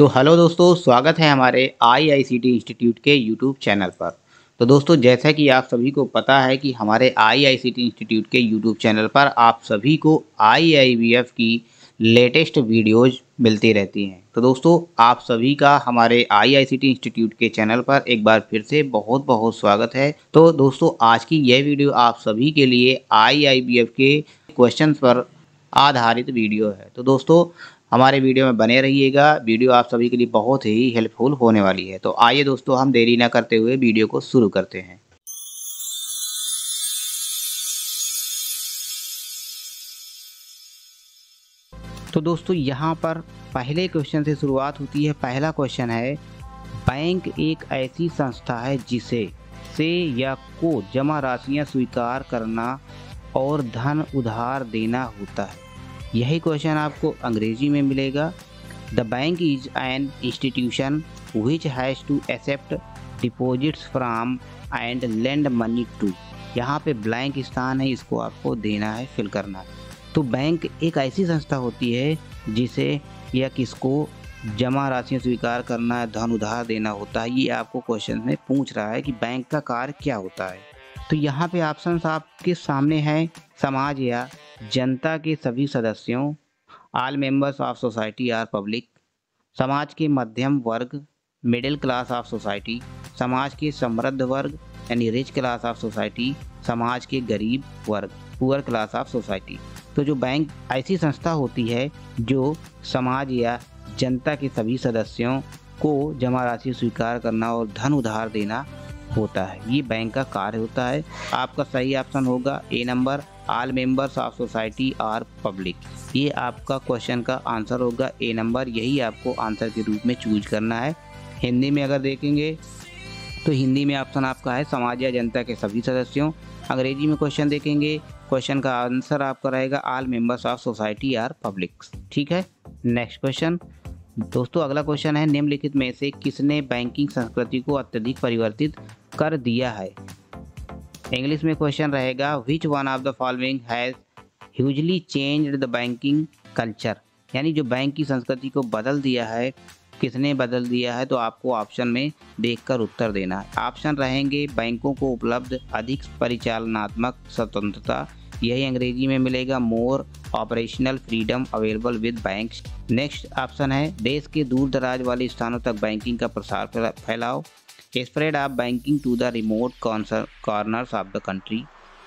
तो हेलो दोस्तों स्वागत है हमारे I I C T institute के यूट्यूब चैनल पर तो दोस्तों जैसा कि आप सभी को पता है कि हमारे I I C T institute के यूट्यूब चैनल पर आप सभी को आई आई बी एफ की लेटेस्ट वीडियोज़ मिलती रहती हैं तो दोस्तों आप सभी का हमारे I I C T institute के चैनल पर एक बार फिर से बहुत बहुत स्वागत है तो दोस्तों आज की यह वीडियो आप सभी के लिए आई आई बी एफ के क्वेश्चन पर आधारित वीडियो है तो दोस्तों हमारे वीडियो में बने रहिएगा वीडियो आप सभी के लिए बहुत ही हेल्पफुल होने वाली है तो आइए दोस्तों हम देरी ना करते हुए वीडियो को शुरू करते हैं तो दोस्तों यहाँ पर पहले क्वेश्चन से शुरुआत होती है पहला क्वेश्चन है बैंक एक ऐसी संस्था है जिसे से या को जमा राशियाँ स्वीकार करना और धन उधार देना होता है यही क्वेश्चन आपको अंग्रेजी में मिलेगा the bank is an institution which has to accept deposits from and lend money to यहाँ पे ब्लैंक स्थान है इसको आपको देना है फिल करना है तो बैंक एक ऐसी संस्था होती है जिसे या किसको जमा राशियाँ स्वीकार करना है धन उधार देना होता है ये आपको क्वेश्चन में पूछ रहा है कि बैंक का कार्य क्या होता है तो यहाँ पे ऑप्शन आपके सामने हैं समाज या जनता के सभी सदस्यों all members of society or public समाज के मध्यम वर्ग मिडिल क्लास ऑफ सोसाइटी समाज के समृद्ध वर्ग यानी रिच क्लास ऑफ सोसाइटी समाज के गरीब वर्ग पुअर क्लास ऑफ सोसाइटी तो जो बैंक ऐसी संस्था होती है जो समाज या जनता के सभी सदस्यों को जमा राशि स्वीकार करना और धन उधार देना होता है ये बैंक का कार्य होता है आपका सही ऑप्शन होगा A number all members of society or public ये आपका क्वेश्चन का आंसर होगा ए नंबर यही आपको आंसर के रूप में चूज करना है हिंदी में अगर देखेंगे तो हिंदी में ऑप्शन आपका है समाज या जनता के सभी सदस्यों अंग्रेजी में क्वेश्चन देखेंगे क्वेश्चन का आंसर आपका रहेगा all members of society or public ठीक है नेक्स्ट क्वेश्चन दोस्तों अगला क्वेश्चन है निम्नलिखित में से किसने बैंकिंग संस्कृति को अत्यधिक परिवर्तित कर दिया है इंग्लिश में क्वेश्चन रहेगा which one of the following has hugely change the banking culture यानी जो बैंक की संस्कृति को बदल दिया है किसने बदल दिया है तो आपको ऑप्शन में देखकर उत्तर देना है ऑप्शन रहेंगे बैंकों को उपलब्ध अधिक परिचालनात्मक स्वतंत्रता यही अंग्रेजी में मिलेगा more operational freedom available with bank next option है देश के दूर दराज वाले स्थानों तक बैंकिंग का प्रसार फैलाओ spread up banking to the remote corners of the country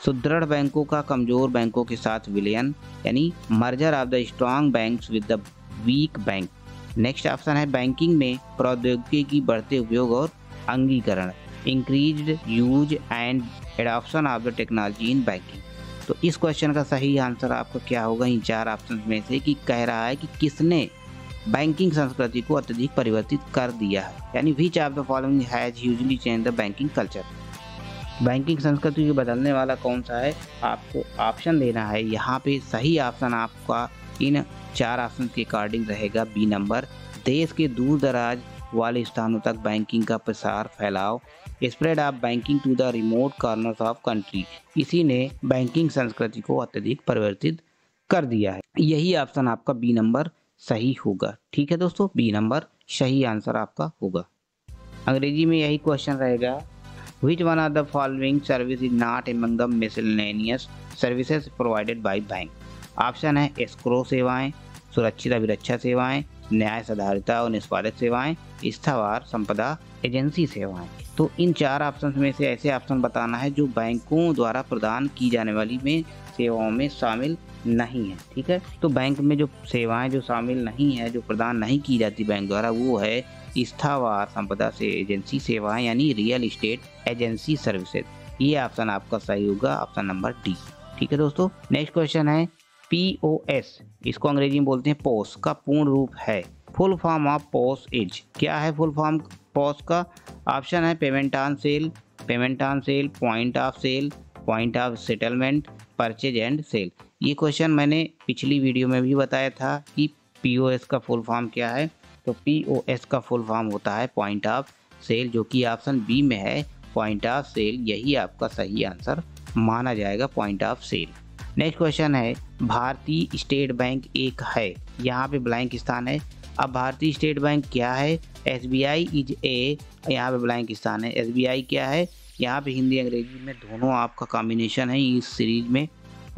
सुदृढ़ बैंकों का कमजोर बैंकों के साथ विलयन यानी merger of the strong bank with the weak bank next option है बैंकिंग में प्रौद्योगिकी की बढ़ते उपयोग और अंगीकरण increase use and adoption of the technology in banking तो इस क्वेश्चन का सही आंसर आपको क्या होगा इन चार ऑप्शन में से कि कह रहा है कि किसने बैंकिंग संस्कृति को अत्यधिक परिवर्तित कर दिया है यानी which of the following has hugely change the banking culture banking संस्कृति को बदलने वाला कौन सा है आपको ऑप्शन देना है यहाँ पे सही ऑप्शन आपका इन चार ऑप्शन के अकॉर्डिंग रहेगा बी नंबर देश के दूर दराज वाले स्थानों तक बैंकिंग का प्रसार फैलाव spread of banking to the remote corners of country इसी ने बैंकिंग संस्कृति को अत्यधिक परिवर्तित कर दिया है यही ऑप्शन आपका बी नंबर सही होगा ठीक है दोस्तों बी नंबर सही आंसर आपका होगा अंग्रेजी में यही क्वेश्चन रहेगा which one are the following service is not among the miscellaneous services provided by bank option है एस्क्रो सेवाएं सुरक्षित अभिरक्षा सेवाएं न्याय साधारिता और निष्पादक सेवाएं स्थावर संपदा एजेंसी सेवाएं तो इन चार ऑप्शन में से ऐसे ऑप्शन बताना है जो बैंकों द्वारा प्रदान की जाने वाली में सेवाओं में शामिल नहीं है ठीक है तो बैंक में जो सेवाएं जो शामिल नहीं है जो प्रदान नहीं की जाती बैंक द्वारा वो है स्थावर संपदा से एजेंसी सेवाएं यानी रियल इस्टेट एजेंसी सर्विसेज ये ऑप्शन आपका सही होगा ऑप्शन नंबर डी ठीक है दोस्तों नेक्स्ट क्वेश्चन है पी ओ एस इसको अंग्रेजी में बोलते हैं पोस का पूर्ण रूप है full form of POS is क्या है फुल फॉर्म पोस का ऑप्शन है payment on sale payment on sale point of sale point of settlement purchase and sale ये क्वेश्चन मैंने पिछली वीडियो में भी बताया था कि पीओएस का फुल फॉर्म क्या है तो पीओएस का फुल फॉर्म होता है पॉइंट ऑफ सेल जो कि ऑप्शन बी में है पॉइंट ऑफ सेल यही आपका सही आंसर माना जाएगा point of sale next question है भारतीय स्टेट बैंक एक है यहाँ पे ब्लैंक स्थान है अब भारतीय स्टेट बैंक क्या है S B I is a यहाँ पे ब्लैंक स्थान है एस बी आई क्या है यहाँ पे हिंदी अंग्रेजी में दोनों आपका कॉम्बिनेशन है इस सीरीज में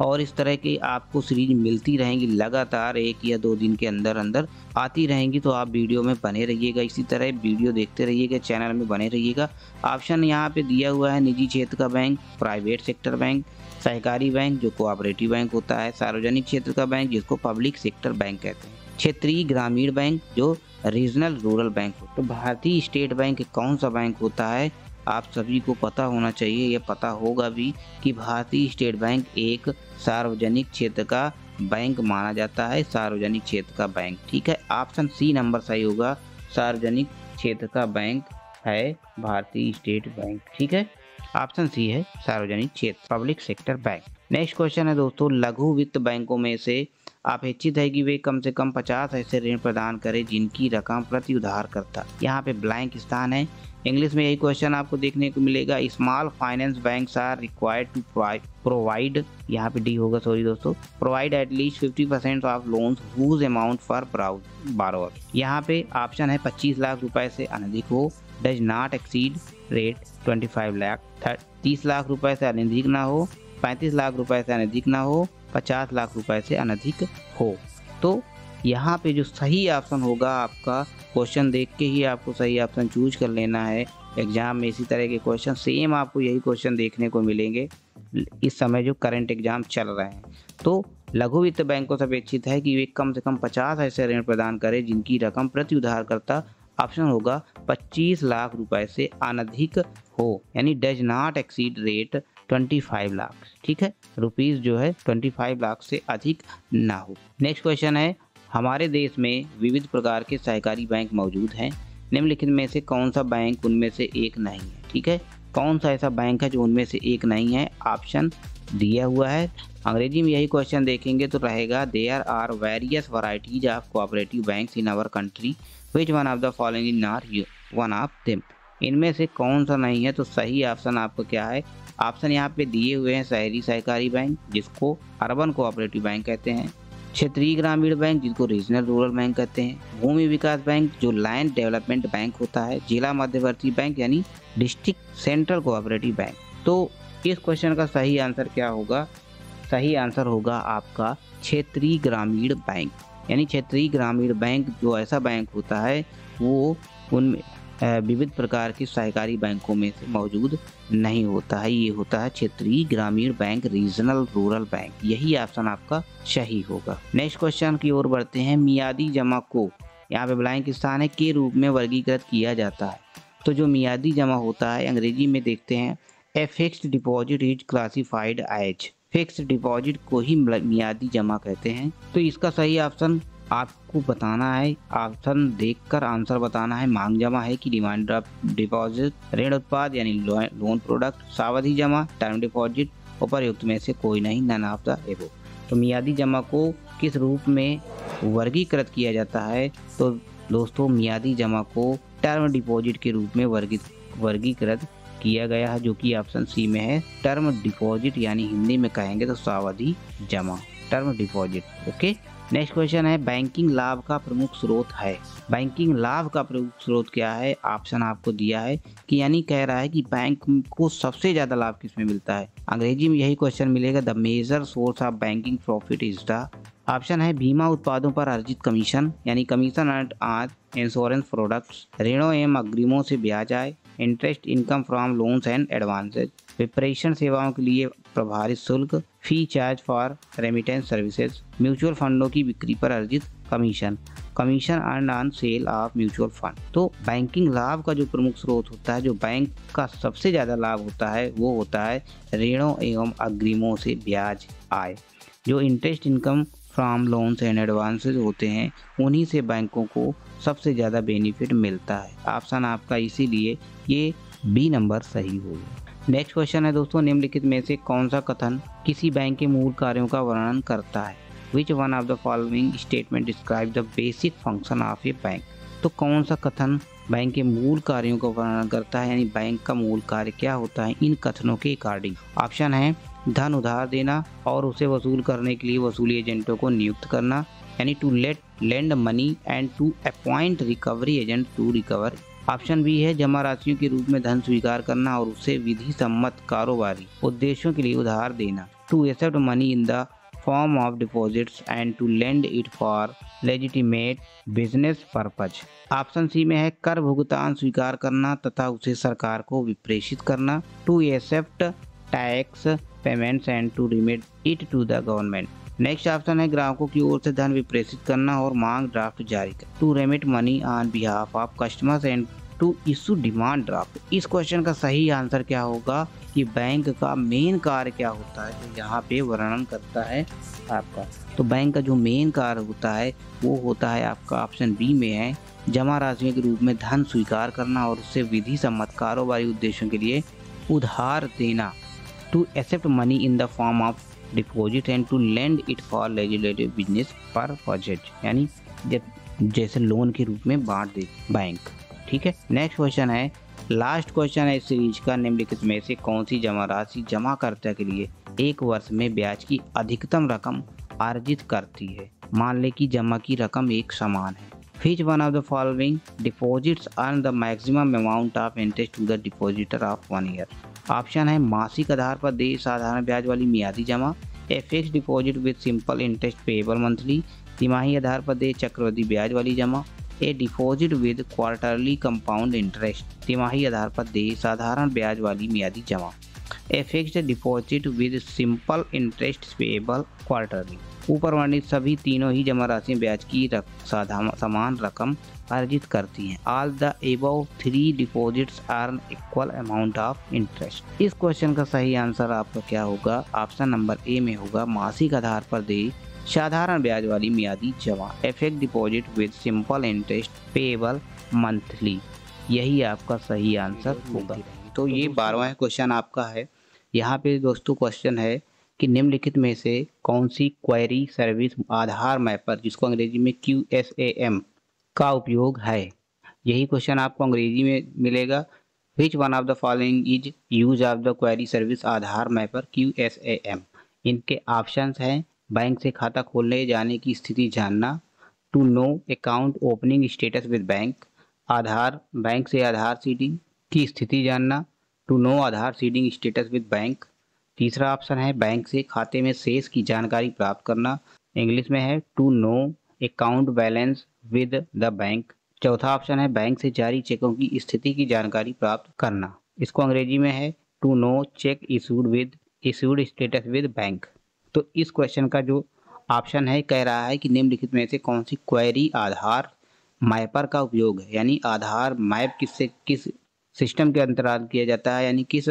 और इस तरह की आपको सीरीज मिलती रहेंगी लगातार एक या दो दिन के अंदर अंदर आती रहेंगी तो आप वीडियो में बने रहिएगा इसी तरह वीडियो देखते रहिएगा चैनल में बने रहिएगा ऑप्शन यहाँ पे दिया हुआ है निजी क्षेत्र का बैंक प्राइवेट सेक्टर बैंक सहकारी बैंक जो कोऑपरेटिव बैंक होता है सार्वजनिक क्षेत्र का बैंक जिसको पब्लिक सेक्टर बैंक कहते हैं क्षेत्रीय ग्रामीण बैंक जो रीजनल रूरल बैंक हो तो भारतीय स्टेट बैंक कौन सा बैंक होता है आप सभी को पता होना चाहिए यह पता होगा भी कि भारतीय स्टेट बैंक एक सार्वजनिक क्षेत्र का बैंक माना जाता है सार्वजनिक क्षेत्र का बैंक ठीक है ऑप्शन सी नंबर सही होगा सार्वजनिक क्षेत्र का बैंक है भारतीय स्टेट बैंक ठीक है ऑप्शन सी है सार्वजनिक क्षेत्र public sector bank next question है दोस्तों लघु वित्त बैंकों में से आप इच्छित है कि वे कम से कम पचास ऐसे ऋण प्रदान करें जिनकी रकम प्रति उधार करता यहाँ पे ब्लैंक स्थान है इंग्लिश में यही क्वेश्चन आपको देखने को मिलेगा small finance bank are required to provide यहाँ पे डी होगा सॉरी दोस्तों provide at least fifty percent of loan amount for borrower यहाँ पे ऑप्शन है पच्चीस लाख रुपए से अनधिक हो does not exceed rate twenty five lakh तीस लाख रुपए से अनधिक ना हो पैंतीस लाख रुपए से अनधिक ना हो पचास लाख रुपए से अनधिक हो तो यहाँ पे जो सही ऑप्शन होगा आपका क्वेश्चन देख के ही आपको सही ऑप्शन चूज कर लेना है एग्ज़ाम में इसी तरह के क्वेश्चन सेम आपको यही क्वेश्चन देखने को मिलेंगे इस समय जो करंट एग्ज़ाम चल रहे हैं तो लघु वित्त बैंकों से अपेक्षित है कि वे कम से कम पचास ऐसे ऋण प्रदान करें जिनकी रकम प्रति उधारकर्ता ऑप्शन होगा 25 लाख रुपए से अनधिक हो यानी does not exceed rate 25 lakh ठीक है रुपीज़ जो है 25 लाख से अधिक ना हो नेक्स्ट क्वेश्चन है हमारे देश में विविध प्रकार के सहकारी बैंक मौजूद हैं निम्नलिखित में से कौन सा बैंक उनमें से एक नहीं है ठीक है कौन सा ऐसा बैंक है जो उनमें से एक नहीं है ऑप्शन दिया हुआ है अंग्रेजी में यही क्वेश्चन देखेंगे तो रहेगा there are various varieties of cooperative bank in our country which one of the following in are one of them इनमें से कौन सा नहीं है तो सही ऑप्शन आपको क्या है ऑप्शन यहाँ पे दिए हुए हैं शहरी सहकारी बैंक जिसको अर्बन कोऑपरेटिव बैंक कहते हैं क्षेत्रीय ग्रामीण बैंक जिनको रीजनल रूरल बैंक कहते हैं भूमि विकास बैंक जो लैंड डेवलपमेंट बैंक होता है जिला मध्यवर्ती बैंक यानी डिस्ट्रिक्ट सेंट्रल कोऑपरेटिव बैंक तो इस क्वेश्चन का सही आंसर क्या होगा सही आंसर होगा आपका क्षेत्रीय ग्रामीण बैंक यानी क्षेत्रीय ग्रामीण बैंक जो ऐसा बैंक होता है वो उनमें विविध प्रकार के सहकारी बैंकों में से मौजूद नहीं होता है ये होता है क्षेत्रीय ग्रामीण बैंक रीजनल रूरल बैंक यही ऑप्शन आपका सही होगा नेक्स्ट क्वेश्चन की ओर बढ़ते हैं मियादी जमा को यहाँ पे ब्लैंक स्थान है के रूप में वर्गीकृत किया जाता है तो जो मियादी जमा होता है अंग्रेजी में देखते हैं a fix deposit is classified as fix deposit को ही मियादी जमा कहते हैं तो इसका सही ऑप्शन आपको बताना है ऑप्शन देखकर आंसर बताना है मांग जमा है कि डिमांड डिपॉजिट ऋण उत्पाद यानी लोन प्रोडक्ट सावधि जमा टर्म डिपॉजिट उपरयुक्त में से कोई नहीं नन ऑफ द एबो तो मियादी जमा को किस रूप में वर्गीकृत किया जाता है तो दोस्तों मियादी जमा को टर्म डिपॉजिट के रूप में वर्गी वर्गीकृत किया गया है जो कि ऑप्शन सी में है टर्म डिपॉजिट यानी हिंदी में कहेंगे तो सावधि जमा term deposit okay next question है बैंकिंग लाभ का प्रमुख स्रोत है बैंकिंग लाभ का प्रमुख स्रोत क्या है ऑप्शन आपको दिया है कि यानी कह रहा है कि बैंक को सबसे ज़्यादा लाभ किसमें मिलता है अंग्रेजी में यही क्वेश्चन मिलेगा the major source of banking profit is the option है बीमा उत्पादों पर अर्जित कमीशन यानी कमीशन एंड आज इंश्योरेंस प्रोडक्ट्स ऋणों एवं अग्रिमों से ब्याज आए interest income from loans and advances preparation सेवाओं के लिए प्रभारी शुल्क fee charge for remittance services mutual फंडों की बिक्री पर अर्जित commission commission earn on sale of mutual fund तो बैंकिंग लाभ का जो प्रमुख स्रोत होता है जो बैंक का सबसे ज़्यादा लाभ होता है वो होता है ऋणों एवं अग्रिमों से ब्याज आय जो interest income from loans and advances होते हैं उन्हीं से बैंकों को सबसे ज़्यादा बेनिफिट मिलता है ऑप्शन आपका इसीलिए ये बी नंबर सही होगा नेक्स्ट क्वेश्चन है दोस्तों निम्नलिखित में से कौन सा कथन किसी बैंक के मूल कार्यों का वर्णन करता है which one of the following statement describe the basic function of a bank तो कौन सा कथन बैंक के मूल कार्यों का वर्णन करता है यानी बैंक का मूल कार्य क्या होता है इन कथनों के अकॉर्डिंग ऑप्शन है धन उधार देना और उसे वसूल करने के लिए वसूली एजेंटों को नियुक्त करना यानी to let lend money and to appoint recovery agent to recover option B है जमा राशियों के रूप में धन स्वीकार करना और उसे विधि सम्मत कारोबारी उद्देश्यों के लिए उधार देना to accept money in the form of deposits and to lend it for legitimate business purpose option C में है कर भुगतान स्वीकार करना तथा उसे सरकार को विप्रेषित करना to accept tax payments and to remit it to the government next option है ग्राहकों की ओर से धन विप्रेषित करना और मांग ड्राफ्ट जारी कर to remit money on behalf of customers and to issue demand draft इस क्वेश्चन का सही आंसर क्या होगा कि बैंक का मेन कार्य क्या होता है तो यहाँ पे वर्णन करता है आपका तो बैंक का जो मेन कार्य होता है वो होता है आपका ऑप्शन बी में है जमा राशियों के रूप में धन स्वीकार करना और उससे विधि सम्मत कारोबारी उद्देश्यों के लिए उधार देना to accept money in the form of deposit and to lend it for regulative business पर प्रोजेक्ट यानी जब जैसे लोन के रूप में बांट दे बैंक ठीक है नेक्स्ट क्वेश्चन है लास्ट क्वेश्चन है इस सीरीज का निम्नलिखित में से कौन सी जमा राशि जमाकर्ता के लिए एक वर्ष में ब्याज की अधिकतम रकम अर्जित करती है मान ले कि जमा की रकम एक समान है which one of the following deposits earn the maximum amount of interest to the depositor of one year option है मासिक आधार पर दे साधारण ब्याज वाली मियादी जमा F X deposit with simple interest payable monthly तिमाही आधार पर दे चक्रवृद्धि ब्याज वाली जमा a deposit with quarterly compound interest तिमाही आधार पर दे साधारण ब्याज वाली मियादी जमा F X deposit with simple interest payable quarterly ऊपर वर्णित सभी तीनों ही जमा राशियाँ ब्याज की रक, समान रकम अर्जित करती हैं all the above three deposits earn equal amount of interest इस क्वेश्चन का सही आंसर आपका क्या होगा ऑप्शन नंबर ए में होगा मासिक आधार पर दे साधारण ब्याज वाली मियादी जमा effect deposit with simple interest payable monthly यही आपका सही आंसर होगा तो ये बारहवा क्वेश्चन आपका है यहाँ पे दोस्तों क्वेश्चन है कि निम्नलिखित में से कौन सी क्वेरी सर्विस आधार मैपर जिसको अंग्रेजी में क्यू एस ए एम का उपयोग है यही क्वेश्चन आपको अंग्रेजी में मिलेगा which one of the following is use of the query service Aadhaar mapper Q S A M इनके ऑप्शन हैं बैंक से खाता खोलने जाने की स्थिति जानना to know account opening status with bank Aadhaar bank से आधार सीडिंग की स्थिति जानना to know Aadhaar seeding status with bank तीसरा ऑप्शन है बैंक से खाते में शेष की जानकारी प्राप्त करना इंग्लिश में है to know account balance with the bank चौथा ऑप्शन है बैंक से जारी चेकों की स्थिति की जानकारी प्राप्त करना इसको अंग्रेजी में है to know cheque issued with issued status with bank तो इस क्वेश्चन का जो ऑप्शन है कह रहा है कि निम्नलिखित में से कौन सी क्वेरी आधार मैपर का उपयोग है यानी आधार मैप किससे किस सिस्टम के अंतर्गत किया जाता है यानी किस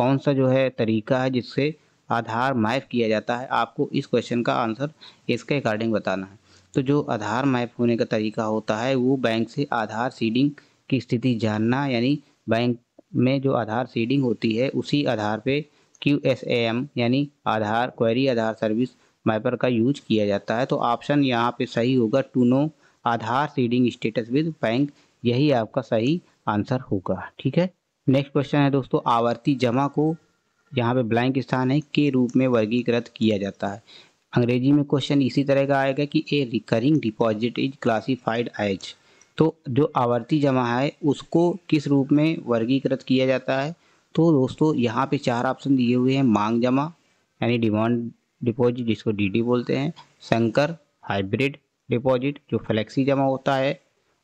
कौन सा जो है तरीका है जिससे आधार मैप किया जाता है आपको इस क्वेश्चन का आंसर इसके अकॉर्डिंग बताना है तो जो आधार मैप होने का तरीका होता है वो बैंक से आधार सीडिंग की स्थिति जानना यानी बैंक में जो आधार सीडिंग होती है उसी आधार पे क्यू एस ए एम यानी Aadhaar query Aadhaar service mapper का यूज किया जाता है तो ऑप्शन यहाँ पे सही होगा to know Aadhaar seeding status with bank यही आपका सही आंसर होगा ठीक है नेक्स्ट क्वेश्चन है दोस्तों आवर्ती जमा को यहाँ पे ब्लैंक स्थान है के रूप में वर्गीकृत किया जाता है अंग्रेजी में क्वेश्चन इसी तरह का आएगा कि a recurring deposit is classified as तो जो आवर्ती जमा है उसको किस रूप में वर्गीकृत किया जाता है तो दोस्तों यहाँ पे चार ऑप्शन दिए हुए हैं मांग जमा यानी डिमांड डिपॉजिट जिसको डीडी बोलते हैं संकर हाइब्रिड डिपॉजिट जो फ्लेक्सी जमा होता है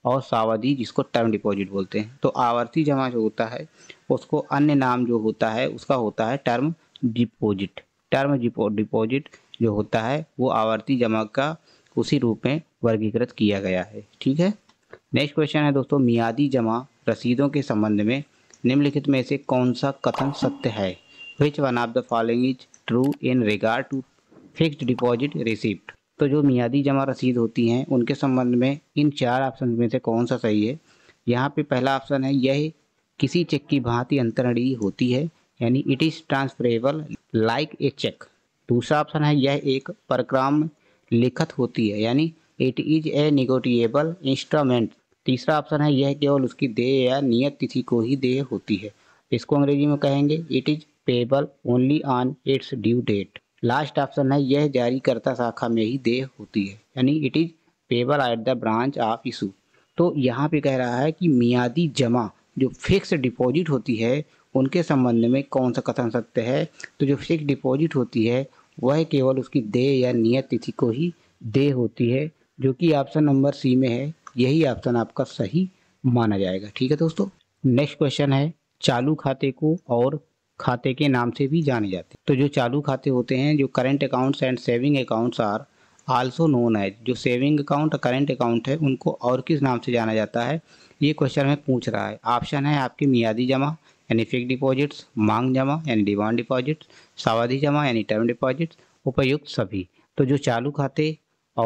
और सावधि जिसको टर्म डिपॉजिट बोलते हैं तो आवर्ती जमा जो होता है उसको अन्य नाम जो होता है उसका होता है टर्म डिपॉजिट टर्म डिपॉजिट जो होता है वो आवर्ती जमा का उसी रूप में वर्गीकृत किया गया है ठीक है नेक्स्ट क्वेश्चन है दोस्तों मियादी जमा रसीदों के संबंध में निम्नलिखित में से कौन सा कथन सत्य है which one of the following is true in regard to fixed deposit receipt तो जो मियादी जमा रसीद होती हैं उनके संबंध में इन चार ऑप्शन में से कौन सा सही है यहाँ पे पहला ऑप्शन है यह किसी चेक की भांति अंतरणीय होती है यानी it is transferable like a cheque दूसरा ऑप्शन है यह एक परक्राम लिखत होती है यानी इट इज़ ए निगोटिएबल इंस्ट्रामेंट तीसरा ऑप्शन है यह केवल उसकी देय या नियत तिथि को ही देय होती है इसको अंग्रेजी में कहेंगे it is payable only on its due date last option है यह जारीकर्ता शाखा में ही देय होती है यानी it is payable at the branch of issue तो यहाँ पे कह रहा है कि मियादी जमा जो फिक्स डिपॉजिट होती है उनके संबंध में कौन सा कथन सत्य है तो जो फिक्स डिपॉजिट होती है वह केवल उसकी देय या नियत तिथि को ही देय होती है जो कि ऑप्शन नंबर सी में है यही ऑप्शन आपका सही माना जाएगा ठीक है दोस्तों नेक्स्ट क्वेश्चन है चालू खाते को और खाते के नाम से भी जाने जाते हैं तो जो चालू खाते होते हैं जो current accounts and saving accounts are also known है जो सेविंग अकाउंट करेंट अकाउंट है उनको और किस नाम से जाना जाता है ये क्वेश्चन में पूछ रहा है ऑप्शन है आपकी मियादी जमा यानी फिक्स डिपॉजिट्स मांग जमा यानी डिमांड डिपॉजिट्स सावधि जमा यानी टर्म डिपॉजिट्स उपयुक्त सभी तो जो चालू खाते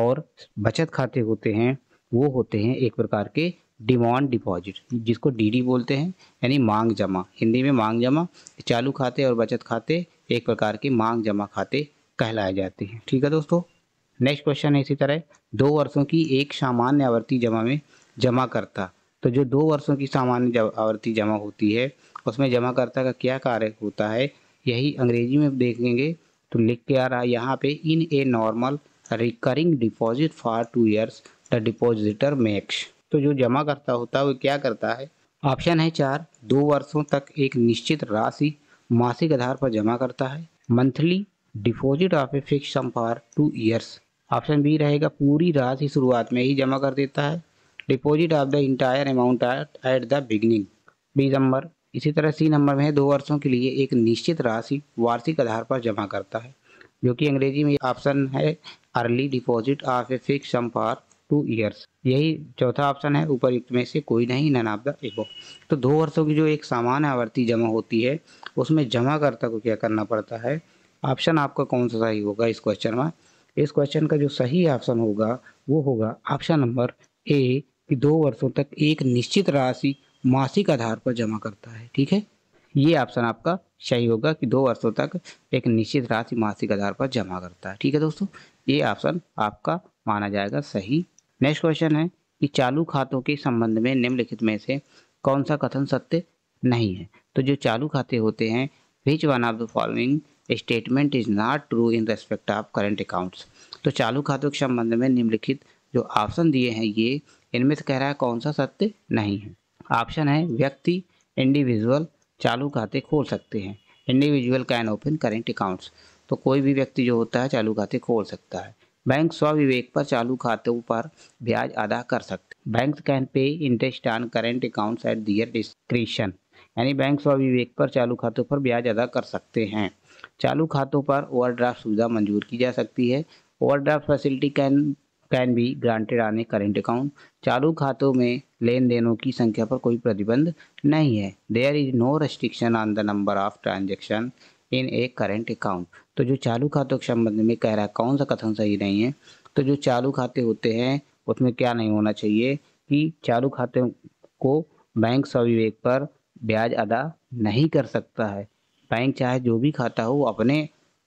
और बचत खाते होते हैं वो होते हैं एक प्रकार के डिमांड डिपॉजिट जिसको डीडी बोलते हैं यानी मांग जमा हिंदी में मांग जमा चालू खाते और बचत खाते एक प्रकार के मांग जमा खाते कहलाए जाते हैं ठीक है दोस्तों नेक्स्ट क्वेश्चन है इसी तरह दो वर्षों की एक सामान्य आवर्ती जमा में जमा करता तो जो दो वर्षों की सामान्य आवर्ती जमा होती है उसमें जमा करता का क्या कार्य होता है यही अंग्रेजी में देखेंगे तो लिख के आ रहा है यहाँ पे in a normal recurring deposit for two years the depositor makes तो जो जमा करता होता है वो क्या करता है ऑप्शन है चार दो वर्षों तक एक निश्चित राशि मासिक आधार पर जमा करता है monthly deposit of a fix sum for two years option B रहेगा पूरी राशि शुरुआत में ही जमा कर देता है deposit of the entire amount at the beginning B number इसी तरह सी नंबर में दो वर्षों के लिए एक निश्चित राशि वार्षिक आधार पर जमा करता है जो कि अंग्रेजी में ऑप्शन है early deposit of a fix sum for two years यही चौथा ऑप्शन है उपरयुक्त में से कोई नहीं नन ऑफ द एबो तो दो वर्षों की जो एक सामान्य आवर्ती जमा होती है उसमें जमाकर्ता को क्या करना पड़ता है ऑप्शन आपका कौन सा सही होगा इस क्वेश्चन में इस क्वेश्चन का जो सही ऑप्शन होगा वो होगा ऑप्शन नंबर ए कि दो वर्षों तक एक निश्चित राशि मासिक आधार पर जमा करता है ठीक है ये ऑप्शन आपका सही होगा कि दो वर्षों तक एक निश्चित राशि मासिक आधार पर जमा करता है ठीक है दोस्तों ये ऑप्शन आपका माना जाएगा सही नेक्स्ट क्वेश्चन है कि चालू खातों के संबंध में निम्नलिखित में से कौन सा कथन सत्य नहीं है तो जो चालू खाते होते हैं which one of the following statement is not true in respect of current accounts तो चालू खातों के संबंध में निम्नलिखित जो ऑप्शन दिए हैं ये इनमें से कह रहा है कौन सा सत्य नहीं है ऑप्शन है व्यक्ति इंडिविजुअल चालू खाते खोल सकते हैं individual can open current accounts तो कोई भी व्यक्ति जो होता है चालू खाते खोल सकता है बैंक स्वविवेक पर चालू खातों पर ब्याज अदा कर सकते bank can pay interest on current accounts at their discretion यानी बैंक स्वविवेक पर चालू खातों पर ब्याज अदा कर सकते हैं चालू खातों पर ओवरड्राफ्ट सुविधा मंजूर की जा सकती है overdraft facility can can be granted on current account चालू खातों में लेन देनों की संख्या पर कोई प्रतिबंध नहीं है there is no restriction on the number of transaction in a current account तो जो चालू खातों के संबंध में कह रहा है कौन सा कथन सही नहीं है तो जो चालू खाते होते हैं उसमें क्या नहीं होना चाहिए कि चालू खाते को बैंक सविवेक पर ब्याज अदा नहीं कर सकता है बैंक चाहे जो भी खाता हो वो अपने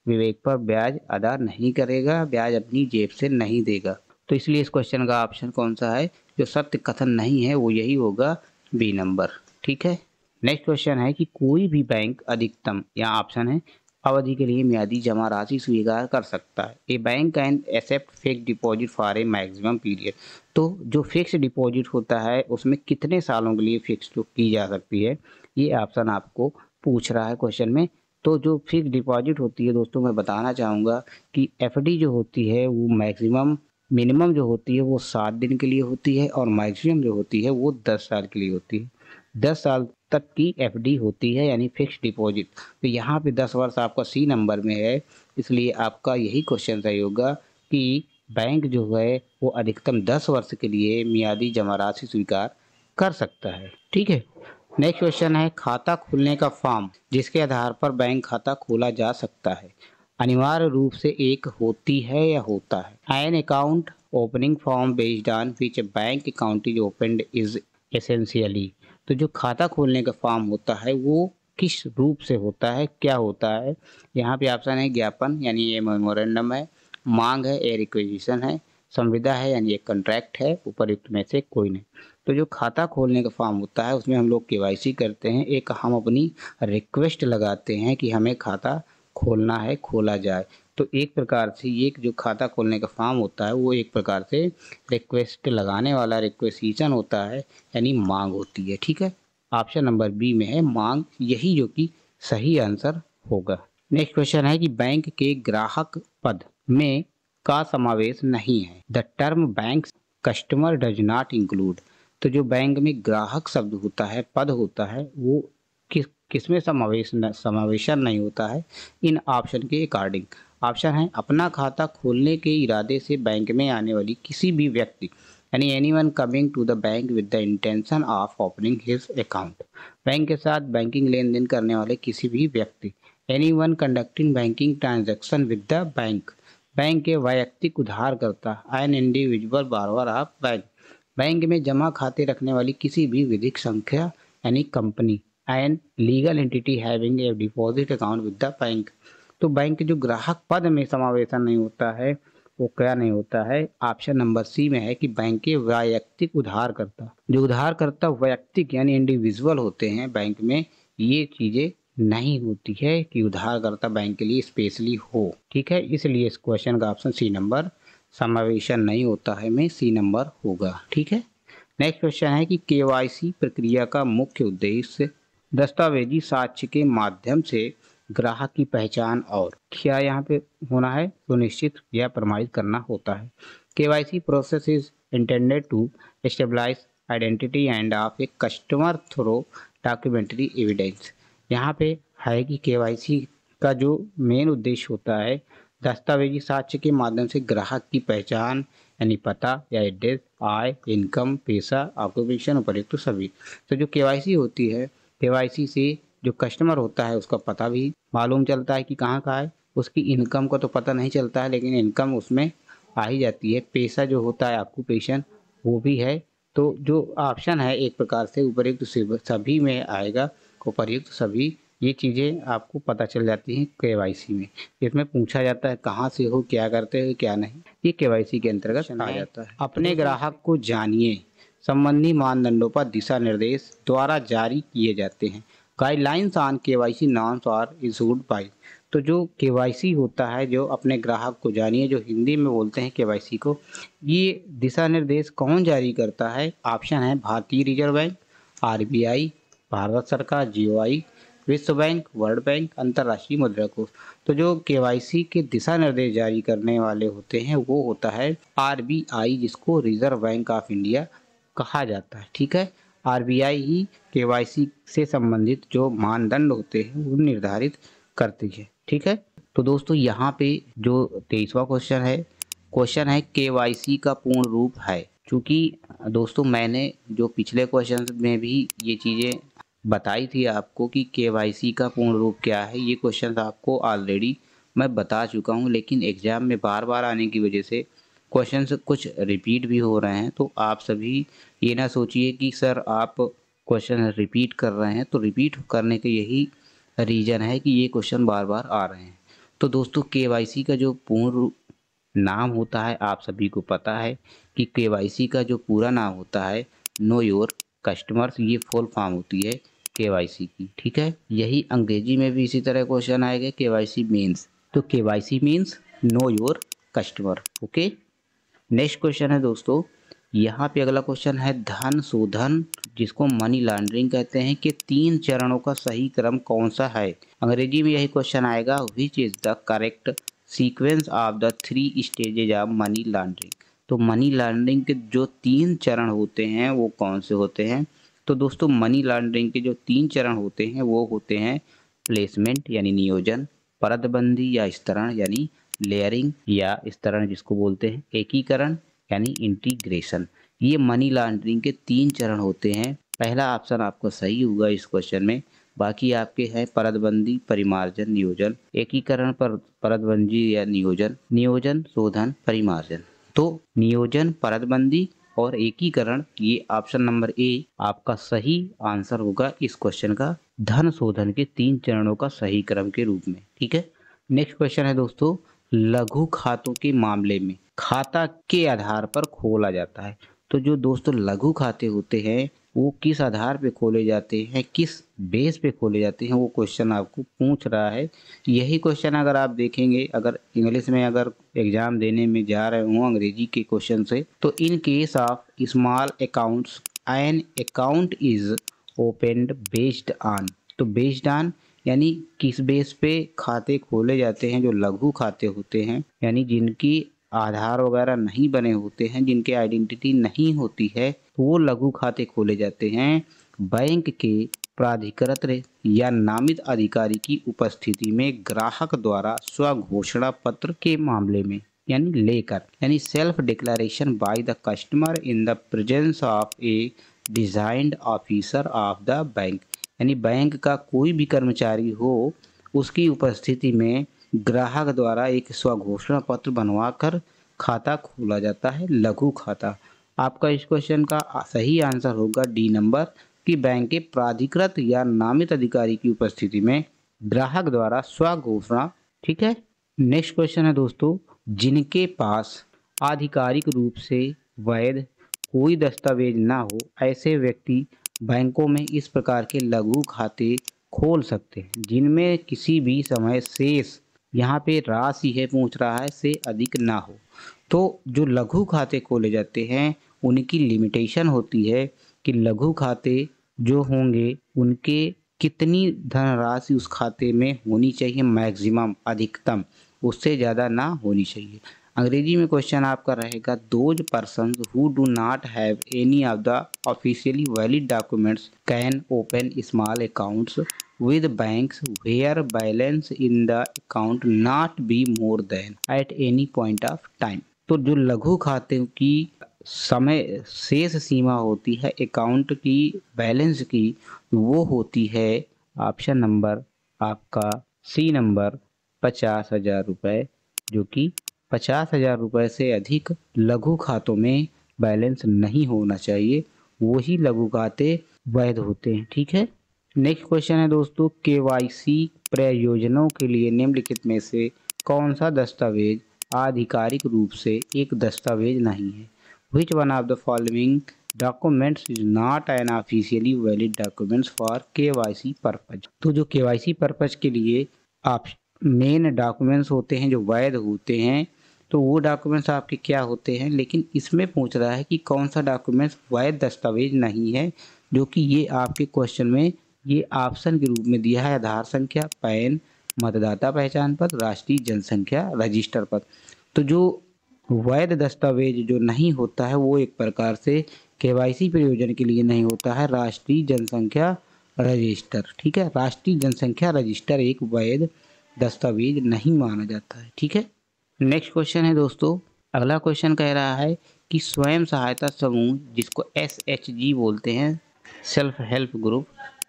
विवेक पर ब्याज अदा नहीं करेगा ब्याज अपनी जेब से नहीं देगा तो इसलिए इस क्वेश्चन का ऑप्शन कौन सा है जो सत्य कथन नहीं है वो यही होगा बी नंबर ठीक है नेक्स्ट क्वेश्चन है कि कोई भी बैंक अधिकतम यहाँ ऑप्शन है अवधि के लिए मियादी जमा राशि स्वीकार कर सकता है a bank can accept fix deposit for a maximum period तो जो फिक्स डिपॉजिट होता है उसमें कितने सालों के लिए फिक्स की जा सकती है ये ऑप्शन आपको पूछ रहा है क्वेश्चन में तो जो फिक्स डिपॉजिट होती है दोस्तों मैं बताना चाहूँगा कि एफ जो होती है वो मैक्सिमम मिनिमम जो होती है वो सात दिन के लिए होती है और मैक्सिमम जो होती है वो दस साल के लिए होती है दस साल तक की एफडी होती है यानी फिक्स डिपॉजिट तो यहाँ पे दस वर्ष आपका सी नंबर में है इसलिए आपका यही क्वेश्चन सही होगा कि बैंक जो है वो अधिकतम दस वर्ष के लिए मियादी जमा राशि स्वीकार कर सकता है ठीक है नेक्स्ट क्वेश्चन है खाता खोलने का फॉर्म जिसके आधार पर बैंक खाता खोला जा सकता है अनिवार्य रूप से एक होती है या होता है an account opening form based on which bank account is open is essentially तो जो खाता खोलने का फॉर्म होता है वो किस रूप से होता है क्या होता है यहाँ पे ऑप्शन है ज्ञापन यानी ये मेमोरेंडम है मांग है ए रिक्वेजिशन है संविदा है यानी एक कंट्रैक्ट है उपरयुक्त में से कोई नहीं तो जो खाता खोलने का फॉर्म होता है उसमें हम लोग के करते हैं एक हम अपनी रिक्वेस्ट लगाते हैं कि हमें खाता खोलना है खोला जाए तो एक प्रकार से ये जो खाता खोलने का फॉर्म होता है वो एक प्रकार से रिक्वेस्ट लगाने वाला रिक्वेस्टन होता है यानी मांग होती है ठीक है ऑप्शन नंबर बी में है मांग यही जो कि सही आंसर होगा नेक्स्ट क्वेश्चन है कि बैंक के ग्राहक पद में का समावेश नहीं है the term bank customer does not include तो जो बैंक में ग्राहक शब्द होता है पद होता है वो किस किसमें समावेश समावेशन नहीं होता है इन ऑप्शन के अकॉर्डिंग ऑप्शन है अपना खाता खोलने के इरादे से बैंक में आने वाली किसी भी व्यक्ति यानी any one coming to the bank with the intention of opening his account bank के साथ बैंकिंग लेन देन करने वाले किसी भी व्यक्ति any one conducting banking transaction with the bank bank के वैयक्तिक उधारकर्ता an individual borrower of bank bank में जमा खाते रखने वाली किसी भी विधिक संख्या यानी company and legal entity having a deposit account with the bank तो बैंक जो ग्राहक पद में समावेशन नहीं होता है वो क्या नहीं होता है ऑप्शन नंबर सी में है कि बैंक के वैयक्तिक उधारकर्ता जो उधारकर्ता वैयक्तिक यानी इंडिविजुअल होते हैं बैंक में ये चीजें नहीं होती है कि उधारकर्ता बैंक के लिए स्पेशली हो ठीक है इसलिए इस क्वेश्चन का ऑप्शन सी नंबर समावेशन नहीं होता है में सी नंबर होगा ठीक है नेक्स्ट क्वेश्चन है कि केवाईसी प्रक्रिया का मुख्य उद्देश्य दस्तावेजी साक्ष्य के माध्यम से ग्राहक की पहचान और क्या यहाँ पे होना है सुनिश्चित तो या प्रमाणित करना होता है K Y C process is intended to stabilize identity and of a customer through documentary evidence यहाँ पे है कि के वाई सी का जो मेन उद्देश्य होता है दस्तावेजी साक्ष्य के माध्यम से ग्राहक की पहचान यानी पता या एड्रेस आय इनकम पैसा ऑक्यूपेशन उपयुक्त सभी तो जो के होती है के से जो कस्टमर होता है उसका पता भी मालूम चलता है कि कहाँ का है उसकी इनकम का तो पता नहीं चलता है लेकिन इनकम उसमें आ ही जाती है पैसा जो होता है ऑक्यूपेशन वो भी है तो जो ऑप्शन है एक प्रकार से उपरयुक्त तो सभी में आएगा उपरयुक्त तो सभी ये चीज़ें आपको पता चल जाती हैं के वाई सी में इसमें पूछा जाता है कहाँ से हो क्या करते हो क्या नहीं ये के वाई सी के अंतर्गत आ जाता है अपने ग्राहक को जानिए संबंधी मानदंडों पर दिशा निर्देश द्वारा जारी किए जाते हैं guidelines on K Y C norms are issued by तो जो के वाई सी होता है जो अपने ग्राहक को जानिए जो हिंदी में बोलते हैं के वाई सी को ये दिशा निर्देश कौन जारी करता है ऑप्शन है भारतीय reserve bank R B I Bharat सरकार जियो आई विश्व बैंक वर्ल्ड बैंक अंतर्राष्ट्रीय मुद्रा कोष तो जो के वाई सी के दिशा निर्देश जारी करने वाले होते हैं वो होता है आर बी आई जिसको रिजर्व बैंक ऑफ इंडिया कहा जाता है ठीक है आरबीआई ही केवाईसी से संबंधित जो मानदंड होते हैं वो निर्धारित करती है ठीक है तो दोस्तों यहाँ पे जो तेईसवा क्वेश्चन है क्वेश्चन है केवाईसी का पूर्ण रूप है क्योंकि दोस्तों मैंने जो पिछले क्वेश्चन में भी ये चीज़ें बताई थी आपको कि के का पूर्ण रूप क्या है ये क्वेश्चन आपको ऑलरेडी मैं बता चुका हूँ लेकिन एग्ज़ाम में बार बार आने की वजह से क्वेश्चंस कुछ रिपीट भी हो रहे हैं तो आप सभी ये ना सोचिए कि सर आप क्वेश्चन रिपीट कर रहे हैं तो रिपीट करने के यही रीज़न है कि ये क्वेश्चन बार बार आ रहे हैं तो दोस्तों के का जो पूर्ण नाम होता है आप सभी को पता है कि के का जो पूरा नाम होता है नो योर कस्टमर्स ये फुल फॉर्म होती है के की ठीक है यही अंग्रेजी में भी इसी तरह क्वेश्चन आएगा के वाई सी मीन्स तो K Y C means know your customer okay next question है दोस्तों यहाँ पे अगला क्वेश्चन है धन शोधन जिसको मनी लॉन्ड्रिंग कहते हैं कि तीन चरणों का सही क्रम कौन सा है अंग्रेजी में यही क्वेश्चन आएगा which is the correct sequence of the three stages of money laundering तो मनी लॉन्ड्रिंग के जो तीन चरण होते हैं वो कौन से होते हैं तो दोस्तों मनी लॉन्ड्रिंग के जो तीन चरण होते हैं वो होते हैं प्लेसमेंट यानी नियोजन परतबंदी या स्तरण यानी लेयरिंग या इस तरह जिसको बोलते हैं एकीकरण यानी इंटीग्रेशन ये मनी लॉन्ड्रिंग के तीन चरण होते हैं पहला ऑप्शन आपका सही होगा इस क्वेश्चन में बाकी आपके हैं परतबंदी परिमार्जन नियोजन एकीकरण पर परतबंदी या नियोजन नियोजन शोधन परिमार्जन तो नियोजन परतबंदी और एकीकरण ये ऑप्शन नंबर ए आपका सही आंसर होगा इस क्वेश्चन का धन शोधन के तीन चरणों का सही क्रम के रूप में ठीक है नेक्स्ट क्वेश्चन है दोस्तों लघु खातों के मामले में खाता के आधार पर खोला जाता है तो जो दोस्तों लघु खाते होते हैं वो किस आधार पे खोले जाते हैं किस बेस पे खोले जाते हैं वो क्वेश्चन आपको पूछ रहा है यही क्वेश्चन अगर आप देखेंगे अगर इंग्लिश में अगर एग्ज़ाम देने में जा रहे हों अंग्रेजी के क्वेश्चन से तो in case of small accounts an account is opened based on तो बेस्ड ऑन यानी किस बेस पे खाते खोले जाते हैं जो लघु खाते होते हैं यानी जिनकी आधार वगैरह नहीं बने होते हैं जिनके आइडेंटिटी नहीं होती है तो वो लघु खाते खोले जाते हैं बैंक के प्राधिकृत या नामित अधिकारी की उपस्थिति में ग्राहक द्वारा स्व घोषणा पत्र के मामले में यानी लेकर यानी self declaration by the customer in the presence of a designed officer of the bank यानी बैंक का कोई भी कर्मचारी हो उसकी उपस्थिति में ग्राहक द्वारा एक स्वघोषणा पत्र बनवा कर खाता खोला जाता है लघु खाता आपका इस क्वेश्चन का सही आंसर होगा डी नंबर कि बैंक के प्राधिकृत या नामित अधिकारी की उपस्थिति में ग्राहक द्वारा स्वघोषणा ठीक है नेक्स्ट क्वेश्चन है दोस्तों जिनके पास आधिकारिक रूप से वैध कोई दस्तावेज ना हो ऐसे व्यक्ति बैंकों में इस प्रकार के लघु खाते खोल सकते हैं जिनमें किसी भी समय शेष यहाँ पे राशि है पूछ रहा है से अधिक ना हो तो जो लघु खाते खोले जाते हैं उनकी लिमिटेशन होती है कि लघु खाते जो होंगे उनके कितनी धनराशि उस खाते में होनी चाहिए मैक्सिमम अधिकतम उससे ज़्यादा ना होनी चाहिए अंग्रेजी में क्वेश्चन आपका रहेगा those person who do not have any of the officially valid documents can open small accounts with banks where balance in the account not be more than at any point of time तो जो लघु खाते की समय शेष सीमा होती है account की बैलेंस की वो होती है ऑप्शन नंबर आपका सी नंबर पचास हजार रुपये जो कि पचास हजार रुपये से अधिक लघु खातों में बैलेंस नहीं होना चाहिए वही लघु खाते वैध होते हैं ठीक है नेक्स्ट क्वेश्चन है दोस्तों के वाई सी प्रयोजनों के लिए निम्नलिखित में से कौन सा दस्तावेज आधिकारिक रूप से एक दस्तावेज नहीं है which one of the following documents is not an officially valid documents for K Y C purpose तो जो के वाई सी पर्पज के लिए आप मेन डॉक्यूमेंट्स होते हैं जो वैध होते हैं तो वो डॉक्यूमेंट्स आपके क्या होते हैं लेकिन इसमें पूछ रहा है कि कौन सा डॉक्यूमेंट्स वैध दस्तावेज नहीं है जो कि ये आपके क्वेश्चन में ये ऑप्शन के रूप में दिया है आधार संख्या पैन मतदाता पहचान पत्र राष्ट्रीय जनसंख्या रजिस्टर पत्र तो जो वैध दस्तावेज जो नहीं होता है वो एक प्रकार से के प्रयोजन के लिए नहीं होता है राष्ट्रीय जनसंख्या रजिस्टर ठीक है राष्ट्रीय जनसंख्या रजिस्टर एक वैध दस्तावेज नहीं माना जाता है ठीक है नेक्स्ट क्वेश्चन है दोस्तों अगला क्वेश्चन कह रहा है कि स्वयं सहायता समूह जिसको एस एच जी बोलते हैं सेल्फ हेल्प ग्रुप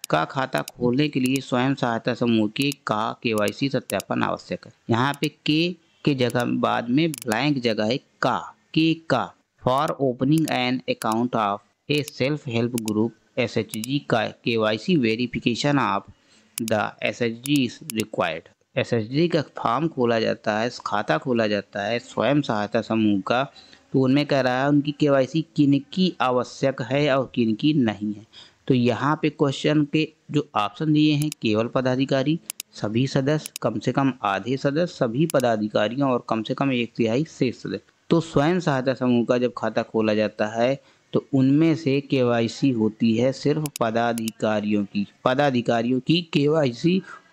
का खाता खोलने के लिए स्वयं सहायता समूह के का केवाईसी सत्यापन आवश्यक है यहाँ पे के के जगह बाद में ब्लैंक जगह है का के का for opening an account of a self help group S H G का K Y C verification of the S H G is required S का फॉर्म खोला जाता है खाता खोला जाता है स्वयं सहायता समूह का तो उनमें कह रहा है उनकी केवाईसी किन की आवश्यक है और किन की नहीं है तो यहाँ पे क्वेश्चन के जो ऑप्शन दिए हैं केवल पदाधिकारी सभी सदस्य कम से कम आधे सदस्य सभी पदाधिकारियों और कम से कम एक तिहाई शेष सदस्य तो स्वयं सहायता समूह का जब खाता खोला जाता है तो उनमें से के होती है सिर्फ पदाधिकारियों की पदाधिकारियों की के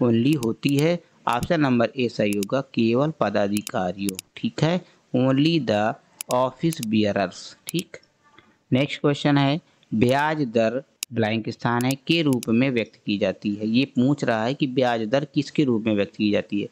ओनली होती है ऑप्शन नंबर ए सही होगा केवल पदाधिकारियों ठीक है ओनली द ऑफिस बियरर्स ठीक नेक्स्ट क्वेश्चन है ब्याज दर ब्लैंक स्थान है के रूप में व्यक्त की जाती है ये पूछ रहा है कि ब्याज दर किसके रूप में व्यक्त की जाती है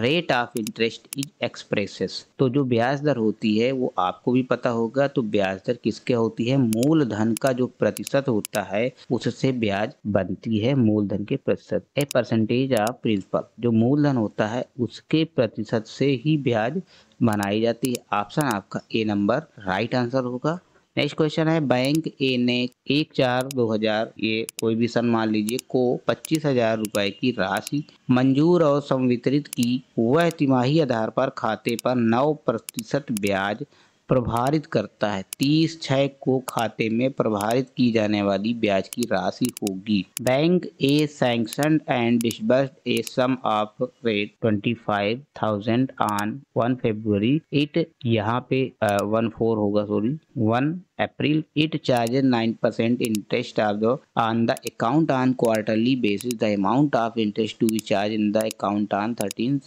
rate of interest is expresses तो जो ब्याज दर होती है वो आपको भी पता होगा तो ब्याज दर किसके होती है मूलधन का जो प्रतिशत होता है उससे ब्याज बनती है मूलधन के प्रतिशत ए परसेंटेज ऑफ प्रिंसिपल जो मूलधन होता है उसके प्रतिशत से ही ब्याज बनाई जाती है ऑप्शन आपका ए नंबर राइट आंसर होगा नेक्स्ट क्वेश्चन है बैंक ए ने एक चार दो हजार ये कोई भी सन मान लीजिए को पच्चीस हजार रुपए की राशि मंजूर और संवितरित की वह तिमाही आधार पर खाते पर नौ प्रतिशत ब्याज प्रभारित करता है तीस छः को खाते में प्रभारित की जाने वाली ब्याज की राशि होगी bank a sanction and disburse a sum of rate twenty five thousand on one February it यहाँ पे वन uh, फोर होगा sorry one April, it charges 9% interest of the, on the account on quarterly basis. The amount of interest to be charged in the account on 13th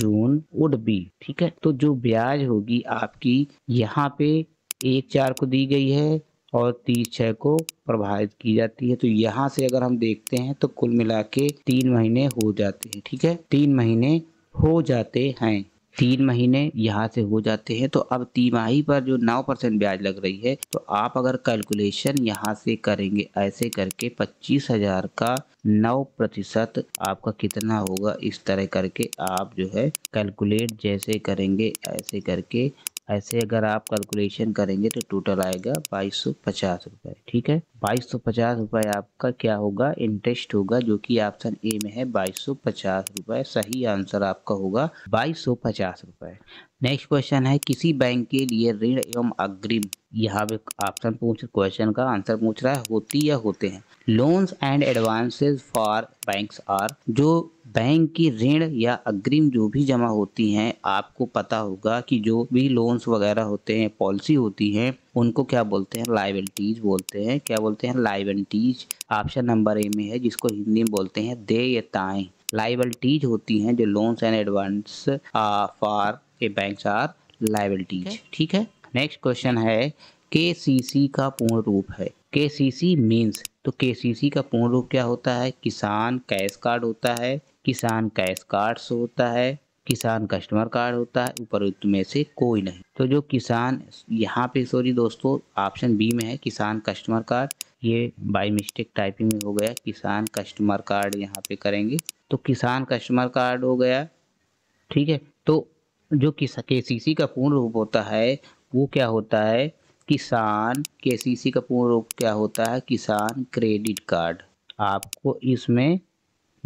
June would be ठीक है तो जो ब्याज होगी आपकी यहाँ पे एक चार को दी गई है और तीस छः को प्रभावित की जाती है तो यहाँ से अगर हम देखते हैं तो कुल मिला के तीन महीने हो जाते हैं ठीक है तीन महीने हो जाते हैं तीन महीने यहाँ से हो जाते हैं तो अब तिमाही पर जो नौ परसेंट ब्याज लग रही है तो आप अगर कैलकुलेशन यहाँ से करेंगे ऐसे करके पच्चीस हजार का नौ प्रतिशत आपका कितना होगा इस तरह करके आप जो है कैलकुलेट जैसे करेंगे ऐसे करके ऐसे अगर आप कैलकुलेशन करेंगे तो टोटल आएगा बाईस सौ पचास रुपये ठीक है बाईस सौ पचास रुपये आपका क्या होगा इंटरेस्ट होगा जो कि ऑप्शन ए में है बाईस सौ पचास रुपये सही आंसर आपका होगा बाईस सौ पचास रुपये नेक्स्ट क्वेश्चन है किसी बैंक के लिए ऋण एवं अग्रिम यहाँ पे ऑप्शन पूछ क्वेश्चन का आंसर पूछ रहा है होती या होते हैं loans and advances for banks are जो बैंक की ऋण या अग्रिम जो भी जमा होती हैं आपको पता होगा कि जो भी लोन्स वगैरह होते हैं पॉलिसी होती हैं उनको क्या बोलते हैं लाइबिलिटीज बोलते हैं क्या बोलते हैं लाइबिलिटीज ऑप्शन नंबर ए में है जिसको हिंदी में बोलते हैं दे ये लाइबिलिटीज होती हैं जो loans and advance for a bank are liabilities ठीक है नेक्स्ट क्वेश्चन है के सी सी का पूर्ण रूप है के सी सी मीन्स तो के सी सी का पूर्ण रूप क्या होता है किसान कैश कार्ड होता है किसान कैश कार्ड होता है किसान कस्टमर कार्ड होता है उपरुक्त में से कोई नहीं तो जो किसान यहाँ पे सॉरी दोस्तों ऑप्शन बी में है किसान कस्टमर कार्ड ये बाय मिस्टेक टाइपिंग में हो गया किसान कस्टमर कार्ड यहाँ पे करेंगे तो किसान कस्टमर कार्ड हो गया ठीक है तो जो किसान के सी का पूर्ण रूप होता है वो क्या होता है किसान के सी का पूर्ण रूप क्या होता है किसान क्रेडिट कार्ड आपको इसमें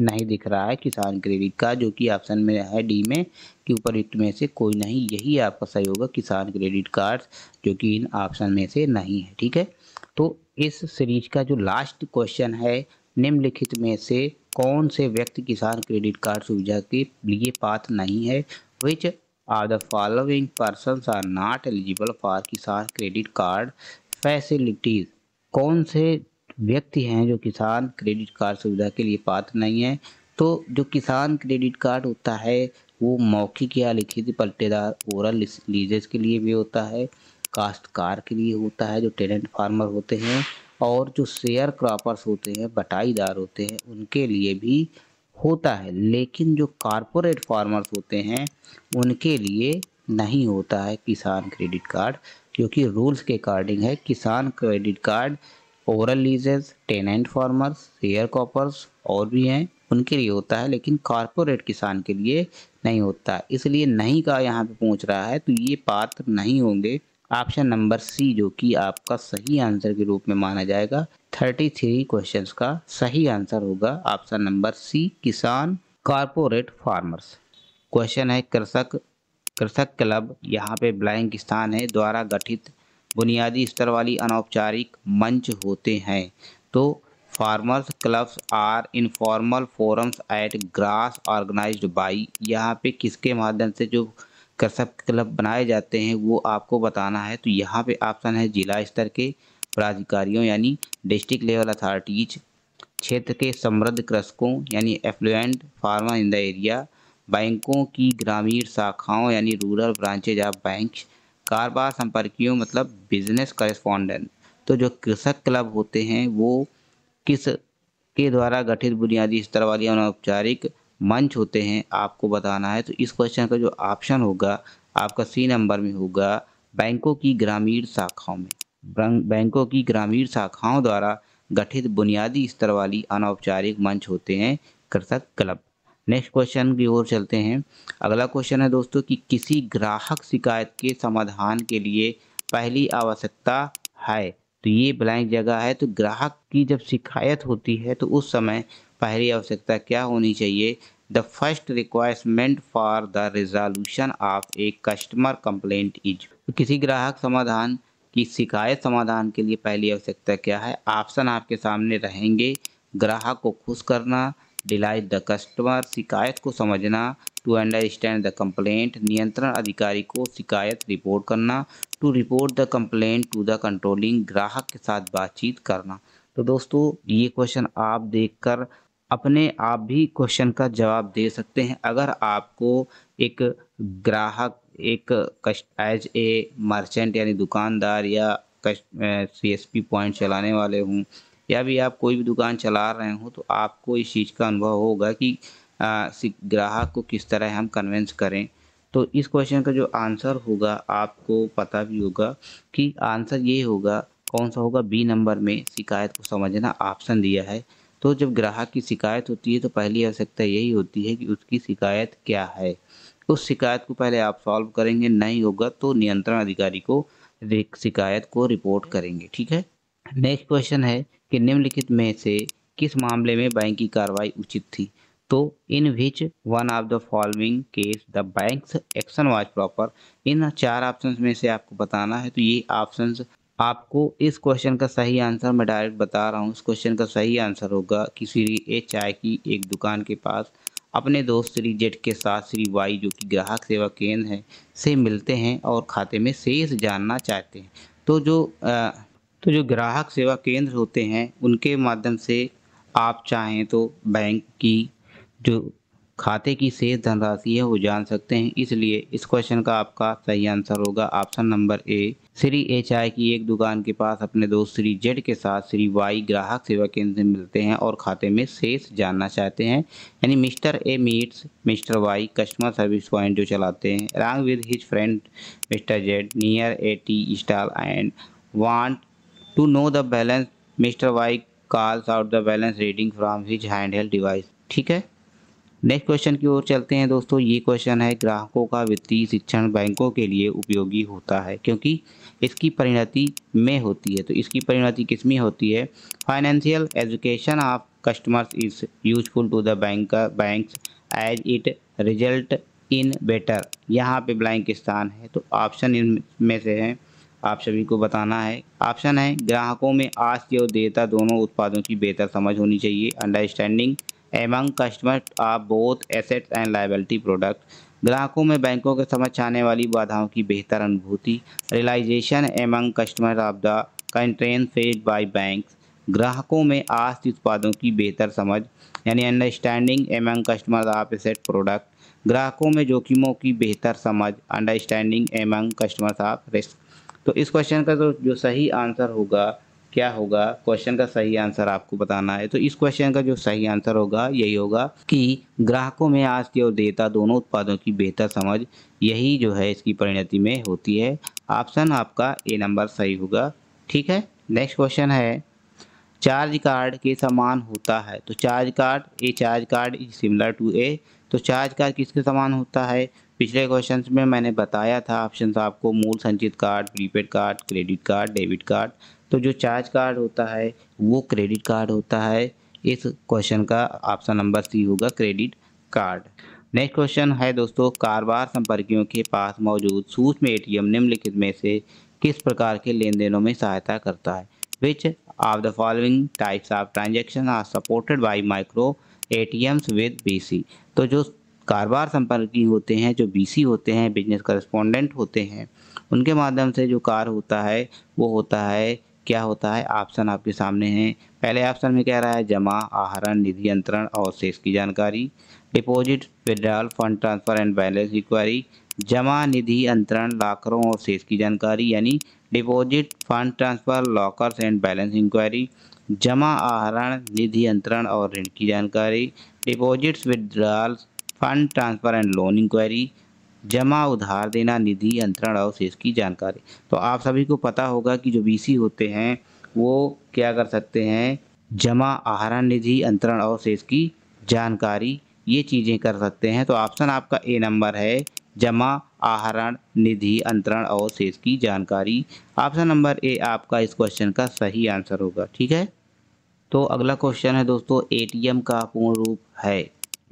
नहीं दिख रहा है किसान क्रेडिट कार्ड जो कि ऑप्शन में है डी में कि उपरुक्त में से कोई नहीं यही आपका सही होगा किसान क्रेडिट कार्ड जो कि इन ऑप्शन में से नहीं है ठीक है तो इस सीरीज का जो लास्ट क्वेश्चन है निम्नलिखित में से कौन से व्यक्ति किसान क्रेडिट कार्ड सुविधा के लिए पात्र नहीं है which are the following person are not eligible for Kisan credit card facilities कौन से व्यक्ति हैं जो किसान क्रेडिट कार्ड सुविधा के लिए पात्र नहीं है तो जो किसान क्रेडिट कार्ड होता है वो मौखिक या लिखित पलटेदार ओरल लीजेस के लिए भी होता है काश्तकार के लिए होता है जो टेनेंट फार्मर होते हैं और जो शेयर क्रॉपर्स होते हैं बटाईदार होते हैं उनके लिए भी होता है लेकिन जो कारपोरेट फार्मर्स होते हैं उनके लिए नहीं होता है किसान क्रेडिट कार्ड क्योंकि रूल्स के अकॉर्डिंग है Kisan credit card overall leases tenant farmers share croppers और भी हैं उनके लिए होता है लेकिन कॉरपोरेट किसान के लिए नहीं होता इसलिए नहीं का यहाँ पे पूछ रहा है तो ये पात्र नहीं होंगे ऑप्शन नंबर सी जो कि आपका सही आंसर के रूप में माना जाएगा थर्टी थ्री क्वेश्चन का सही आंसर होगा ऑप्शन नंबर सी किसान कॉरपोरेट फार्मर्स क्वेश्चन है कृषक कृषक क्लब यहाँ पे ब्लैंक स्थान है द्वारा गठित बुनियादी स्तर वाली अनौपचारिक मंच होते हैं तो farmers clubs are informal forums at grass organized by यहाँ पे किसके माध्यम से जो कृषक क्लब बनाए जाते हैं वो आपको बताना है तो यहाँ पे ऑप्शन है जिला स्तर के प्राधिकारियों यानी डिस्ट्रिक्ट लेवल अथॉरिटीज क्षेत्र के समृद्ध कृषकों यानी affluent farmer in the area बैंकों की ग्रामीण शाखाओं यानी रूरल ब्रांचेज ऑफ बैंक कारोबार संपर्कियों मतलब बिजनेस करस्पॉन्डेंट तो जो कृषक क्लब होते हैं वो किस के द्वारा गठित बुनियादी स्तर वाली अनौपचारिक मंच होते हैं आपको बताना है तो इस क्वेश्चन का जो ऑप्शन होगा आपका सी नंबर में होगा बैंकों की ग्रामीण शाखाओं में बैंकों की ग्रामीण शाखाओं द्वारा गठित बुनियादी स्तर वाली अनौपचारिक मंच होते हैं कृषक क्लब नेक्स्ट क्वेश्चन की ओर चलते हैं अगला क्वेश्चन है दोस्तों कि किसी ग्राहक शिकायत के समाधान के लिए पहली आवश्यकता है तो ये ब्लैंक जगह है तो ग्राहक की जब शिकायत होती है तो उस समय पहली आवश्यकता क्या होनी चाहिए the first requirement for the resolution of a customer complaint is किसी ग्राहक समाधान की शिकायत समाधान के लिए पहली आवश्यकता क्या है ऑप्शन आपके सामने रहेंगे ग्राहक को खुश करना डिलाइट द कस्टमर शिकायत को समझना टू अंडरस्टैंड द कंप्लेंट नियंत्रण अधिकारी को शिकायत रिपोर्ट करना to report the complaint to the controlling ग्राहक के साथ बातचीत करना तो दोस्तों ये क्वेश्चन आप देखकर अपने आप भी क्वेश्चन का जवाब दे सकते हैं अगर आपको एक ग्राहक एक कस्ट एज ए मर्चेंट यानी दुकानदार या सी एस पी पॉइंट चलाने वाले हूँ या भी आप कोई भी दुकान चला रहे हो तो आपको इस चीज़ का अनुभव होगा कि ग्राहक को किस तरह हम कन्वेंस करें तो इस क्वेश्चन का जो आंसर होगा आपको पता भी होगा कि आंसर ये होगा कौन सा होगा बी नंबर में शिकायत को समझना ऑप्शन दिया है तो जब ग्राहक की शिकायत होती है तो पहली आवश्यकता यही होती है कि उसकी शिकायत क्या है उस शिकायत को पहले आप सॉल्व करेंगे नहीं होगा तो नियंत्रण अधिकारी को शिकायत को रिपोर्ट करेंगे ठीक है नेक्स्ट क्वेश्चन है कि निम्नलिखित में से किस मामले में बैंक की कार्रवाई उचित थी तो in which one of the following case the bank action was proper इन चार ऑप्शन में से आपको बताना है तो ये ऑप्शन आपको इस क्वेश्चन का सही आंसर मैं डायरेक्ट बता रहा हूँ इस क्वेश्चन का सही आंसर होगा कि श्री ए चाय की एक दुकान के पास अपने दोस्त श्री जेड के साथ श्री वाई जो कि ग्राहक सेवा केंद्र है से मिलते हैं और खाते में शेष जानना चाहते हैं तो जो आ, तो जो ग्राहक सेवा केंद्र होते हैं उनके माध्यम से आप चाहें तो बैंक की जो खाते की शेष धनराशि है वो जान सकते हैं इसलिए इस क्वेश्चन का आपका सही आंसर होगा option number A Shri H I की एक दुकान के पास अपने दोस्त श्री जेड के साथ श्री वाई ग्राहक सेवा केंद्र से मिलते हैं और खाते में शेष जानना चाहते हैं यानी mister A meets mister Y customer service point जो चलाते हैं wrong with his friend mister Z near a tea stall and want To know the balance, Mr. Y calls out the balance reading from his handheld device. ठीक है next question की ओर चलते हैं दोस्तों ये क्वेश्चन है ग्राहकों का वित्तीय शिक्षण बैंकों के लिए उपयोगी होता है क्योंकि इसकी परिणति में होती है तो इसकी परिणति किस में होती है financial education of customers is useful to the bank bank as it result in better यहाँ पे ब्लैंक स्थान है तो ऑप्शन इन में से है आप सभी को बताना है ऑप्शन है ग्राहकों में आस्क और देयता दोनों उत्पादों की बेहतर समझ होनी चाहिए अंडरस्टैंडिंग एमंग कस्टमर आप both assets and liability product ग्राहकों में बैंकों के समझ आने वाली बाधाओं की बेहतर अनुभूति realization among customer of the constraint faced by bank ग्राहकों में आस्त उत्पादों की बेहतर समझ यानी understanding among customer of asset product ग्राहकों में जोखिमों की बेहतर समझ understanding among customers of risk तो इस क्वेश्चन का जो जो सही आंसर होगा क्या होगा क्वेश्चन का सही आंसर आपको बताना है तो इस क्वेश्चन का जो सही आंसर होगा यही होगा कि ग्राहकों में आस्ती और देता दोनों उत्पादों की बेहतर समझ यही जो है इसकी परिणति में होती है ऑप्शन आपका ए नंबर सही होगा ठीक है नेक्स्ट क्वेश्चन है चार्ज कार्ड के समान होता है तो charge card a charge card is similar to a तो चार्ज कार्ड किसके समान होता है पिछले क्वेश्चन में मैंने बताया था ऑप्शन आपको मूल संचित card prepaid card credit card debit card तो जो चार्ज कार्ड होता है वो क्रेडिट कार्ड होता है इस क्वेश्चन का ऑप्शन नंबर सी होगा क्रेडिट कार्ड नेक्स्ट क्वेश्चन है दोस्तों कारोबार संपर्कियों के पास मौजूद सूक्ष्म एटीएम निम्नलिखित में से किस प्रकार के लेन देनों में सहायता करता है which of the following types of transaction are supported by micro A T with B तो जो कारोबार संपर्की होते हैं जो बीसी होते हैं बिजनेस करस्पोंडेंट होते हैं उनके माध्यम से जो कार्य होता है वो होता है क्या होता है ऑप्शन आपके सामने हैं पहले ऑप्शन में कह रहा है जमा आहरण निधि अंतरण और शेष की जानकारी deposit withdrawal fund transfer and balance inquiry जमा निधि अंतरण लाकरों और शेष की जानकारी यानी deposit fund transfer lockers and balance inquiry जमा आहरण निधि अंतरण और ऋण की जानकारी deposits withdrawals fund transfer and loan inquiry जमा उधार देना निधि अंतरण और शेष की जानकारी तो आप सभी को पता होगा कि जो बीसी होते हैं वो क्या कर सकते हैं जमा आहरण निधि अंतरण और शेष की जानकारी ये चीज़ें कर सकते हैं तो ऑप्शन आपका ए नंबर है जमा आहरण निधि अंतरण और शेष की जानकारी ऑप्शन नंबर ए आपका इस क्वेश्चन का सही आंसर होगा ठीक है तो अगला क्वेश्चन है दोस्तों एटीएम का पूर्ण रूप है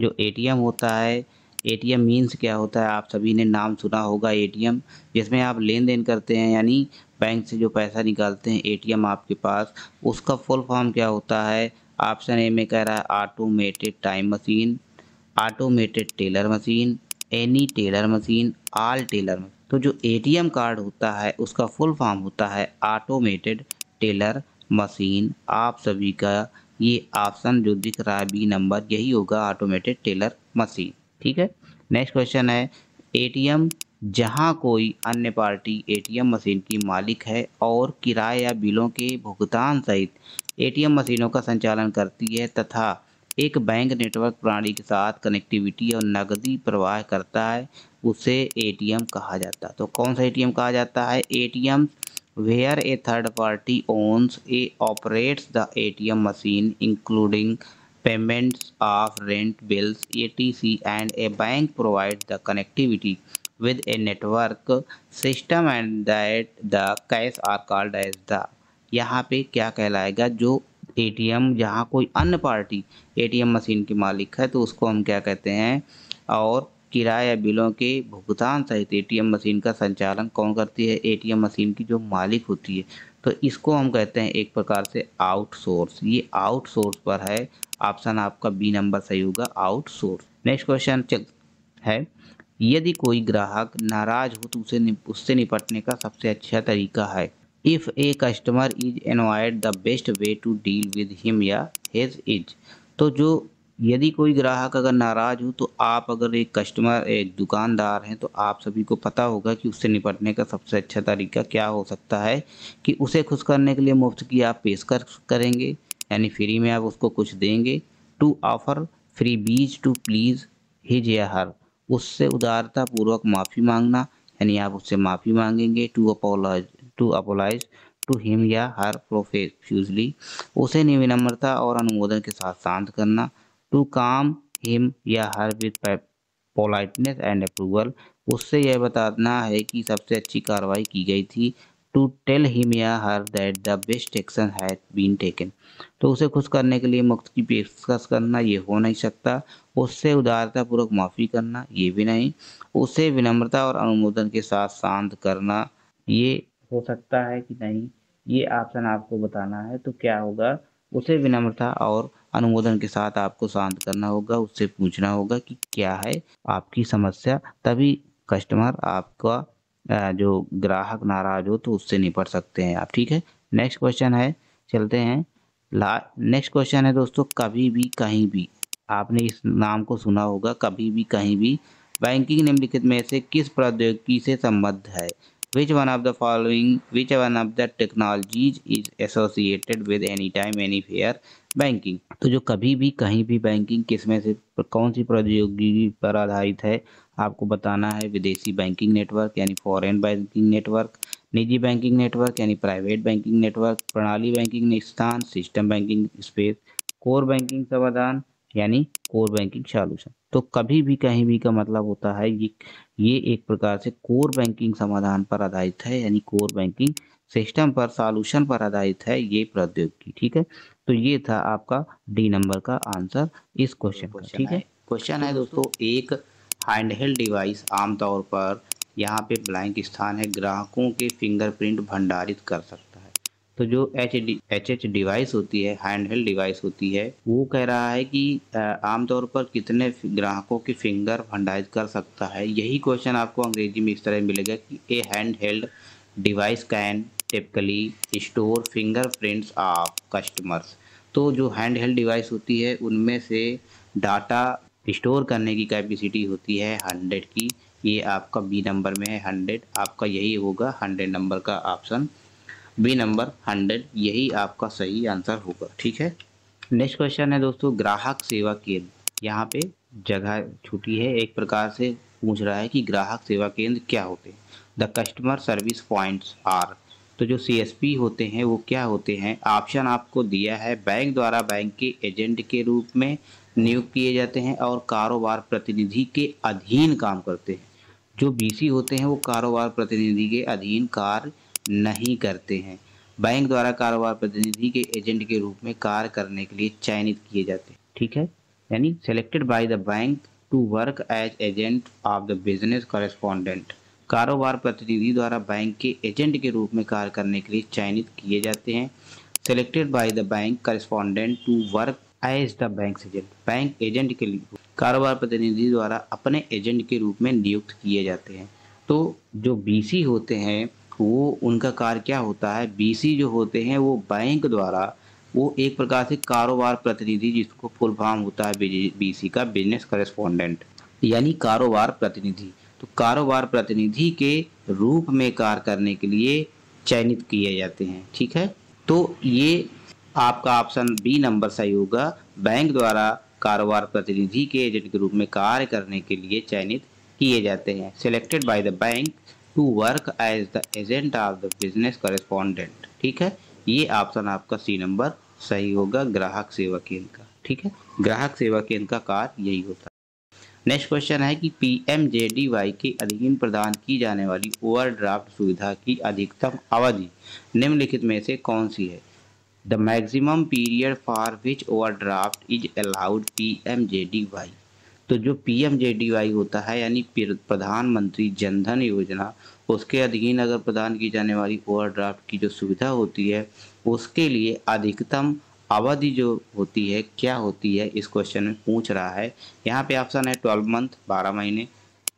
जो एटीएम होता है एटीएम मींस क्या होता है आप सभी ने नाम सुना होगा एटीएम जिसमें आप लेन देन करते हैं यानी बैंक से जो पैसा निकालते हैं एटीएम आपके पास उसका फुल फॉर्म क्या होता है ऑप्शन ए में कह रहा है automated time machine automated teller machine any teller machine all teller machine तो जो ए कार्ड होता है उसका फुल फॉर्म होता है ऑटोमेटेड टेलर मशीन आप सभी का ये ऑप्शन जो दिख रहा है बी नंबर यही होगा ऑटोमेटेड टेलर मशीन ठीक है नेक्स्ट क्वेश्चन है एटीएम जहां कोई अन्य पार्टी एटीएम मशीन की मालिक है और किराए या बिलों के भुगतान सहित एटीएम मशीनों का संचालन करती है तथा एक बैंक नेटवर्क प्रणाली के साथ कनेक्टिविटी और नकदी प्रवाह करता है उसे एटीएम कहा जाता है तो कौन सा एटीएम कहा जाता है ATM T where a third party owns a operates the ATM machine including payments of rent bills etc and a bank provides the connectivity with a network system and that the cash are called as the यहाँ पे क्या कहलाएगा जो ए T M जहाँ कोई अन्य party A T M machine की मालिक है तो उसको हम क्या कहते हैं और किराया या बिलों के भुगतान सहित एटीएम मशीन का संचालन कौन करती है एटीएम मशीन की जो मालिक होती है तो इसको हम कहते हैं एक प्रकार से आउटसोर्स ये आउटसोर्स पर है ऑप्शन आपका बी नंबर सही होगा आउटसोर्स नेक्स्ट क्वेश्चन है यदि कोई ग्राहक नाराज हो तो उसे उससे निपटने का सबसे अच्छा तरीका है if a customer is annoyed the best way to deal with him या हिज इज तो जो यदि कोई ग्राहक अगर नाराज़ हो तो आप अगर एक कस्टमर एक दुकानदार हैं तो आप सभी को पता होगा कि उससे निपटने का सबसे अच्छा तरीका क्या हो सकता है कि उसे खुश करने के लिए मुफ्त की आप पेशकश करेंगे यानी फ्री में आप उसको कुछ देंगे to offer freebies to please his या हर उससे उदारतापूर्वक माफ़ी मांगना यानी आप उससे माफ़ी मांगेंगे to apologize to apologize to him या हर प्रोफेफ्यूजली उसे निविनम्रता और अनुमोदन के साथ शांत करना टू काम हिम या her with politeness and approval उससे यह बताना है कि सबसे अच्छी कार्रवाई की गई थी टू टेल हिम या her that the best action has been taken तो उसे खुश करने के लिए मुक्त की पेशकश करना ये हो नहीं सकता उससे उदारतापूर्वक माफ़ी करना ये भी नहीं उसे विनम्रता और अनुमोदन के साथ शांत करना ये हो सकता है कि नहीं ये ऑप्शन आपको बताना है तो क्या होगा उसे विनम्रता और अनुमोदन के साथ आपको शांत करना होगा उससे पूछना होगा कि क्या है आपकी समस्या तभी कस्टमर आपका जो ग्राहक नाराज हो तो उससे निपट सकते हैं आप ठीक है नेक्स्ट क्वेश्चन है चलते हैं ला नेक्स्ट क्वेश्चन है दोस्तों कभी भी कहीं भी आपने इस नाम को सुना होगा कभी भी कहीं भी बैंकिंग निम्नलिखित में से किस प्रौद्योगिकी से संबद्ध है which one of the following which one of the technologies is associated with any time anywhere banking तो जो कभी भी कहीं भी बैंकिंग किस में से कौन सी प्रौद्योगिकी पर आधारित है आपको बताना है विदेशी बैंकिंग नेटवर्क यानी फॉरेन बैंकिंग नेटवर्क निजी बैंकिंग नेटवर्क यानी प्राइवेट बैंकिंग नेटवर्क प्रणाली बैंकिंग स्थान system banking space core banking समाधान यानी कोर बैंकिंग सॉल्यूशन तो कभी भी कहीं भी का मतलब होता है ये ये एक प्रकार से कोर बैंकिंग समाधान पर आधारित है यानी कोर बैंकिंग सिस्टम पर सॉल्यूशन पर आधारित है ये प्रौद्योगिकी ठीक है तो ये था आपका डी नंबर का आंसर इस क्वेश्चन का ठीक है क्वेश्चन है दोस्तों एक हैंडहेल्ड डिवाइस आमतौर पर यहाँ पे ब्लैंक स्थान है ग्राहकों के फिंगरप्रिंट भंडारित कर सकता है तो जो H D H H device होती है हैंडहेल्ड डिवाइस होती है वो कह रहा है कि आमतौर पर कितने ग्राहकों के फिंगर भंडारित कर सकता है यही क्वेश्चन आपको अंग्रेजी में इस तरह मिलेगा कि a hand held device can typically store fingerprints of customers तो जो हैंड हेल्ड डिवाइस होती है उनमें से डाटा स्टोर करने की कैपेसिटी होती है हंड्रेड की ये आपका बी नंबर में है हंड्रेड आपका यही होगा हंड्रेड नंबर का ऑप्शन बी नंबर हंड्रेड यही आपका सही आंसर होगा ठीक है नेक्स्ट क्वेश्चन है दोस्तों ग्राहक सेवा केंद्र यहाँ पे जगह छुट्टी है एक प्रकार से पूछ रहा है कि ग्राहक सेवा केंद्र क्या होते हैं the customer service points are तो जो सी होते हैं वो क्या होते हैं ऑप्शन आपको दिया है बैंक द्वारा बैंक के एजेंट के रूप में नियुक्त किए जाते हैं और कारोबार प्रतिनिधि के अधीन काम करते हैं जो बीसी होते हैं वो कारोबार प्रतिनिधि के अधीन कार्य नहीं करते हैं बैंक द्वारा कारोबार प्रतिनिधि के एजेंट के रूप में कार्य करने के लिए चयनित किए जाते हैं ठीक है यानी selected by the bank to work as agent of the business correspondent कारोबार प्रतिनिधि द्वारा बैंक के एजेंट के रूप में कार्य करने के लिए चयनित किए जाते हैं selected by the bank correspondent to work as the bank agent bank agent के लिए कारोबार प्रतिनिधि द्वारा अपने एजेंट के रूप में नियुक्त किए जाते हैं तो जो बी होते हैं वो उनका कार्य क्या होता है बी जो होते हैं वो बैंक द्वारा वो एक प्रकार से कारोबार प्रतिनिधि जिसको फुल फॉर्म होता है बीसी का बिजनेस करस्पॉन्डेंट यानी कारोबार प्रतिनिधि तो कारोबार प्रतिनिधि के रूप में कार्य करने के लिए चयनित किए जाते हैं ठीक है तो ये आपका ऑप्शन बी नंबर सही होगा बैंक द्वारा कारोबार प्रतिनिधि के एजेंट के रूप में कार्य करने के लिए चयनित किए जाते हैं selected by the bank to work as the agent of the business correspondent ठीक है ये ऑप्शन आपका सी नंबर सही होगा ग्राहक सेवा केंद्र का ठीक है ग्राहक सेवा केंद्र का कार्य यही होता है नेक्स्ट क्वेश्चन है कि पीएमजेडीवाई के अधीन प्रदान की जाने वाली ओवरड्राफ्ट सुविधा की अधिकतम अवधि निम्नलिखित में से कौन सी है the maximum period for which overdraft is allowed PMJDY तो जो पीएमजेडीवाई होता है यानी प्रधानमंत्री जनधन योजना उसके अधीन अगर प्रदान की जाने वाली ओवरड्राफ्ट की जो सुविधा होती है उसके लिए अधिकतम अवधि जो होती है क्या होती है इस क्वेश्चन में पूछ रहा है यहाँ पे ऑप्शन है ट्वेल्व मंथ बारह महीने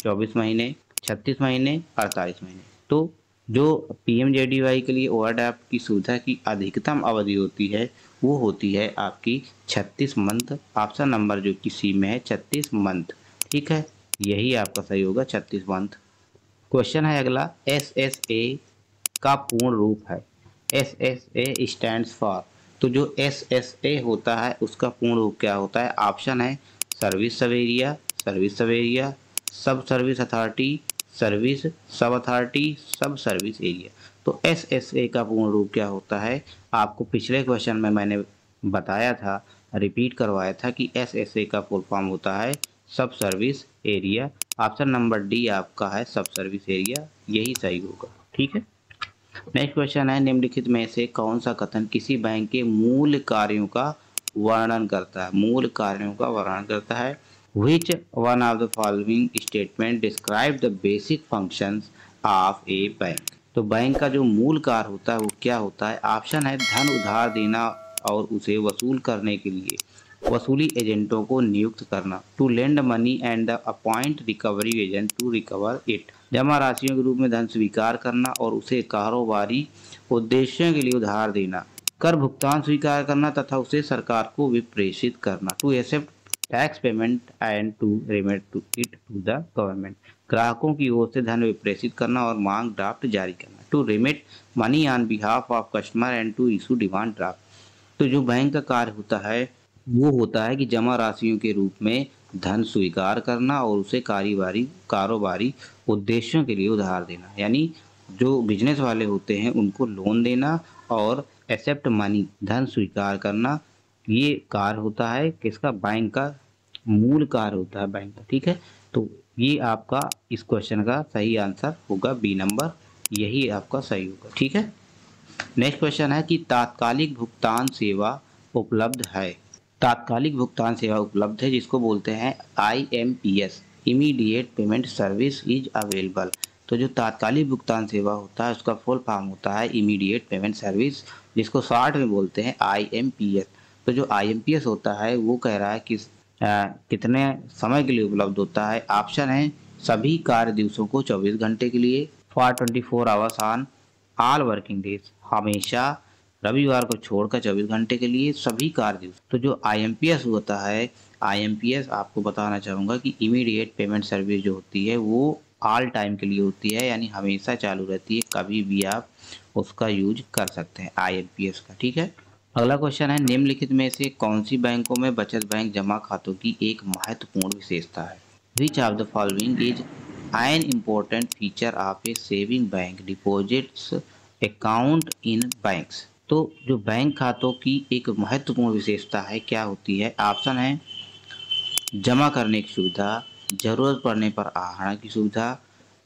चौबीस महीने छत्तीस महीने अड़तालीस महीने तो जो P M J D Y के लिए ओवर की सुविधा की अधिकतम अवधि होती है वो होती है आपकी छत्तीस मंथ ऑप्शन नंबर जो कि सी में है छत्तीस मंथ ठीक है यही आपका सही होगा छत्तीस मंथ क्वेश्चन है अगला एस एस ए का पूर्ण रूप है S S A stand for तो जो एस एस ए होता है उसका पूर्ण रूप क्या होता है ऑप्शन है service sub area service sub area sub service authority service sub authority sub service area तो एस एस ए का पूर्ण रूप क्या होता है आपको पिछले क्वेश्चन में मैंने बताया था रिपीट करवाया था कि एस एस ए का फुल फॉर्म होता है sub service area option number D आपका है सब सर्विस एरिया यही सही होगा ठीक है नेक्स्ट क्वेश्चन है निम्नलिखित में से कौन सा कथन किसी बैंक के मूल कार्यों का वर्णन करता है मूल कार्यों का वर्णन करता है which one of the following statement describe the basic function of a bank तो बैंक का जो मूल कार्य होता है वो क्या होता है ऑप्शन है धन उधार देना और उसे वसूल करने के लिए वसूली एजेंटों को नियुक्त करना to lend money and the appoint recovery agent to recover it जमा राशियों के रूप में धन स्वीकार करना और उसे कारोबारी उद्देश्यों के लिए उधार देना कर भुगतान स्वीकार करना तथा उसे सरकार को विप्रेषित करना to accept tax payment and to remit to it to the government ग्राहकों की ओर से धन विप्रेषित करना और मांग ड्राफ्ट जारी करना to remit money on behalf of customer and to issue demand draft तो जो बैंक का कार्य होता है वो होता है कि जमा राशियों के रूप में धन स्वीकार करना और उसे कारोबारी कारोबारी उद्देश्यों के लिए उधार देना यानी जो बिजनेस वाले होते हैं उनको लोन देना और एक्सेप्ट मनी धन स्वीकार करना ये कार होता है किसका बैंक का मूल कार होता है बैंक का ठीक है तो ये आपका इस क्वेश्चन का सही आंसर होगा बी नंबर यही आपका सही होगा ठीक है नेक्स्ट क्वेश्चन है कि तात्कालिक भुगतान सेवा उपलब्ध है तात्कालिक भुगतान सेवा उपलब्ध है जिसको बोलते हैं I M P S immediate payment service is available तो जो तात्कालिक भुगतान सेवा होता है उसका फुल फॉर्म होता है इमीडिएट पेमेंट सर्विस जिसको शॉर्ट में बोलते हैं आई तो जो आई होता है वो कह रहा है कि आ, कितने समय के लिए उपलब्ध होता है ऑप्शन है सभी कार्य दिवसों को 24 घंटे के लिए for twenty four hours on all working days हमेशा रविवार को छोड़कर 24 घंटे के लिए सभी कार्य दिवस तो जो आई होता है आईएमपीएस आपको बताना चाहूँगा कि इमीडिएट पेमेंट सर्विस जो होती है वो ऑल टाइम के लिए होती है यानी हमेशा चालू रहती है कभी भी आप उसका यूज कर सकते हैं आईएमपीएस का ठीक है अगला क्वेश्चन है निम्नलिखित में से कौन सी बैंकों में बचत बैंक जमा खातों की एक महत्वपूर्ण विशेषता है which of the following is an important feature of a saving bank deposits account in banks तो जो बैंक खातों की एक महत्वपूर्ण विशेषता है क्या होती है ऑप्शन है जमा करने की सुविधा जरूरत पड़ने पर आहरणा की सुविधा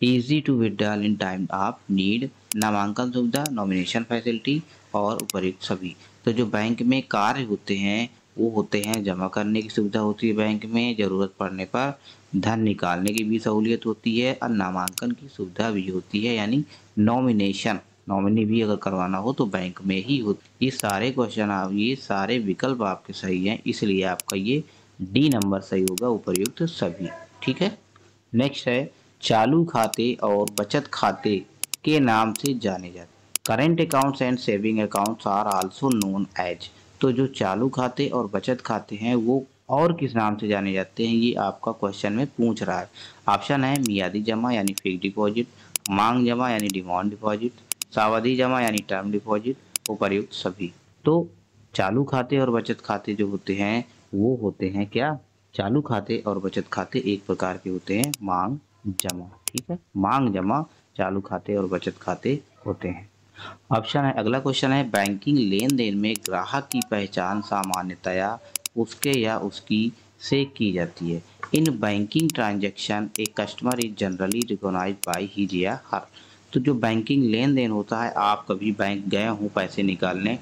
easy to withdrawal in time आप नीड नामांकन सुविधा नॉमिनेशन फैसिलिटी और उपरुक्त सभी तो जो बैंक में कार्य होते हैं वो होते हैं जमा करने की सुविधा होती है बैंक में ज़रूरत पड़ने पर धन निकालने की भी सहूलियत होती है और नामांकन की सुविधा भी होती है यानी नॉमिनेशन नॉमिनी भी अगर करवाना हो तो बैंक में ही होती ये सारे क्वेश्चन आप ये सारे विकल्प आपके सही हैं इसलिए आपका ये डी नंबर सही होगा उपयुक्त सभी ठीक है नेक्स्ट है चालू खाते और बचत खाते के नाम से जाने जाते current accounts and saving accounts are also known as तो जो चालू खाते और बचत खाते हैं वो और किस नाम से जाने जाते हैं ये आपका क्वेश्चन में पूछ रहा है ऑप्शन है मियादी जमा यानी फिक्स डिपॉजिट मांग जमा यानी डिमांड डिपॉजिट सावधि जमा यानी टर्म डिपॉजिट उपरयुक्त सभी तो चालू खाते और बचत खाते जो होते हैं वो होते हैं क्या चालू खाते और बचत खाते एक प्रकार के होते हैं मांग जमा ठीक है मांग जमा चालू खाते और बचत खाते होते हैं ऑप्शन है अगला क्वेश्चन है बैंकिंग लेन देन में ग्राहक की पहचान सामान्यतया उसके या उसकी से की जाती है in banking transaction a customer is generally recognize by ही जिया हर तो जो बैंकिंग लेन देन होता है आप कभी बैंक गए हों पैसे निकालने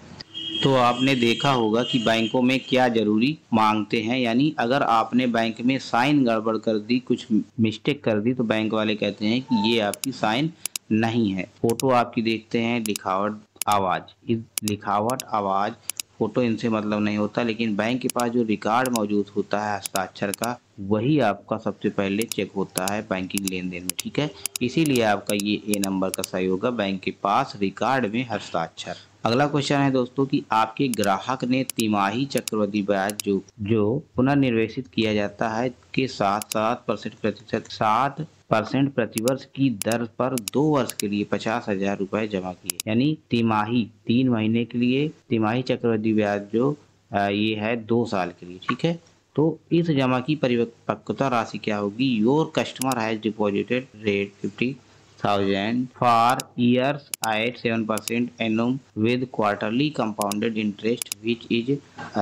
तो आपने देखा होगा कि बैंकों में क्या जरूरी मांगते हैं यानी अगर आपने बैंक में साइन गड़बड़ कर दी कुछ मिस्टेक कर दी तो बैंक वाले कहते हैं कि ये आपकी साइन नहीं है फोटो आपकी देखते हैं लिखावट आवाज़ इस लिखावट आवाज़ फ़ोटो इनसे मतलब नहीं होता लेकिन बैंक के पास जो रिकॉर्ड मौजूद होता है हस्ताक्षर का वही आपका सबसे पहले चेक होता है बैंकिंग लेन देन में ठीक है इसीलिए आपका ये ए नंबर का सही होगा बैंक के पास रिकॉर्ड में हस्ताक्षर अगला क्वेश्चन है दोस्तों कि आपके ग्राहक ने तिमाही चक्रवृद्धि ब्याज जो जो पुनर्निवेशित किया जाता है के साथ सात परसेंट प्रतिशत सात परसेंट प्रतिवर्ष की दर पर दो वर्ष के लिए पचास हजार रूपए जमा किए यानी तिमाही तीन महीने के लिए तिमाही चक्रवृद्धि ब्याज जो ये है दो साल के लिए ठीक है तो इस जमा की परिपक्वता राशि क्या होगी your customer has deposited rate fifty thousand for years at seven percent annum with quarterly compounded interest, which is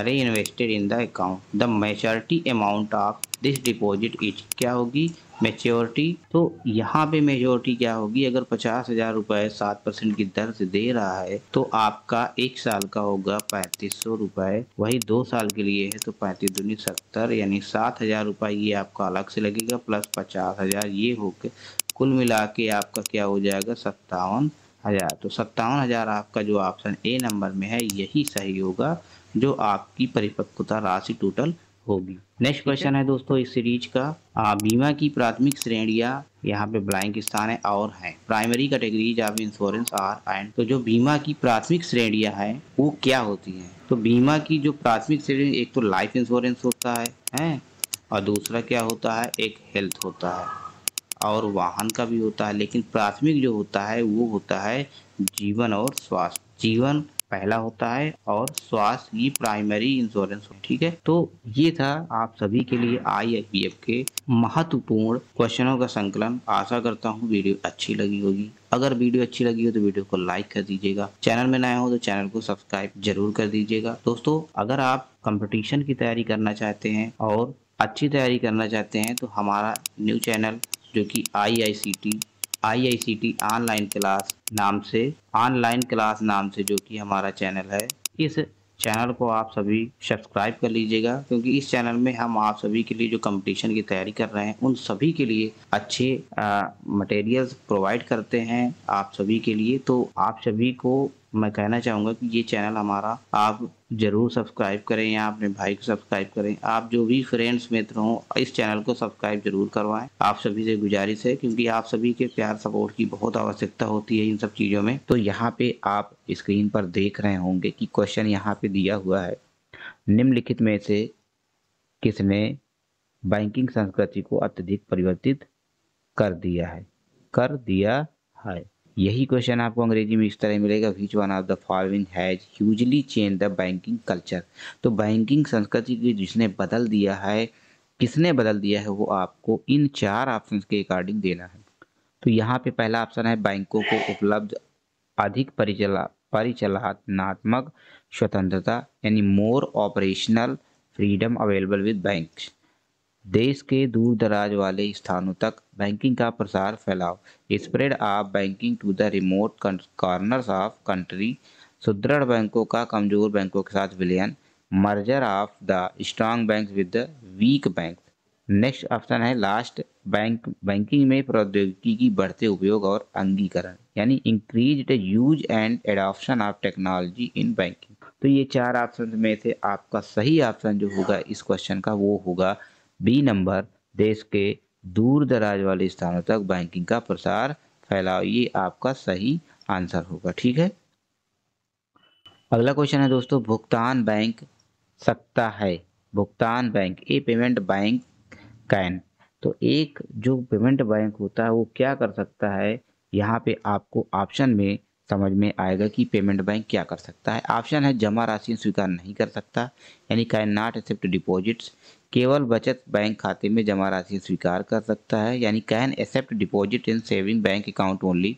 reinvested in the account. The maturity amount of this deposit is क्या होगी मेच्योरिटी तो यहाँ पे maturity क्या होगी अगर पचास हजार रुपए सात परसेंट की दर से दे रहा है तो आपका एक साल का होगा पैंतीस सौ रुपए वही दो साल के लिए है तो पैंतीस दूनी सत्तर यानी सात हजार रुपए ये आपका अलग से लगेगा प्लस पचास हजार ये होकर कुल मिला के आपका क्या हो जाएगा सत्तावन हज़ार तो सत्तावन हज़ार आपका जो ऑप्शन ए नंबर में है यही सही होगा जो आपकी परिपक्वता राशि टोटल होगी नेक्स्ट क्वेश्चन है दोस्तों इस सीरीज का आ, बीमा की प्राथमिक श्रेणिया यहाँ पे ब्लाइंक स्थान है और है primary categories of insurance are and तो जो बीमा की प्राथमिक श्रेणिया है वो क्या होती है तो बीमा की जो प्राथमिक श्रेणी एक तो लाइफ इंश्योरेंस होता है है और दूसरा क्या होता है एक हेल्थ होता है और वाहन का भी होता है लेकिन प्राथमिक जो होता है वो होता है जीवन और स्वास्थ्य जीवन पहला होता है और स्वास्थ्य की प्राइमरी इंश्योरेंस ठीक है तो ये था आप सभी के लिए आई के महत्वपूर्ण क्वेश्चनों का संकलन आशा करता हूँ वीडियो अच्छी लगी होगी अगर वीडियो अच्छी लगी हो तो वीडियो को लाइक कर दीजिएगा चैनल में नए हो तो चैनल को सब्सक्राइब जरूर कर दीजिएगा दोस्तों अगर आप कंपटीशन की तैयारी करना चाहते हैं और अच्छी तैयारी करना चाहते हैं तो हमारा न्यू चैनल जो कि I I C T I I C T online class नाम से ऑनलाइन क्लास नाम से जो कि हमारा चैनल है इस चैनल को आप सभी सब्सक्राइब कर लीजिएगा क्योंकि इस चैनल में हम आप सभी के लिए जो कंपटीशन की तैयारी कर रहे हैं उन सभी के लिए अच्छे मटेरियल्स प्रोवाइड करते हैं आप सभी के लिए तो आप सभी को मैं कहना चाहूँगा कि ये चैनल हमारा आप ज़रूर सब्सक्राइब करें या अपने भाई को सब्सक्राइब करें आप जो भी फ्रेंड्स मित्र हों इस चैनल को सब्सक्राइब जरूर करवाएं आप सभी से गुजारिश है क्योंकि आप सभी के प्यार सपोर्ट की बहुत आवश्यकता होती है इन सब चीज़ों में तो यहाँ पे आप स्क्रीन पर देख रहे होंगे कि क्वेश्चन यहाँ पे दिया हुआ है निम्नलिखित में से किसने बैंकिंग संस्कृति को अत्यधिक परिवर्तित कर दिया है कर दिया है यही क्वेश्चन आपको अंग्रेजी में इस तरह मिलेगा which one of the following has hugely change the banking culture तो बैंकिंग संस्कृति की जिसने बदल दिया है किसने बदल दिया है वो आपको इन चार ऑप्शन के अकॉर्डिंग देना है तो यहाँ पे पहला ऑप्शन है बैंकों को उपलब्ध अधिक परिचला परिचलनात्मक स्वतंत्रता यानी more operational freedom available with bank देश के दूर दराज वाले स्थानों तक बैंकिंग का प्रसार फैलाओ spread of banking to the remote corners of country सुदृढ़ बैंकों का कमजोर बैंकों के साथ विलयन merger of the strong bank with the weak bank next option है लास्ट बैंक बैंकिंग में प्रौद्योगिकी की बढ़ते उपयोग और अंगीकरण यानी increase use and adoption of technology in banking तो ये चार ऑप्शन में से आपका सही ऑप्शन जो होगा इस क्वेश्चन का वो होगा बी नंबर देश के दूर दराज वाले स्थानों तक बैंकिंग का प्रसार फैलाओ ये आपका सही आंसर होगा ठीक है अगला क्वेश्चन है दोस्तों भुगतान बैंक सकता है भुगतान bank a payment bank can तो एक जो पेमेंट बैंक होता है वो क्या कर सकता है यहाँ पे आपको ऑप्शन में समझ में आएगा कि पेमेंट बैंक क्या कर सकता है ऑप्शन है जमा राशि स्वीकार नहीं कर सकता यानी कैन नॉट एक्सेप्ट डिपॉजिट्स केवल बचत बैंक खाते में जमा राशि स्वीकार कर सकता है यानी can accept deposit in saving bank account only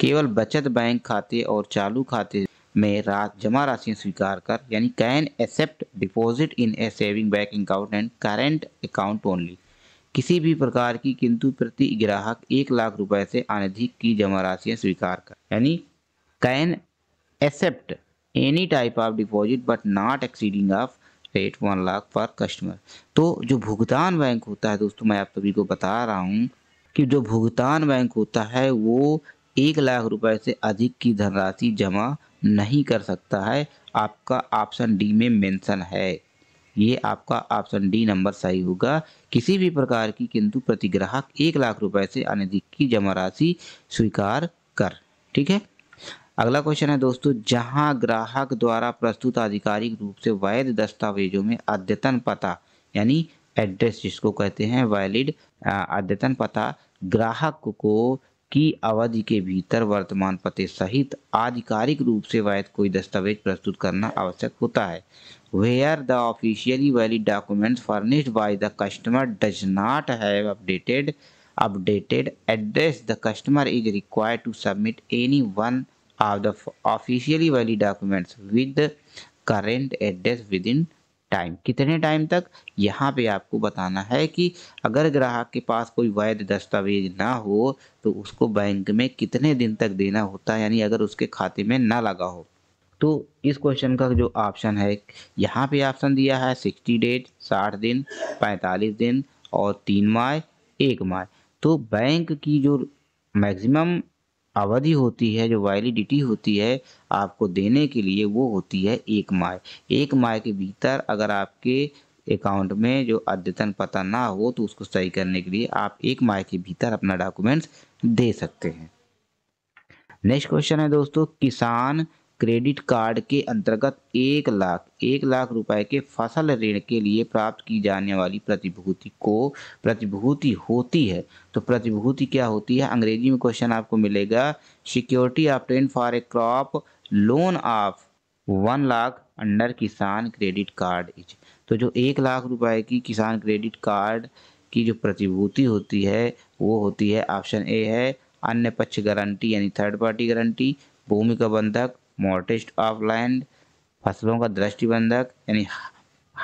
केवल बचत बैंक खाते और चालू खाते में रा, जमा राशि स्वीकार कर यानी can accept deposit in a saving bank account and current account only किसी भी प्रकार की किंतु प्रति ग्राहक एक लाख रुपए से अनधिक की जमा राशियाँ स्वीकार कर यानी can accept any type of deposit but not exceeding of rate one lakh per customer तो जो भुगतान बैंक होता है दोस्तों मैं आप सभी को बता रहा हूँ कि जो भुगतान बैंक होता है वो एक लाख रुपए से अधिक की धनराशि जमा नहीं कर सकता है आपका ऑप्शन डी में मेंशन है ये आपका ऑप्शन डी नंबर सही होगा किसी भी प्रकार की किंतु प्रति ग्राहक एक लाख रुपए से अनधिक की जमा राशि स्वीकार कर ठीक है अगला क्वेश्चन है दोस्तों जहां ग्राहक द्वारा प्रस्तुत आधिकारिक रूप से वैध दस्तावेजों में अद्यतन पता यानी एड्रेस जिसको कहते हैं वैलिड अद्यतन पता ग्राहक को की अवधि के भीतर वर्तमान पते सहित आधिकारिक रूप से वैध कोई दस्तावेज प्रस्तुत करना आवश्यक होता है where the officially valid document furnished by the customer does not have updated updated address the customer is required to submit any one of the officially valid documents with current address within time कितने time तक यहाँ पे आपको बताना है कि अगर ग्राहक के पास कोई वैध दस्तावेज ना हो तो उसको बैंक में कितने दिन तक देना होता है यानी अगर उसके खाते में ना लगा हो तो इस क्वेश्चन का जो ऑप्शन है यहाँ पे ऑप्शन दिया है सिक्सटी डेज साठ दिन पैंतालीस दिन और तीन माह एक माह तो बैंक की जो मैक्सिमम अवधि होती है जो वैलिडिटी होती है आपको देने के लिए वो होती है एक माह एक माह के भीतर अगर आपके अकाउंट में जो अद्यतन पता ना हो तो उसको सही करने के लिए आप एक माह के भीतर अपना डॉक्यूमेंट्स दे सकते हैं नेक्स्ट क्वेश्चन है दोस्तों किसान क्रेडिट कार्ड के अंतर्गत एक लाख एक लाख रुपए के फसल ऋण के लिए प्राप्त की जाने वाली प्रतिभूति को प्रतिभूति होती है तो प्रतिभूति क्या होती है अंग्रेजी में क्वेश्चन आपको मिलेगा security of train for a crop loan of one lakh under Kisan credit card तो जो एक लाख रुपए की किसान क्रेडिट कार्ड की जो प्रतिभूति होती है वो होती है ऑप्शन ए है अन्य पक्ष गारंटी यानी थर्ड पार्टी गारंटी भूमि का बंधक मोर्टेस्ट ऑफ लैंड फसलों का दृष्टिबंधक यानी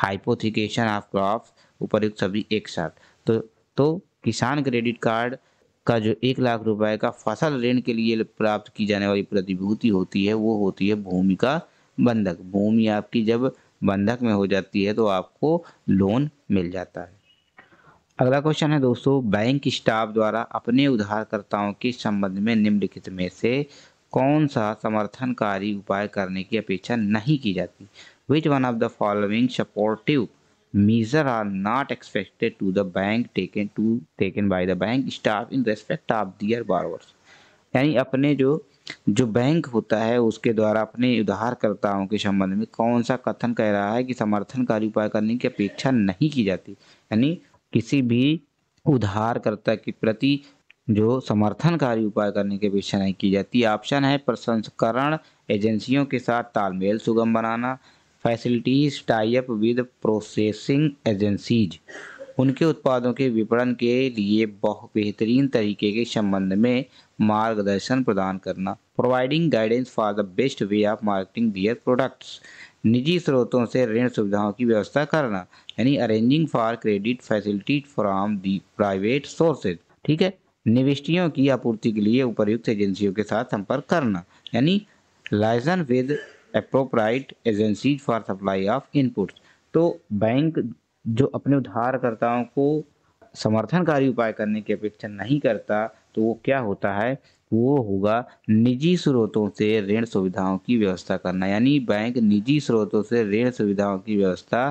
हाइपोथिकेशन ऑफ क्रॉप उपयुक्त सभी एक साथ तो तो किसान क्रेडिट कार्ड का जो एक लाख रुपए का फसल ऋण के लिए प्राप्त की जाने वाली प्रतिभूति होती है वो होती है भूमि का बंधक भूमि आपकी जब बंधक में हो जाती है तो आपको लोन मिल जाता है अगला क्वेश्चन है दोस्तों बैंक स्टाफ द्वारा अपने उधारकर्ताओं के संबंध में निम्नलिखित में से कौन सा समर्थनकारी उपाय करने की अपेक्षा नहीं की जाती which one of the following supportive measure are not expected to the bank taken to taken by the bank staff in respect of their borrowers यानी अपने जो जो बैंक होता है उसके द्वारा अपने उधारकर्ताओं के संबंध में कौन सा कथन कह रहा है कि समर्थनकारी उपाय करने की अपेक्षा नहीं की जाती यानी किसी भी उधारकर्ता के प्रति जो समर्थनकारी उपाय करने के विषय नहीं की जाती है ऑप्शन है प्रसंस्करण एजेंसियों के साथ तालमेल सुगम बनाना facilities type with processing agencies उनके उत्पादों के विपणन के लिए बहुत बेहतरीन तरीके के संबंध में मार्गदर्शन प्रदान करना providing guidance for the best way of marketing their products निजी स्रोतों से ऋण सुविधाओं की व्यवस्था करना यानी arranging for credit facility from the private sources ठीक है निविष्टियों की आपूर्ति के लिए उपयुक्त एजेंसियों के साथ संपर्क करना यानी liaison with appropriate agencies for supply of input तो बैंक जो अपने उधारकर्ताओं को समर्थनकारी उपाय करने की अपेक्षा नहीं करता तो वो क्या होता है वो होगा निजी स्रोतों से ऋण सुविधाओं की व्यवस्था करना यानी बैंक निजी स्रोतों से ऋण सुविधाओं की व्यवस्था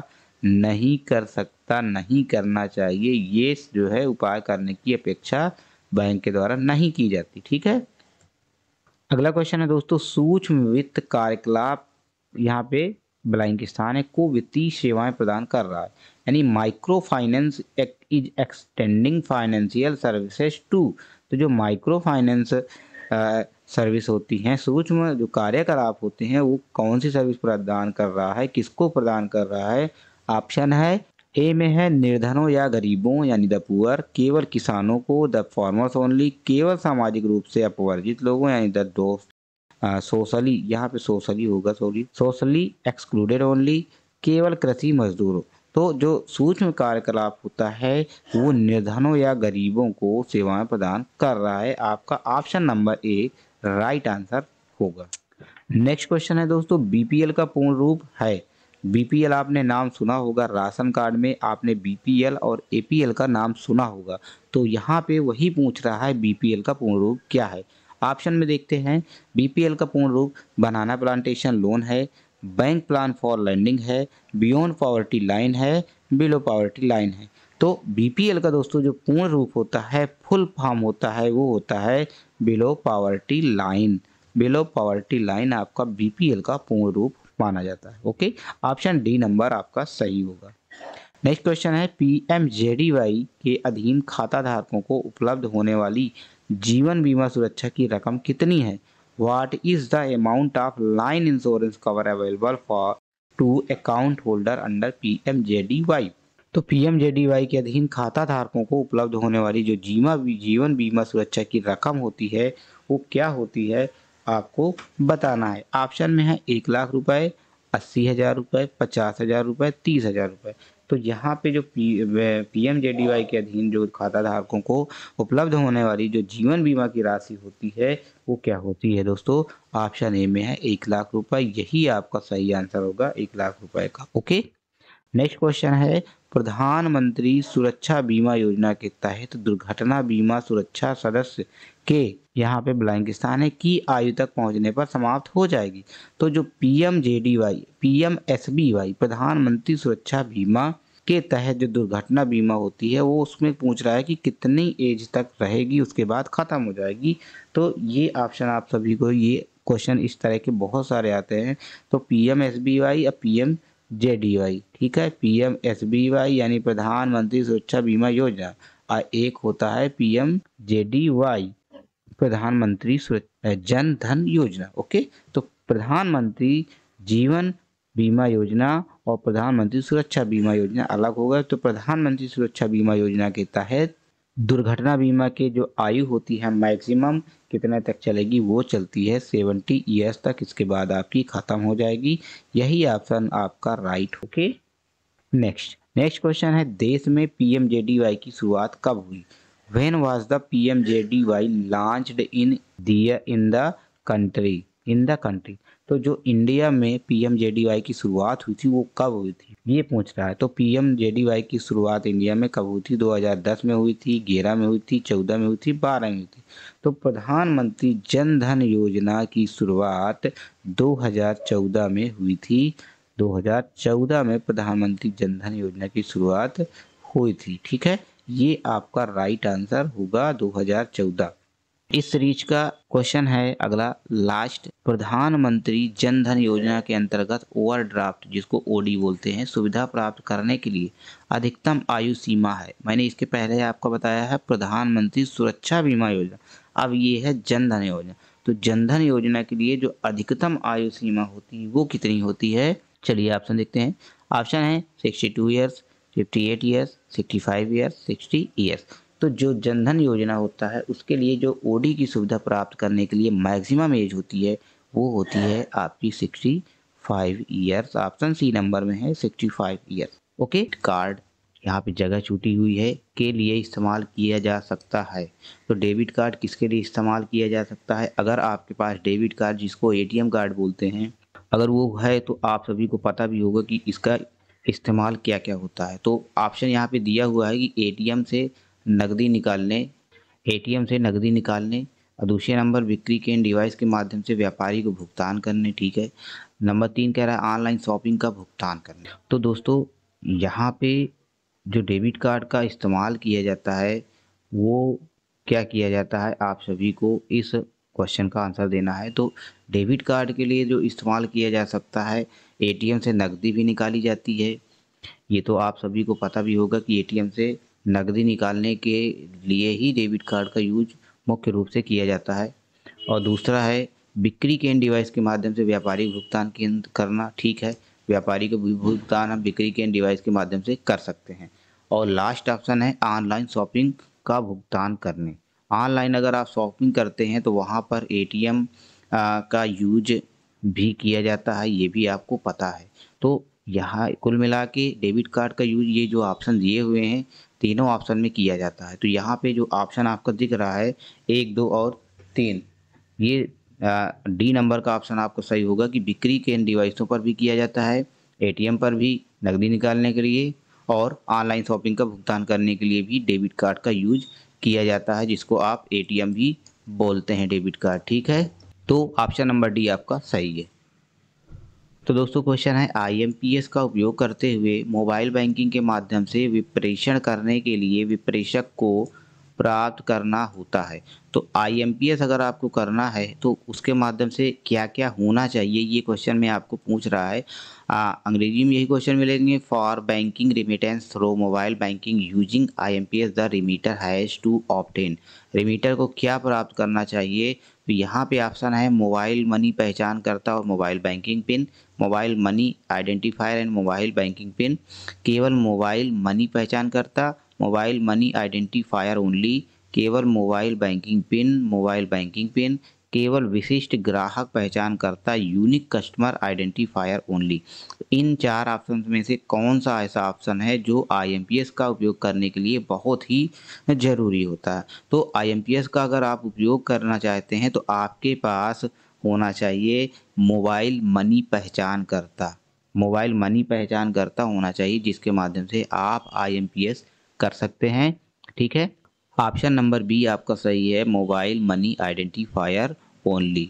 नहीं कर सकता नहीं करना चाहिए ये जो है उपाय करने की अपेक्षा बैंक के द्वारा नहीं की जाती ठीक है अगला क्वेश्चन है दोस्तों सूक्ष्म वित्त कार्यकलाप यहाँ पे ब्लाइंक स्थान है को वित्तीय सेवाएं प्रदान कर रहा है यानी micro finance act is extending financial services to तो जो माइक्रो फाइनेंस सर्विस होती हैं सूक्ष्म जो कार्यकलाप होते हैं वो कौन सी सर्विस प्रदान कर रहा है किसको प्रदान कर रहा है ऑप्शन है ए में है निर्धनों या गरीबों यानी द पुअर केवल किसानों को द फार्मर्स ओनली केवल सामाजिक रूप से अपवर्जित लोगों यानी द दोस्त सोशली यहाँ पे सोशली होगा सॉरी सोशली एक्सक्लूडेड ओनली केवल कृषि मजदूरों तो जो सूक्ष्म कार्यकलाप होता है वो निर्धनों या गरीबों को सेवाएं प्रदान कर रहा है आपका option number A right answer होगा नेक्स्ट क्वेश्चन है दोस्तों बीपीएल का पूर्ण रूप है बीपीएल आपने नाम सुना होगा राशन कार्ड में आपने बीपीएल और एपीएल का नाम सुना होगा तो यहाँ पे वही पूछ रहा है बीपीएल का पूर्ण रूप क्या है ऑप्शन में देखते हैं बीपीएल का पूर्ण रूप बनाना प्लांटेशन लोन है बैंक प्लान फॉर लैंडिंग है बियॉन्ड पॉवर्टी लाइन है बिलो पॉवर्टी लाइन है तो बीपीएल का दोस्तों जो पूर्ण रूप होता है फुल फॉर्म होता है वो होता है below poverty line below poverty line आपका बीपीएल का पूर्ण रूप माना जाता है ओके ऑप्शन डी नंबर आपका सही होगा नेक्स्ट क्वेश्चन है पीएमजेडीवाई के अधीन खाता धारकों को उपलब्ध होने वाली जीवन बीमा सुरक्षा की रकम कितनी है what is the amount of line insurance cover available for to account holder under PMJDY तो पीएमजेडीवाई के अधीन खाता धारकों को उपलब्ध होने वाली जो जीवा जीवन बीमा सुरक्षा की रकम होती है वो क्या होती है आपको बताना है ऑप्शन में है एक लाख रुपए अस्सी हज़ार रुपए पचास हज़ार रुपए तीस हज़ार रुपए तो यहाँ पे जो P P M J D Y के अधीन जो खाता धारकों को उपलब्ध होने वाली जो जीवन बीमा की राशि होती है वो क्या होती है दोस्तों ऑप्शन ए में है एक लाख रुपए यही आपका सही आंसर होगा एक लाख रुपए का ओके नेक्स्ट क्वेश्चन है प्रधानमंत्री सुरक्षा बीमा योजना के तहत दुर्घटना बीमा सुरक्षा सदस्य के यहाँ पे ब्लैंक स्थान है की आयु तक पहुँचने पर समाप्त हो जाएगी तो जो P M J D Y P M S B Y प्रधानमंत्री सुरक्षा बीमा के तहत जो दुर्घटना बीमा होती है वो उसमें पूछ रहा है कि कितनी एज तक रहेगी उसके बाद ख़त्म हो जाएगी तो ये ऑप्शन आप सभी को ये क्वेश्चन इस तरह के बहुत सारे आते हैं तो P M S B Y या P M J D Y ठीक है P M S B Y यानी प्रधानमंत्री सुरक्षा बीमा योजना और एक होता है P M J D Y प्रधानमंत्री जन धन योजना ओके तो प्रधानमंत्री जीवन बीमा योजना और प्रधानमंत्री सुरक्षा बीमा योजना अलग होगा तो प्रधानमंत्री सुरक्षा बीमा योजना के तहत दुर्घटना बीमा के जो आयु होती है मैक्सिमम कितने तक चलेगी वो चलती है सेवेंटी ईयर्स तक इसके बाद आपकी ख़त्म हो जाएगी यही ऑप्शन आपका right okay next next question है देश में पीएमजेडीवाई की शुरुआत कब हुई when was the pmjdy launched in the in the country in the country तो जो इंडिया में पीएम जेडीवाई की शुरुआत हुई थी वो कब हुई थी ये पूछ रहा है तो पीएम जेडीवाई की शुरुआत इंडिया में कब हुई थी 2010 में हुई थी ग्यारह में हुई थी चौदह में हुई थी बारह में हुई थी तो प्रधानमंत्री जन धन योजना की शुरुआत 2014 में हुई थी 2014 में प्रधानमंत्री जन धन योजना की शुरुआत हुई थी ठीक है ये आपका राइट आंसर होगा 2014 इस सीरीज का क्वेश्चन है अगला लास्ट प्रधानमंत्री जन धन योजना के अंतर्गत ओवरड्राफ्ट जिसको ओडी बोलते हैं सुविधा प्राप्त करने के लिए अधिकतम आयु सीमा है मैंने इसके पहले आपको बताया है प्रधानमंत्री सुरक्षा बीमा योजना अब ये है जन धन योजना तो जन धन योजना के लिए जो अधिकतम आयु सीमा होती है वो कितनी होती है चलिए ऑप्शन देखते हैं ऑप्शन है sixty two years fifty eight years sixty five years sixty years तो जो जनधन योजना होता है उसके लिए जो ओडी की सुविधा प्राप्त करने के लिए मैक्सिमम एज होती है वो होती है आपकी sixty five years option C number में है sixty five years okay card यहाँ पे जगह छूटी हुई है के लिए इस्तेमाल किया जा सकता है तो डेबिट कार्ड किसके लिए इस्तेमाल किया जा सकता है अगर आपके पास डेबिट कार्ड जिसको ए कार्ड बोलते हैं अगर वो है तो आप सभी को पता भी होगा कि इसका इस्तेमाल क्या क्या होता है तो ऑप्शन यहाँ पे दिया हुआ है कि एटीएम से नकदी निकालने लें एटीएम से नकदी निकालने और दूसरे नंबर बिक्री के डिवाइस के माध्यम से व्यापारी को भुगतान करने ठीक है नंबर तीन कह रहा है ऑनलाइन शॉपिंग का भुगतान करने तो दोस्तों यहाँ पे जो डेबिट कार्ड का इस्तेमाल किया जाता है वो क्या किया जाता है आप सभी को इस क्वेश्चन का आंसर देना है तो डेबिट कार्ड के लिए जो इस्तेमाल किया जा सकता है एटीएम से नकदी भी निकाली जाती है ये तो आप सभी को पता भी होगा कि एटीएम से नकदी निकालने के लिए ही डेबिट कार्ड का यूज मुख्य रूप से किया जाता है और दूसरा है बिक्री के इन डिवाइस के माध्यम से व्यापारी भुगतान केंद्र करना ठीक है व्यापारी का भुगतान हम बिक्री के डिवाइस के माध्यम से कर सकते हैं और लास्ट ऑप्शन है ऑनलाइन शॉपिंग का भुगतान करने ऑनलाइन अगर आप शॉपिंग करते हैं तो वहाँ पर ए का यूज भी किया जाता है ये भी आपको पता है तो यहाँ कुल मिला के डेबिट कार्ड का यूज़ ये जो ऑप्शन दिए हुए हैं तीनों ऑप्शन में किया जाता है तो यहाँ पे जो ऑप्शन आपका दिख रहा है एक दो और तीन ये डी नंबर का ऑप्शन आपको सही होगा कि बिक्री के इन डिवाइसों पर भी किया जाता है एटीएम पर भी नकदी निकालने के लिए और ऑनलाइन शॉपिंग का भुगतान करने के लिए भी डेबिट कार्ड का यूज किया जाता है जिसको आप ए भी बोलते हैं डेबिट कार्ड ठीक है तो ऑप्शन नंबर डी आपका सही है तो दोस्तों क्वेश्चन है आईएमपीएस का उपयोग करते हुए मोबाइल बैंकिंग के माध्यम से विप्रेषण करने के लिए विप्रेषक को प्राप्त करना होता है तो आईएमपीएस अगर आपको करना है तो उसके माध्यम से क्या क्या होना चाहिए ये क्वेश्चन मैं आपको पूछ रहा है आ, अंग्रेजी में यही क्वेश्चन मिलेंगे for banking remittance through mobile banking using IMPS the remitter has to obtain remitter को क्या प्राप्त करना चाहिए तो यहाँ पे ऑप्शन है मोबाइल मनी पहचान करता और mobile banking PIN mobile money identifier and mobile banking PIN केवल मोबाइल मनी पहचान करता मोबाइल मनी आइडेंटिफायर ओनली केवल mobile banking PIN mobile banking PIN केवल विशिष्ट ग्राहक पहचानकर्ता यूनिक कस्टमर आइडेंटिफायर ओनली इन चार ऑप्शन में से कौन सा ऐसा ऑप्शन है जो आई का उपयोग करने के लिए बहुत ही ज़रूरी होता है तो आई का अगर आप उपयोग करना चाहते हैं तो आपके पास होना चाहिए मोबाइल मनी पहचानकर्ता मोबाइल मनी पहचानकर्ता होना चाहिए जिसके माध्यम से आप आई कर सकते हैं ठीक है ऑप्शन नंबर बी आपका सही है mobile money identifier only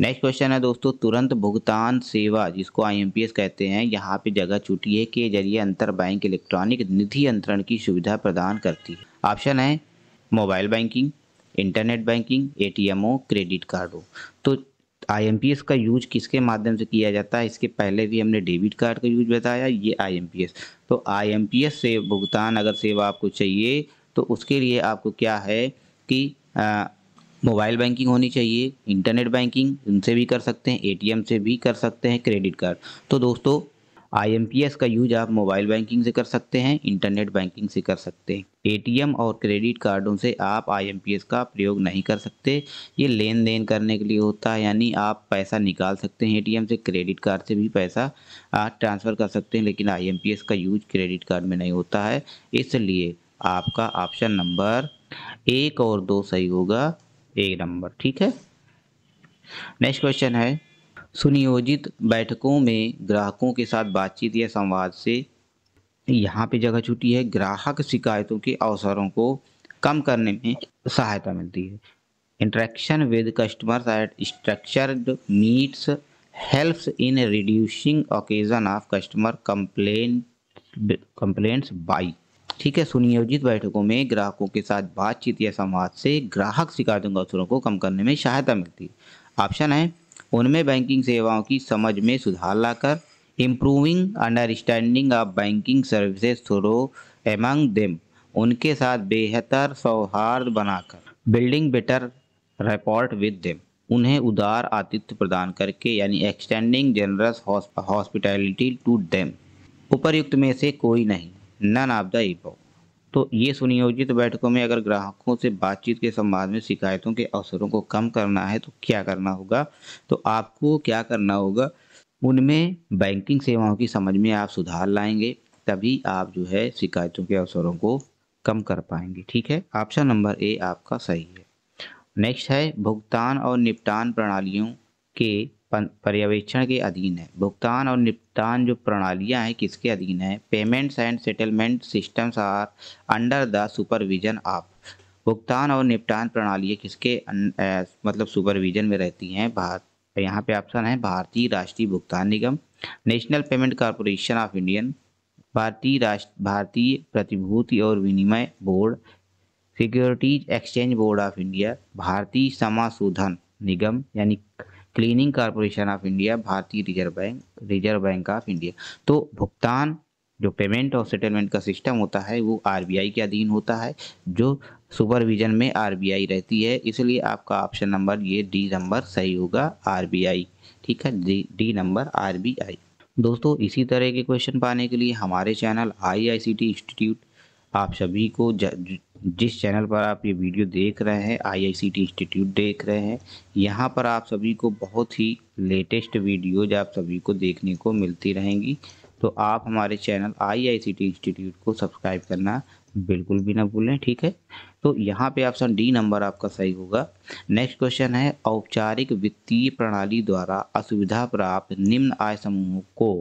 next question है दोस्तों तुरंत भुगतान सेवा जिसको आईएमपीएस कहते हैं यहाँ पे जगह छूटी है के जरिए अंतर बैंक इलेक्ट्रॉनिक निधि अंतरण की सुविधा प्रदान करती है ऑप्शन है मोबाइल बैंकिंग इंटरनेट बैंकिंग एटीएमओ क्रेडिट कार्डो तो आई का यूज किसके माध्यम से किया जाता है इसके पहले भी हमने डेबिट कार्ड का यूज बताया ये आई तो आई से भुगतान अगर सेवा आपको चाहिए तो उसके लिए आपको क्या है कि मोबाइल बैंकिंग होनी चाहिए इंटरनेट बैंकिंग उनसे भी कर सकते हैं एटीएम से भी कर सकते हैं क्रेडिट कार्ड तो दोस्तों आईएमपीएस का यूज आप मोबाइल बैंकिंग से कर सकते हैं इंटरनेट बैंकिंग से कर सकते हैं एटीएम और क्रेडिट कार्डों से आप आईएमपीएस का प्रयोग नहीं कर सकते ये लेन देन करने के लिए होता है यानी आप पैसा निकाल सकते हैं एटीएम से क्रेडिट कार्ड से भी पैसा ट्रांसफ़र कर सकते हैं लेकिन आईएमपीएस का यूज क्रेडिट कार्ड में नहीं होता है इसलिए आपका ऑप्शन नंबर एक और दो सही होगा एक नंबर ठीक है नेक्स्ट क्वेश्चन है सुनियोजित बैठकों में ग्राहकों के साथ बातचीत या संवाद से यहाँ पे जगह छूटी है ग्राहक शिकायतों के अवसरों को कम करने में सहायता मिलती है interaction with customers at structured meets help in reducing occasion of customer complain complaints by ठीक है सुनियोजित बैठकों में ग्राहकों के साथ बातचीत या संवाद से ग्राहक शिकायतों के अवसरों को कम करने में सहायता मिलती है ऑप्शन है उनमें बैंकिंग सेवाओं की समझ में सुधार लाकर improving understanding of banking services through among them उनके साथ बेहतर सौहार्द बनाकर building better rapport with them उन्हें उदार आतिथ्य प्रदान करके यानी extending generous hospitality to them उपरयुक्त में से कोई नहीं नन ऑफ द इबो तो ये सुनियोजित बैठकों में अगर ग्राहकों से बातचीत के संवाद में शिकायतों के अवसरों को कम करना है तो क्या करना होगा तो आपको क्या करना होगा उनमें बैंकिंग सेवाओं की समझ में आप सुधार लाएंगे तभी आप जो है शिकायतों के अवसरों को कम कर पाएंगे ठीक है ऑप्शन नंबर ए आपका सही है नेक्स्ट है भुगतान और निपटान प्रणालियों के पर्यवेक्षण के अधीन है भुगतान और निपटान जो प्रणालियां हैं किसके अधीन है payments and settlement systems are under the supervision of भुगतान और निपटान प्रणालियां किसके अन, मतलब सुपरविजन में रहती हैं भारत यहाँ पे ऑप्शन है भारतीय राष्ट्रीय भुगतान निगम National Payment Corporation of Indian भारतीय राष्ट्र भारतीय प्रतिभूति और विनिमय board securities exchange board of India भारतीय समाशोधन निगम यानी क्लीनिंग कॉरपोरेशन ऑफ इंडिया भारतीय reserve bank reserve bank of India तो भुगतान जो पेमेंट और सेटलमेंट का सिस्टम होता है वो आरबीआई के अधीन होता है जो सुपरविजन में आरबीआई रहती है इसलिए आपका ऑप्शन नंबर ये डी नंबर सही होगा आरबीआई ठीक है डी नंबर आरबीआई दोस्तों इसी तरह के क्वेश्चन पाने के लिए हमारे channel I I C T institute आप सभी को जिस चैनल पर आप ये वीडियो देख रहे हैं आईआईसीटी इंस्टीट्यूट देख रहे हैं यहाँ पर आप सभी को बहुत ही लेटेस्ट वीडियोज आप सभी को देखने को मिलती रहेंगी तो आप हमारे चैनल आईआईसीटी इंस्टीट्यूट को सब्सक्राइब करना बिल्कुल भी ना भूलें ठीक है तो यहाँ पे ऑप्शन डी नंबर आपका सही होगा नेक्स्ट क्वेश्चन है औपचारिक वित्तीय प्रणाली द्वारा असुविधा प्राप्त निम्न आय समूहों को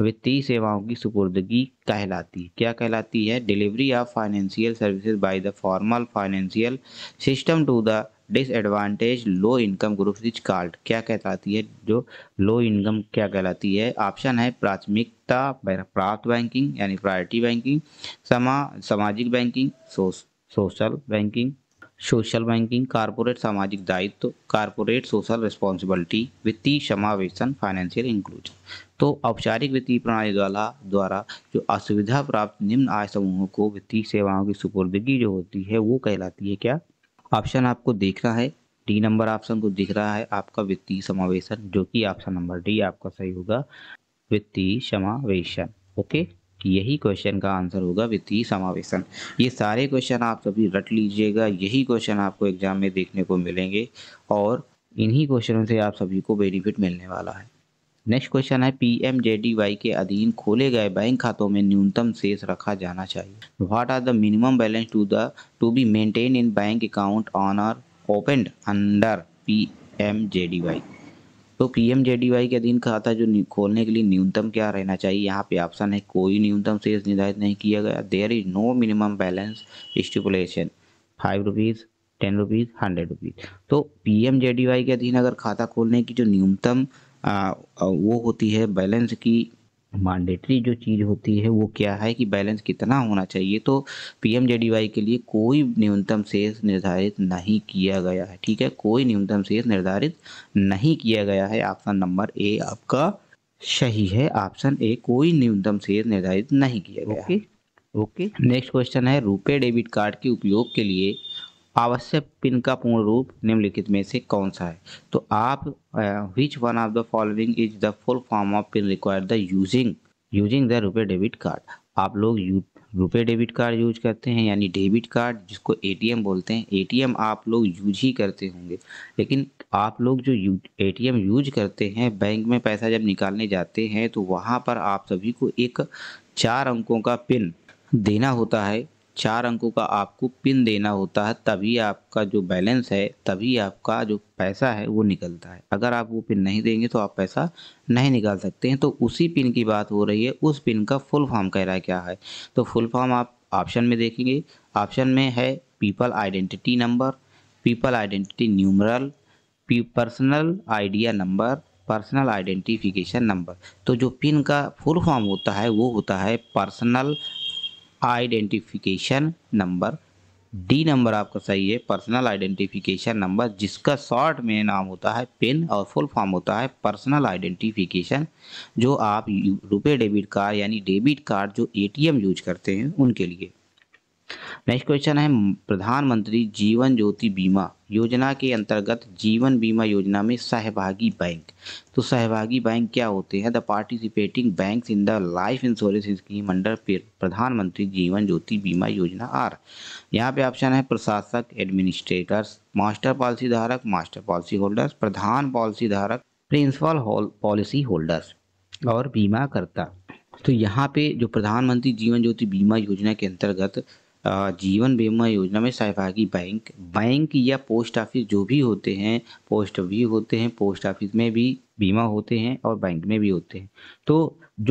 वित्तीय सेवाओं की सुपुर्दगी कहलाती है क्या कहलाती है delivery of financial services by the formal financial system to the disadvantage low income group is called क्या कहलाती है जो लो इनकम क्या कहलाती है ऑप्शन है प्राथमिकता प्राप्त बैंकिंग यानी प्रायोरिटी बैंकिंग समा सामाजिक banking social banking social banking corporate सामाजिक दायित्व कारपोरेट सोशल रिस्पॉन्सिबिलिटी वित्तीय समावेशन फाइनेंशियल इंक्लूजन तो औपचारिक वित्तीय प्रणाली द्वारा द्वारा जो असुविधा प्राप्त निम्न आय समूहों को वित्तीय सेवाओं की सुपुर्दगी जो होती है वो कहलाती है क्या ऑप्शन आपको देखना है डी नंबर ऑप्शन को दिख रहा है आपका वित्तीय समावेशन जो कि ऑप्शन नंबर डी आपका सही होगा वित्तीय समावेशन ओके यही क्वेश्चन का आंसर होगा वित्तीय समावेशन ये सारे क्वेश्चन आप सभी रट लीजिएगा यही क्वेश्चन आपको एग्जाम में देखने को मिलेंगे और इन्हीं क्वेश्चनों से आप सभी को बेनिफिट मिलने वाला है नेक्स्ट क्वेश्चन है पीएमजेडीवाई के अधीन खोले गए बैंक खातों में न्यूनतम शेष रखा जाना चाहिए what are the minimum balance to the to be maintain in bank account on are opened under PMJDY तो पी एम के अधीन खाता जो खोलने के लिए न्यूनतम क्या रहना चाहिए यहाँ पे ऑप्शन है कोई न्यूनतम शेष निर्धारित नहीं किया गया there is no minimum balance stipulation five rupees ten rupees hundred rupees तो पी के अधीन अगर खाता खोलने की जो न्यूनतम वो होती है बैलेंस की मैंडेटरी जो चीज़ होती है वो क्या है कि बैलेंस कितना होना चाहिए तो पीएम के लिए कोई न्यूनतम शेष निर्धारित नहीं किया गया है ठीक है कोई न्यूनतम शेष निर्धारित नहीं किया गया है ऑप्शन नंबर ए आपका सही है ऑप्शन ए कोई न्यूनतम शेष निर्धारित नहीं किया गया ओके ओके नेक्स्ट क्वेश्चन है रुपे डेबिट कार्ड के उपयोग के लिए आवश्यक पिन का पूर्ण रूप निम्नलिखित में से कौन सा है तो आप which one of the following is the full form of PIN require the using using the RuPay debit card आप लोग रुपये डेबिट कार्ड यूज करते हैं यानी डेबिट कार्ड जिसको एटीएम बोलते हैं एटीएम आप लोग यूज ही करते होंगे लेकिन आप लोग जो ए यूज करते हैं बैंक में पैसा जब निकालने जाते हैं तो वहाँ पर आप सभी को एक चार अंकों का पिन देना होता है चार अंकों का आपको पिन देना होता है तभी आपका जो बैलेंस है तभी आपका जो पैसा है वो निकलता है अगर आप वो पिन नहीं देंगे तो आप पैसा नहीं निकाल सकते हैं तो उसी पिन की बात हो रही है उस पिन का फुल फॉर्म कह रहा है क्या है तो फुल फॉर्म आप ऑप्शन में देखेंगे ऑप्शन में है people identity number people identity numeral personal idea number personal identification number तो जो पिन का फुल फॉर्म होता है वो होता है personal identification number D number आपका सही है पर्सनल आइडेंटिफिकेशन नंबर जिसका शॉर्ट में नाम होता है पिन और फुल फॉर्म होता है पर्सनल आइडेंटिफिकेशन जो आप रुपए डेबिट कार्ड यानी डेबिट कार्ड जो एटीएम यूज करते हैं उनके लिए नेक्स्ट क्वेश्चन है प्रधानमंत्री जीवन ज्योति बीमा योजना के अंतर्गत जीवन बीमा योजना में सहभागी बैंक तो सहभागी बैंक क्या होते हैं the participating bank in the life insurance scheme under प्रधानमंत्री जीवन ज्योति बीमा योजना आर यहाँ पे ऑप्शन है प्रशासक एडमिनिस्ट्रेटर्स मास्टर पॉलिसी धारक मास्टर पॉलिसी होल्डर्स प्रधान पॉलिसी धारक प्रिंसिपल पॉलिसी होल्डर्स और बीमा करता तो यहाँ पे जो प्रधानमंत्री जीवन ज्योति बीमा योजना के अंतर्गत जीवन बीमा योजना में सहभागी बैंक बैंक या पोस्ट ऑफिस जो भी होते हैं पोस्ट भी होते हैं पोस्ट ऑफिस में भी बीमा होते हैं और बैंक में भी होते हैं तो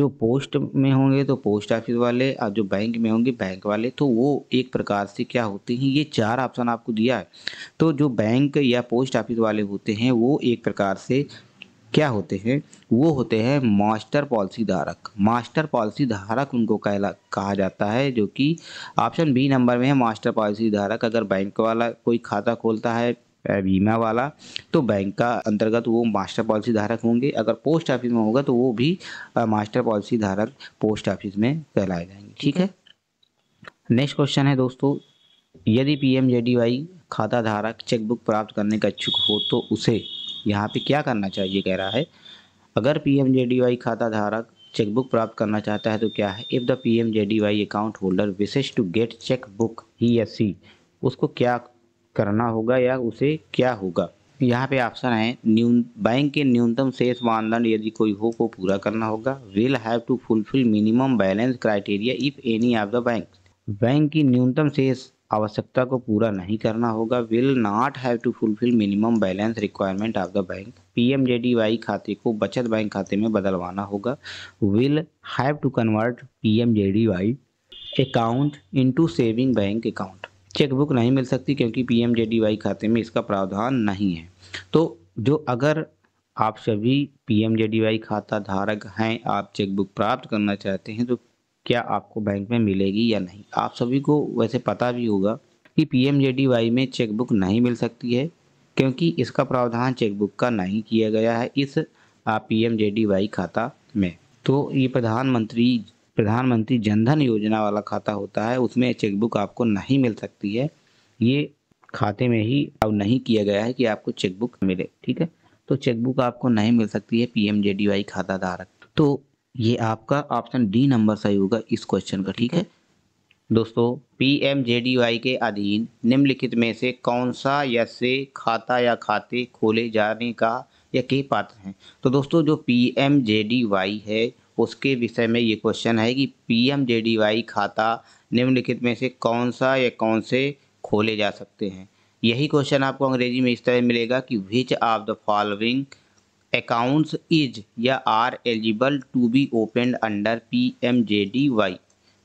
जो पोस्ट में होंगे तो पोस्ट ऑफिस वाले और जो बैंक में होंगे बैंक वाले तो वो एक प्रकार से क्या होते हैं ये चार ऑप्शन आपको दिया है तो जो बैंक या पोस्ट ऑफिस वाले होते हैं वो एक प्रकार से क्या होते हैं वो होते हैं मास्टर पॉलिसी धारक मास्टर पॉलिसी धारक उनको कहला कहा जाता है जो कि ऑप्शन बी नंबर में है मास्टर पॉलिसी धारक अगर बैंक वाला कोई खाता खोलता है बीमा वाला तो बैंक का अंतर्गत वो मास्टर पॉलिसी धारक होंगे अगर पोस्ट ऑफिस में होगा तो वो भी मास्टर पॉलिसी धारक पोस्ट ऑफिस में कहलाए जाएंगे ठीक है नेक्स्ट क्वेश्चन है दोस्तों यदि पी एम खाता धारक चेकबुक प्राप्त करने का इच्छुक हो तो उसे यहाँ पे क्या करना चाहिए कह रहा है अगर पी खाता धारक चेकबुक प्राप्त करना चाहता है तो क्या है if the P M J D Y account holder wishes to get cheque book ही या सी उसको क्या करना होगा या उसे क्या होगा यहाँ पे ऑप्शन है न्यून बैंक के न्यूनतम शेष मानदंड यदि कोई हो को पूरा करना होगा will have to fulfil minimum balance criteria if any of the bank bank की न्यूनतम शेष आवश्यकता को पूरा नहीं करना होगा will not have to fulfil minimum balance requirement of the bank PMJDY खाते को बचत बैंक खाते में बदलवाना होगा will have to convert PMJDY account into saving bank account chequebook नहीं मिल सकती क्योंकि पीएमजेडीवाई खाते में इसका प्रावधान नहीं है तो जो अगर आप सभी वाई खाता धारक हैं आप चेकबुक प्राप्त करना चाहते हैं तो क्या आपको बैंक में मिलेगी या नहीं आप सभी को वैसे पता भी होगा कि पी में चेकबुक नहीं मिल सकती है क्योंकि इसका प्रावधान चेकबुक का नहीं किया गया है इस पी खाता में तो ये प्रधानमंत्री प्रधानमंत्री जनधन योजना वाला खाता होता है उसमें चेकबुक आपको नहीं मिल सकती है ये खाते में ही अब नहीं किया गया है कि आपको चेकबुक मिले ठीक है तो चेकबुक आपको नहीं मिल सकती है पी खाता धारक तो ये आपका ऑप्शन डी नंबर सही होगा इस क्वेश्चन का ठीक है दोस्तों पीएमजेडीवाई के अधीन निम्नलिखित में से कौन सा या से खाता या खाते खोले जाने का या के पात्र हैं तो दोस्तों जो पीएमजेडीवाई है उसके विषय में ये क्वेश्चन है कि पीएमजेडीवाई खाता निम्नलिखित में से कौन सा या कौन से खोले जा सकते हैं यही क्वेश्चन आपको अंग्रेजी में इस तरह मिलेगा कि which of the following accounts is या are eligible to be opened under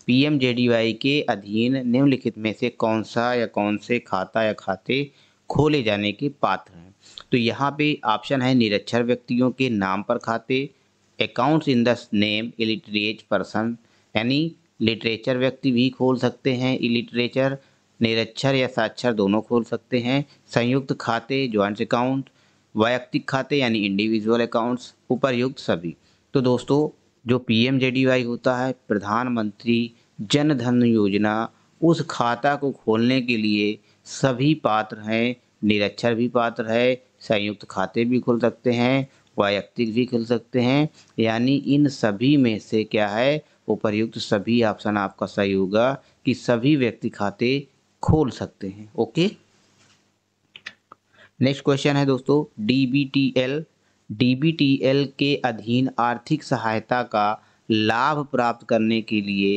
PMJDY Y के अधीन निम्नलिखित में से कौन सा या कौन से खाता या खाते खोले जाने के पात्र हैं तो यहाँ पे ऑप्शन है निरक्षर व्यक्तियों के नाम पर खाते accounts in the name illiterate person यानी लिटरेचर व्यक्ति भी खोल सकते हैं इलिटरेचर निरक्षर या साक्षर दोनों खोल सकते हैं संयुक्त खाते ज्वाइंट अकाउंट वैयक्तिक खाते यानी इंडिविजुअल अकाउंट्स उपरयुक्त सभी तो दोस्तों जो पीएमजेडीवाई होता है प्रधानमंत्री जन धन योजना उस खाता को खोलने के लिए सभी पात्र हैं निरक्षर भी पात्र है संयुक्त खाते भी खुल सकते हैं वैयक्तिक भी खुल सकते हैं यानी इन सभी में से क्या है उपरयुक्त सभी ऑप्शन आपका सही होगा कि सभी व्यक्ति खाते खोल सकते हैं ओके नेक्स्ट क्वेश्चन है दोस्तों डीबीटीएल डीबीटीएल के अधीन आर्थिक सहायता का लाभ प्राप्त करने के लिए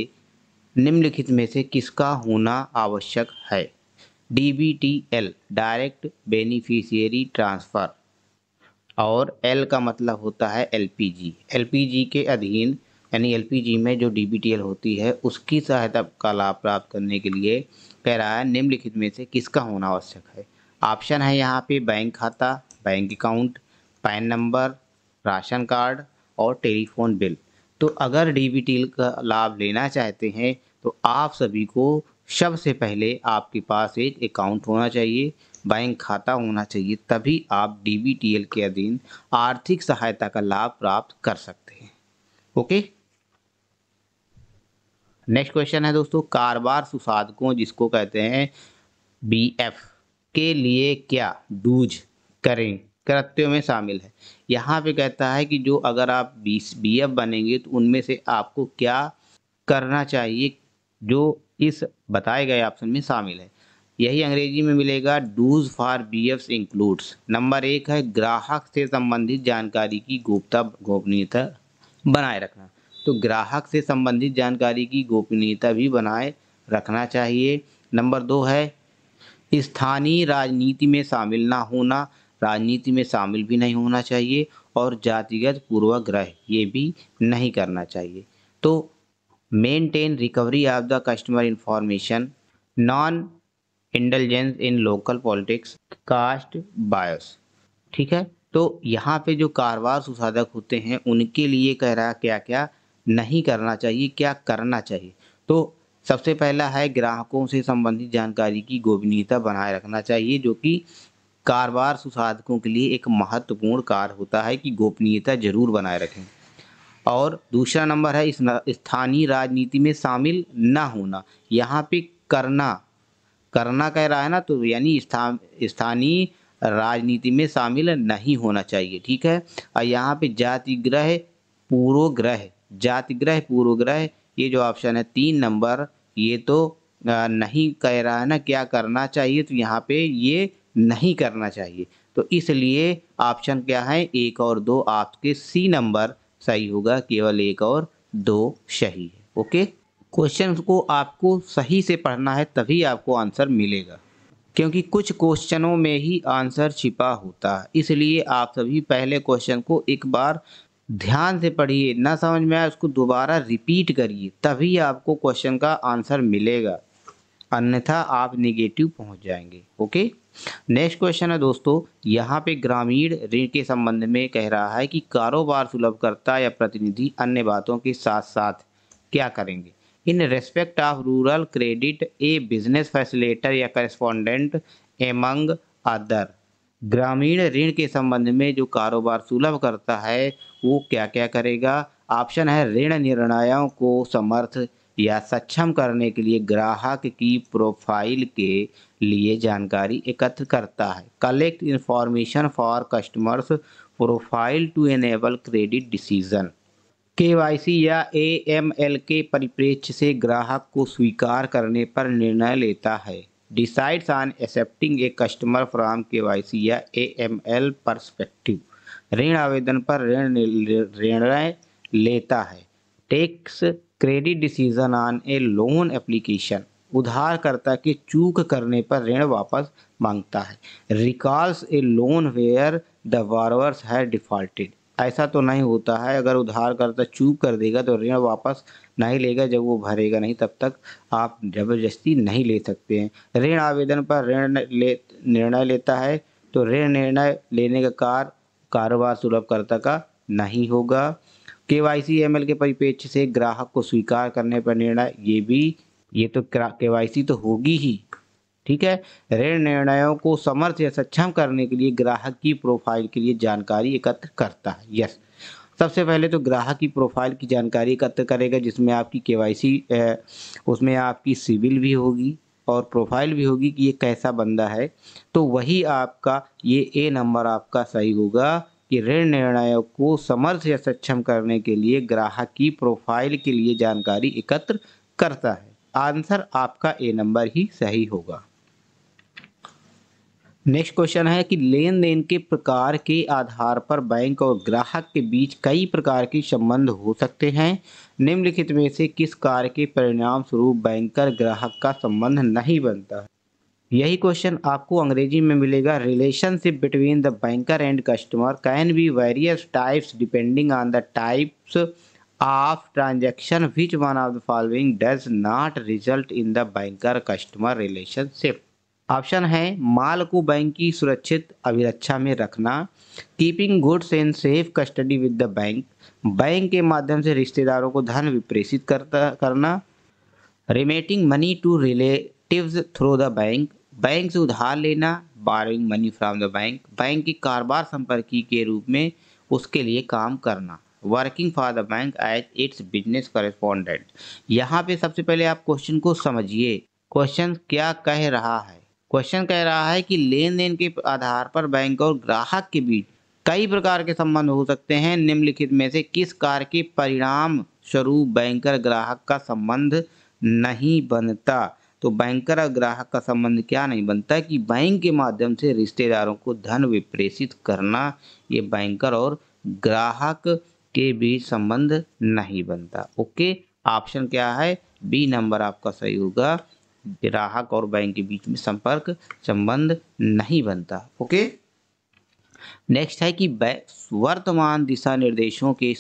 निम्नलिखित में से किसका होना आवश्यक है डीबीटीएल डायरेक्ट बेनिफिशियरी ट्रांसफ़र और एल का मतलब होता है एलपीजी एलपीजी के अधीन यानी एलपीजी में जो डीबीटीएल होती है उसकी सहायता का लाभ प्राप्त करने के लिए कह रहा है निम्नलिखित में से किसका होना आवश्यक है ऑप्शन है यहाँ पे बैंक खाता bank account PAN number ration card और टेलीफोन बिल तो अगर डीबीटी का लाभ लेना चाहते हैं तो आप सभी को सबसे पहले आपके पास एक अकाउंट होना चाहिए बैंक खाता होना चाहिए तभी आप डी के अधीन आर्थिक सहायता का लाभ प्राप्त कर सकते हैं ओके नेक्स्ट क्वेश्चन है दोस्तों कारोबार सुसाधकों जिसको कहते हैं बी एफ के लिए क्या डूज करें कृत्यों में शामिल है यहाँ पे कहता है कि जो अगर आप बीस बी एफ बनेंगे तो उनमें से आपको क्या करना चाहिए जो इस बताए गए ऑप्शन में शामिल है यही अंग्रेजी में मिलेगा dues for B F includes number एक है ग्राहक से संबंधित जानकारी की गोपता गोपनीयता बनाए रखना तो ग्राहक से संबंधित जानकारी की गोपनीयता भी बनाए रखना चाहिए नंबर दो है स्थानीय राजनीति में शामिल ना होना राजनीति में शामिल भी नहीं होना चाहिए और जातिगत पूर्वाग्रह ये भी नहीं करना चाहिए तो maintain recovery of the customer information non intelligence in local politics caste bias ठीक है तो यहाँ पे जो कारोबार सुसाधक होते हैं उनके लिए कह रहा क्या क्या नहीं करना चाहिए क्या करना चाहिए तो सबसे पहला है ग्राहकों से संबंधित जानकारी की गोपनीयता बनाए रखना चाहिए जो कि कारोबार सुसाधकों के लिए एक महत्वपूर्ण कार्य होता है कि गोपनीयता जरूर बनाए रखें और दूसरा नंबर है स्थानीय राजनीति में शामिल ना होना यहाँ पे करना करना कह रहा है ना तो यानी स्थानीय राजनीति में शामिल नहीं होना चाहिए ठीक है और यहाँ पे जाति ग्रह पूर्वग्रह जाति ग्रह पूर्वग्रह ये जो ऑप्शन है तीन नंबर ये तो नहीं कह रहा है ना क्या करना चाहिए तो यहाँ पे ये नहीं करना चाहिए तो इसलिए ऑप्शन क्या है एक और दो आपके सी नंबर सही होगा केवल एक और दो सही है ओके क्वेश्चन को आपको सही से पढ़ना है तभी आपको आंसर मिलेगा क्योंकि कुछ क्वेश्चनों में ही आंसर छिपा होता है इसलिए आप सभी पहले क्वेश्चन को एक बार ध्यान से पढ़िए ना समझ में आए उसको दोबारा रिपीट करिए तभी आपको क्वेश्चन का आंसर मिलेगा अन्यथा आप निगेटिव पहुंच जाएंगे ओके नेक्स्ट क्वेश्चन है दोस्तों यहाँ पे ग्रामीण ऋण के संबंध में कह रहा है कि कारोबार सुलभकर्ता या प्रतिनिधि अन्य बातों के साथ साथ क्या करेंगे in respect of rural credit a business facilitator या करस्पॉन्डेंट एमंग अदर ग्रामीण ऋण के संबंध में जो कारोबार सुलभ करता है वो क्या क्या करेगा ऑप्शन है ऋण निर्णयों को समर्थ या सक्षम करने के लिए ग्राहक की प्रोफाइल के लिए जानकारी एकत्र करता है collect information for customers profile to enable credit decision के या ए के परिप्रेक्ष्य से ग्राहक को स्वीकार करने पर निर्णय लेता है decides on accepting a customer from के या ए एम एल परस्पेक्टिव ऋण आवेदन पर ऋण निर्णय लेता है takes credit decision on a loan application उधारकर्ता के चूक करने पर ऋण वापस मांगता है recalls a loan where the borrowers है डिफॉल्टेड ऐसा तो नहीं होता है अगर उधारकर्ता चूक कर देगा तो ऋण वापस नहीं लेगा जब वो भरेगा नहीं तब तक आप जबरदस्ती नहीं ले सकते हैं ऋण आवेदन पर ऋण ले निर्णय लेता है तो ऋण निर्णय लेने का कार्य कारोबार करता का नहीं होगा के वाई सी एम एल के परिपेक्ष से ग्राहक को स्वीकार करने पर निर्णय ये भी ये तो के वाई सी तो होगी ही ठीक है ऋण निर्णयों को समर्थ या सक्षम करने के लिए ग्राहक की प्रोफाइल के लिए जानकारी एकत्र करता है यस सबसे पहले तो ग्राहक की प्रोफाइल की जानकारी एकत्र करेगा जिसमें आपकी के सी उसमें आपकी सिविल भी होगी और प्रोफाइल भी होगी कि ये कैसा बंदा है तो वही आपका ये ए नंबर आपका सही होगा कि ऋण निर्णयों को समर्थ या सक्षम करने के लिए ग्राहक की प्रोफाइल के लिए जानकारी एकत्र करता है आंसर आपका ए नंबर ही सही होगा नेक्स्ट क्वेश्चन है कि लेन देन के प्रकार के आधार पर बैंक और ग्राहक के बीच कई प्रकार के संबंध हो सकते हैं निम्नलिखित में से किस कार्य के परिणाम स्वरूप बैंकर ग्राहक का संबंध नहीं बनता यही क्वेश्चन आपको अंग्रेजी में मिलेगा relationship between the banker and customer can be various types depending on the types of transaction which one of the following does not result in the banker customer relationship option है माल को bank की सुरक्षित अभिरक्षा में रखना keeping goods and safe custody with the bank bank के माध्यम से रिश्तेदारों को धन विप्रेषित करता करना remitting money to relatives through the bank bank से उधार लेना borrowing money from the bank bank की कारोबार संपर्की के रूप में उसके लिए काम करना working for the bank as its business correspondent यहाँ पे सबसे पहले आप क्वेश्चन को समझिए क्वेश्चन क्या कह रहा है क्वेश्चन कह रहा है कि लेन देन के आधार पर बैंक और ग्राहक के बीच कई प्रकार के संबंध हो सकते हैं निम्नलिखित में से किस कार्य के परिणाम स्वरूप बैंकर ग्राहक का संबंध नहीं बनता तो बैंकर और ग्राहक का संबंध क्या नहीं बनता कि बैंक के माध्यम से रिश्तेदारों को धन विप्रेषित करना ये बैंकर और ग्राहक के बीच संबंध नहीं बनता ओके ऑप्शन क्या है बी नंबर आपका सही होगा ग्राहक और बैंक के बीच में संपर्क संबंध नहीं बनता ओके नेक्स्ट है कि वर्तमान दिशा निर्देशों के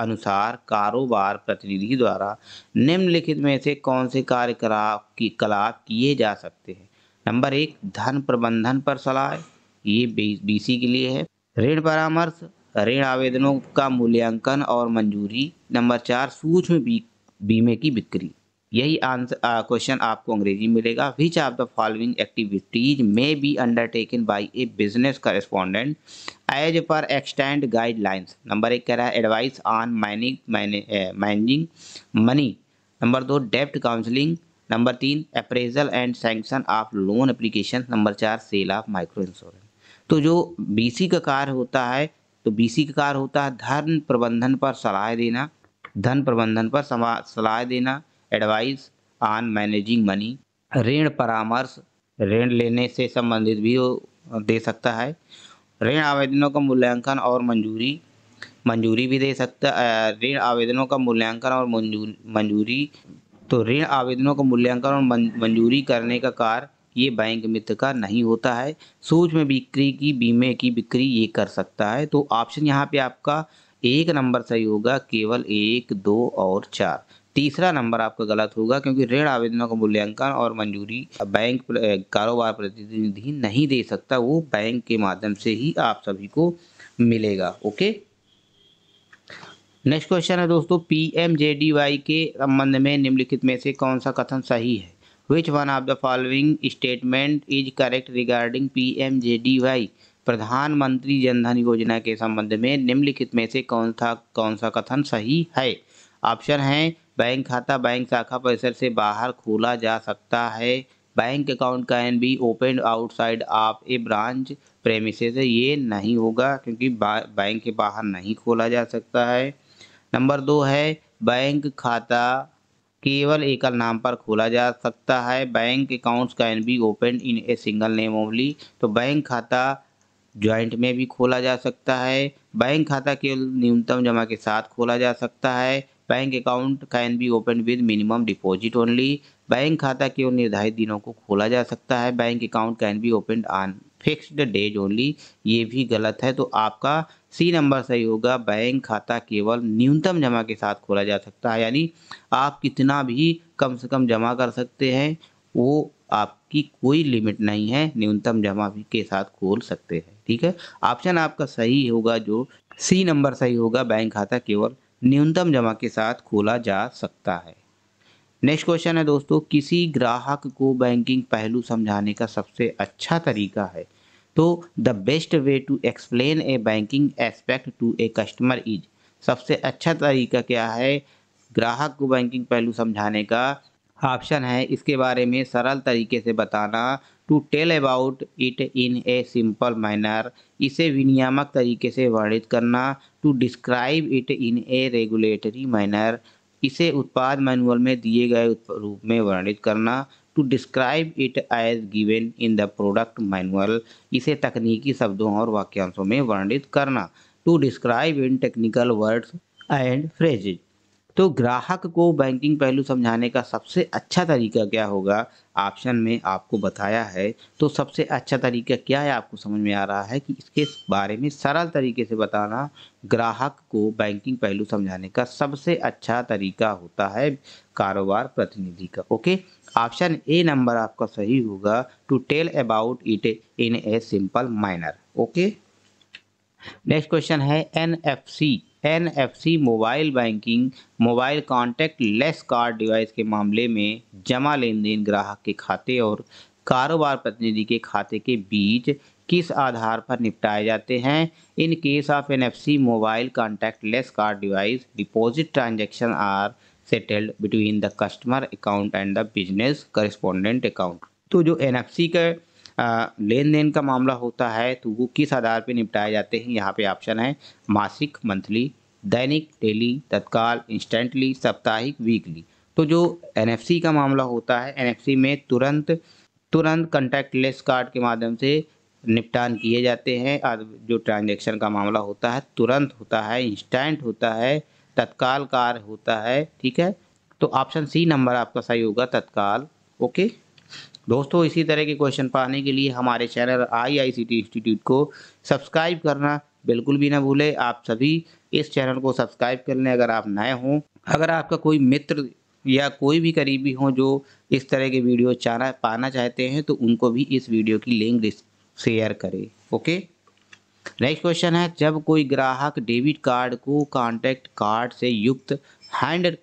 अनुसार कारोबार प्रतिनिधि द्वारा निम्नलिखित में से कौन से कार्यकलाप की कलाप किए जा सकते हैं नंबर एक धन प्रबंधन पर सलाह ये बीसी के लिए है ऋण परामर्श ऋण आवेदनों का मूल्यांकन और मंजूरी नंबर चार सूक्ष्म बीमे की बिक्री यही आंसर क्वेश्चन आपको अंग्रेजी मिलेगा which are the following activities may be undertaken by a business correspondent as per extant guidelines number एक कह रहा है advice on mining managing money number दो डेप्ट काउंसलिंग नंबर तीन appraisal and sanction of loan application number चार sale of micro insurance तो जो बीसी का कार्य होता है तो बीसी का कार्य होता है धन प्रबंधन पर सलाह देना धन प्रबंधन पर सलाह देना एडवाइस ऑन मैनेजिंग मनी ऋण परामर्श ऋण लेने से संबंधित भी दे सकता है ऋण आवेदनों का मूल्यांकन और मंजूरी मंजूरी भी दे सकता ऋण आवेदनों का मूल्यांकन और मंजूरी तो ऋण आवेदनों का मूल्यांकन और मंजूरी करने का कार्य ये बैंक मित्र का नहीं होता है सूक्ष्म बिक्री की बीमे की बिक्री ये कर सकता है तो ऑप्शन यहाँ पे आपका एक नंबर सही होगा केवल एक दो और चार तीसरा नंबर आपका गलत होगा क्योंकि ऋण आवेदनों का मूल्यांकन और मंजूरी बैंक कारोबार प्रतिनिधि नहीं दे सकता वो बैंक के माध्यम से ही आप सभी को मिलेगा ओके नेक्स्ट क्वेश्चन है दोस्तों P M J D Y के संबंध में निम्नलिखित में से कौन सा कथन सही है which one of the following statement is correct regarding P M J D Y Pradhan Mantri Jan Dhan योजना के संबंध में निम्नलिखित में से कौन था कौन सा कथन सही है ऑप्शन है बैंक खाता बैंक शाखा परिसर से बाहर खोला जा सकता है bank account can be open outside of a branch premise ये नहीं होगा क्योंकि बैंक के बाहर नहीं खोला जा सकता है नंबर दो है बैंक खाता केवल एकल नाम पर खोला जा सकता है bank accounts can be open in a single name only तो बैंक खाता ज्वाइंट में भी खोला जा सकता है बैंक खाता केवल न्यूनतम जमा के साथ खोला जा सकता है bank account can be open with minimum deposit only bank खाता केवल निर्धारित दिनों को खोला जा सकता है bank account can be open on fixed days only ये भी गलत है तो आपका सी नंबर सही होगा बैंक खाता केवल न्यूनतम जमा के साथ खोला जा सकता है यानी आप कितना भी कम से कम जमा कर सकते हैं वो आपकी कोई लिमिट नहीं है न्यूनतम जमा भी के साथ खोल सकते हैं ठीक है ऑप्शन आपका सही होगा जो सी नंबर सही होगा बैंक खाता केवल न्यूनतम जमा के साथ खोला जा सकता है नेक्स्ट क्वेश्चन है दोस्तों किसी ग्राहक को बैंकिंग पहलू समझाने का सबसे अच्छा तरीका है तो the best way to explain a banking aspect to a customer is सबसे अच्छा तरीका क्या है ग्राहक को बैंकिंग पहलू समझाने का ऑप्शन है इसके बारे में सरल तरीके से बताना to tell about it in a simple manner इसे विनियामक तरीके से वर्णित करना to describe it in a regulatory manner इसे उत्पाद मैनुअल में दिए गए रूप में वर्णित करना to describe it as given in the product manual इसे तकनीकी शब्दों और वाक्यांशों में वर्णित करना to describe in technical words and phrases तो ग्राहक को बैंकिंग पहलू समझाने का सबसे अच्छा तरीका क्या होगा ऑप्शन में आपको बताया है तो सबसे अच्छा तरीका क्या है आपको समझ में आ रहा है कि इसके बारे में सरल तरीके से बताना ग्राहक को बैंकिंग पहलू समझाने का सबसे अच्छा तरीका होता है कारोबार प्रतिनिधि का ओके ऑप्शन ए नंबर आपका सही होगा to tell about it in a simple manner okay next question है N F C an mobile banking mobile contactless card device के मामले में जमा लेन देन ग्राहक के खाते और कारोबार प्रतिनिधि के खाते के बीच किस आधार पर निपटाए जाते हैं in case of an mobile contactless card device deposit transaction are settled between the customer account and the business correspondent account तो जो एन का लेन देन का मामला होता है तो वो किस आधार पर निपटाए जाते हैं यहाँ पे ऑप्शन है मासिक मंथली दैनिक डेली तत्काल इंस्टेंटली साप्ताहिक वीकली तो जो एन का मामला होता है एन में तुरंत तुरंत लेस कार्ड के माध्यम से निपटान किए जाते हैं और जो ट्रांजैक्शन का मामला होता है तुरंत होता है इंस्टेंट होता है तत्काल कार्य होता है ठीक है तो ऑप्शन सी नंबर आपका सही होगा तत्काल ओके दोस्तों इसी तरह के क्वेश्चन पाने के लिए हमारे channel I I C T institute को सब्सक्राइब करना बिल्कुल भी ना भूले आप सभी इस चैनल को सब्सक्राइब कर लें अगर आप नए हों अगर आपका कोई मित्र या कोई भी करीबी हो जो इस तरह के वीडियो चाना पाना चाहते हैं तो उनको भी इस वीडियो की लिंक शेयर करें ओके नेक्स्ट क्वेश्चन है जब कोई ग्राहक डेबिट कार्ड को कॉन्टैक्ट कार्ड से युक्त हैंड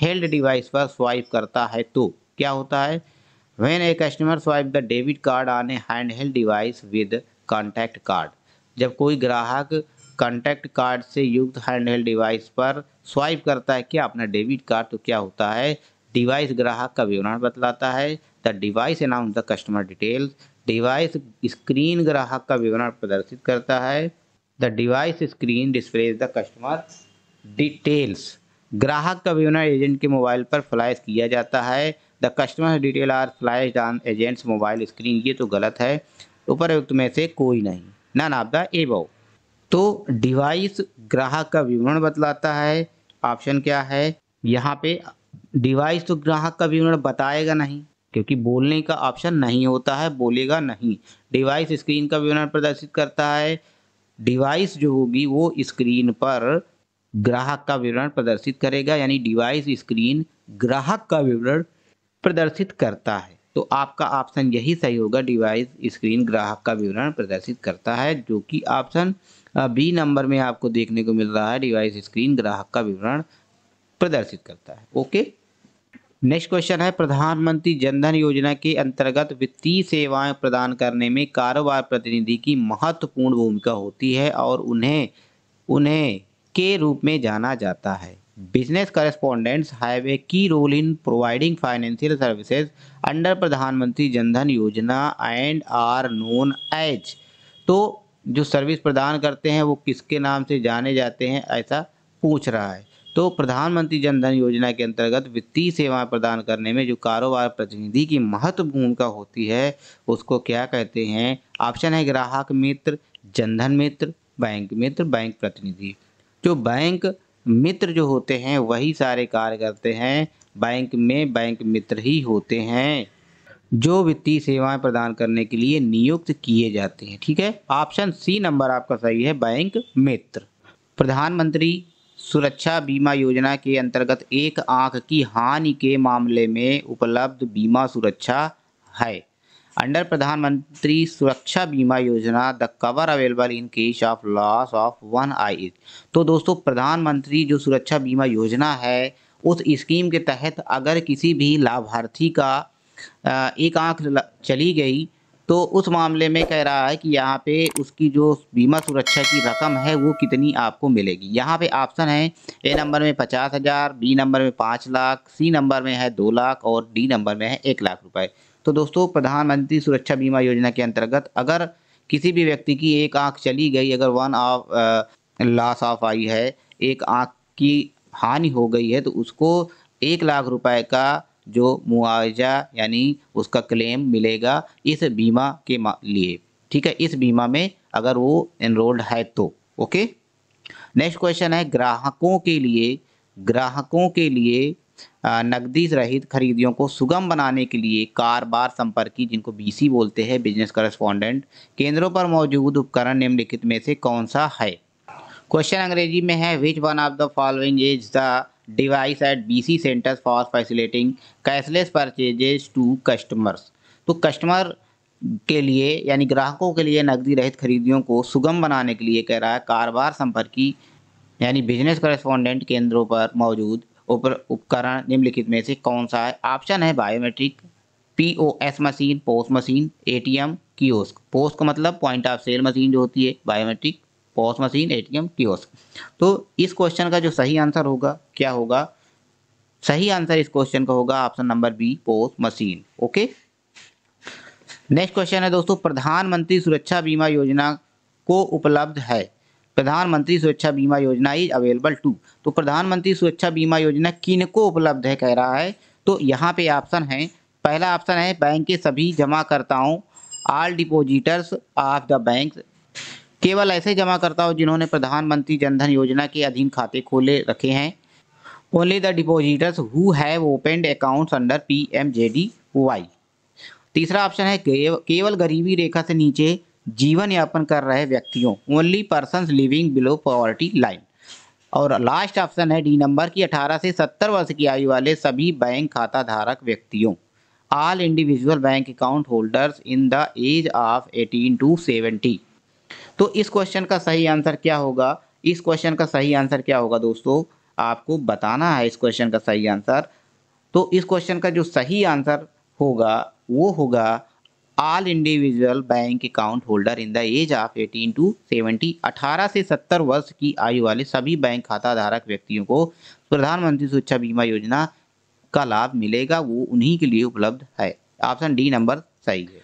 हेल्ड डिवाइस पर स्वाइप करता है तो क्या होता है when a customer swipe the debit card on a hand held device with contact card जब कोई ग्राहक कॉन्टैक्ट कार्ड से युक्त हैंड हेल्ड डिवाइस पर स्वाइप करता है क्या अपना डेबिट कार्ड तो क्या होता है डिवाइस ग्राहक का विवरण बतलाता है the device announce the customer details device screen ग्राहक का विवरण प्रदर्शित करता है the device screen displays the customer details ग्राहक का विवरण एजेंट के मोबाइल पर फ्लैश किया जाता है the customer detail are flies on agents mobile screen ये तो गलत है उपरुक्त में से कोई नहीं नन ऑफ द एबव तो डिवाइस ग्राहक का विवरण बतलाता है ऑप्शन क्या है यहाँ पे डिवाइस तो ग्राहक का विवरण बताएगा नहीं क्योंकि बोलने का ऑप्शन नहीं होता है बोलेगा नहीं डिवाइस स्क्रीन का विवरण प्रदर्शित करता है डिवाइस जो होगी वो स्क्रीन पर ग्राहक का विवरण प्रदर्शित करेगा यानी डिवाइस स्क्रीन ग्राहक का विवरण प्रदर्शित करता है तो आपका ऑप्शन यही सही होगा डिवाइस स्क्रीन ग्राहक का विवरण प्रदर्शित करता है जो कि ऑप्शन बी नंबर में आपको देखने को मिल रहा है डिवाइस स्क्रीन ग्राहक का विवरण प्रदर्शित करता है ओके नेक्स्ट क्वेश्चन है प्रधानमंत्री जनधन योजना के अंतर्गत वित्तीय सेवाएं प्रदान करने में कारोबार प्रतिनिधि की महत्वपूर्ण भूमिका होती है और उन्हें उन्हें के रूप में जाना जाता है business correspondents have a key role in providing financial services under Pradhan Mantri Jan Dhan योजना एंड आर नोन are तो जो सर्विस प्रदान करते हैं वो किसके नाम से जाने जाते हैं ऐसा पूछ रहा है तो प्रधानमंत्री जनधन योजना के अंतर्गत वित्तीय सेवाएं प्रदान करने में जो कारोबार प्रतिनिधि की महत्व भूमिका होती है उसको क्या कहते हैं ऑप्शन है ग्राहक मित्र जनधन मित्र बैंक मित्र बैंक प्रतिनिधि जो बैंक मित्र जो होते हैं वही सारे कार्य करते हैं बैंक में बैंक मित्र ही होते हैं जो वित्तीय सेवाएं प्रदान करने के लिए नियुक्त किए जाते हैं ठीक है ऑप्शन सी नंबर आपका सही है बैंक मित्र प्रधानमंत्री सुरक्षा बीमा योजना के अंतर्गत एक आंख की हानि के मामले में उपलब्ध बीमा सुरक्षा है अंडर प्रधानमंत्री सुरक्षा बीमा Yojana the cover available in case of loss of one eye तो दोस्तों प्रधानमंत्री जो सुरक्षा बीमा योजना है उस स्कीम के तहत अगर किसी भी लाभार्थी का एक आंख चली गई तो उस मामले में कह रहा है कि यहाँ पे उसकी जो बीमा सुरक्षा की रकम है वो कितनी आपको मिलेगी यहाँ पे ऑप्शन है ए नंबर में पचास हज़ार बी नंबर में पाँच लाख सी नंबर में है दो लाख और डी नंबर में है एक लाख रुपए तो दोस्तों प्रधानमंत्री सुरक्षा बीमा योजना के अंतर्गत अगर किसी भी व्यक्ति की एक आंख चली गई अगर one of loss of eye है एक आंख की हानि हो गई है तो उसको एक लाख रुपए का जो मुआवजा यानी उसका क्लेम मिलेगा इस बीमा के लिए ठीक है इस बीमा में अगर वो एनरोल्ड है तो ओके नेक्स्ट क्वेश्चन है ग्राहकों के लिए ग्राहकों के लिए नकदी रहित खरीदियों को सुगम बनाने के लिए कारोबार संपर्की जिनको बीसी बोलते हैं बिजनेस करस्पॉन्डेंट केंद्रों पर मौजूद उपकरण निम्नलिखित में से कौन सा है क्वेश्चन अंग्रेजी में है which one of the following is the device at BC centers for facilitating cashless purchases to customers तो कस्टमर के लिए यानी ग्राहकों के लिए नकदी रहित खरीदियों को सुगम बनाने के लिए कह रहा है कारोबार संपर्की यानी बिजनेस करस्पॉन्डेंट केंद्रों पर मौजूद उपर उपकरण निम्नलिखित में से कौन सा है ऑप्शन है biometric POS machine post machine ATM kiosk post का मतलब पॉइंट ऑफ सेल मशीन जो होती है biometric post machine ATM kiosk तो इस क्वेश्चन का जो सही आंसर होगा क्या होगा सही आंसर इस क्वेश्चन का होगा option number B post machine okay next question है दोस्तों प्रधानमंत्री सुरक्षा बीमा योजना को उपलब्ध है प्रधानमंत्री सुरक्षा बीमा योजना इज अवेलेबल टू तो प्रधानमंत्री सुरक्षा बीमा योजना किन को उपलब्ध है कह रहा है तो यहाँ पे ऑप्शन है पहला ऑप्शन है बैंक के सभी जमाकर्ताओं all depositors of the bank केवल ऐसे जमाकर्ताओं जिन्होंने प्रधानमंत्री जनधन योजना के अधीन खाते खोले रखे हैं only the depositors who have opened accounts under P M J D Y तीसरा ऑप्शन है केवल गरीबी रेखा से नीचे जीवन यापन कर रहे व्यक्तियों only person living below poverty line और लास्ट ऑप्शन है डी नंबर की 18 से 70 वर्ष की आयु वाले सभी बैंक खाता धारक व्यक्तियों all individual bank account holders in the age of 18 to 70 तो इस क्वेश्चन का सही आंसर क्या होगा इस क्वेश्चन का सही आंसर क्या होगा दोस्तों आपको बताना है इस क्वेश्चन का सही आंसर तो इस क्वेश्चन का जो सही आंसर होगा वो होगा all individual bank account holder in the age of 18 to 70 18 से 70 वर्ष की आयु वाले सभी बैंक खाता धारक व्यक्तियों को प्रधानमंत्री सुरक्षा बीमा योजना का लाभ मिलेगा वो उन्हीं के लिए उपलब्ध है ऑप्शन डी नंबर सही है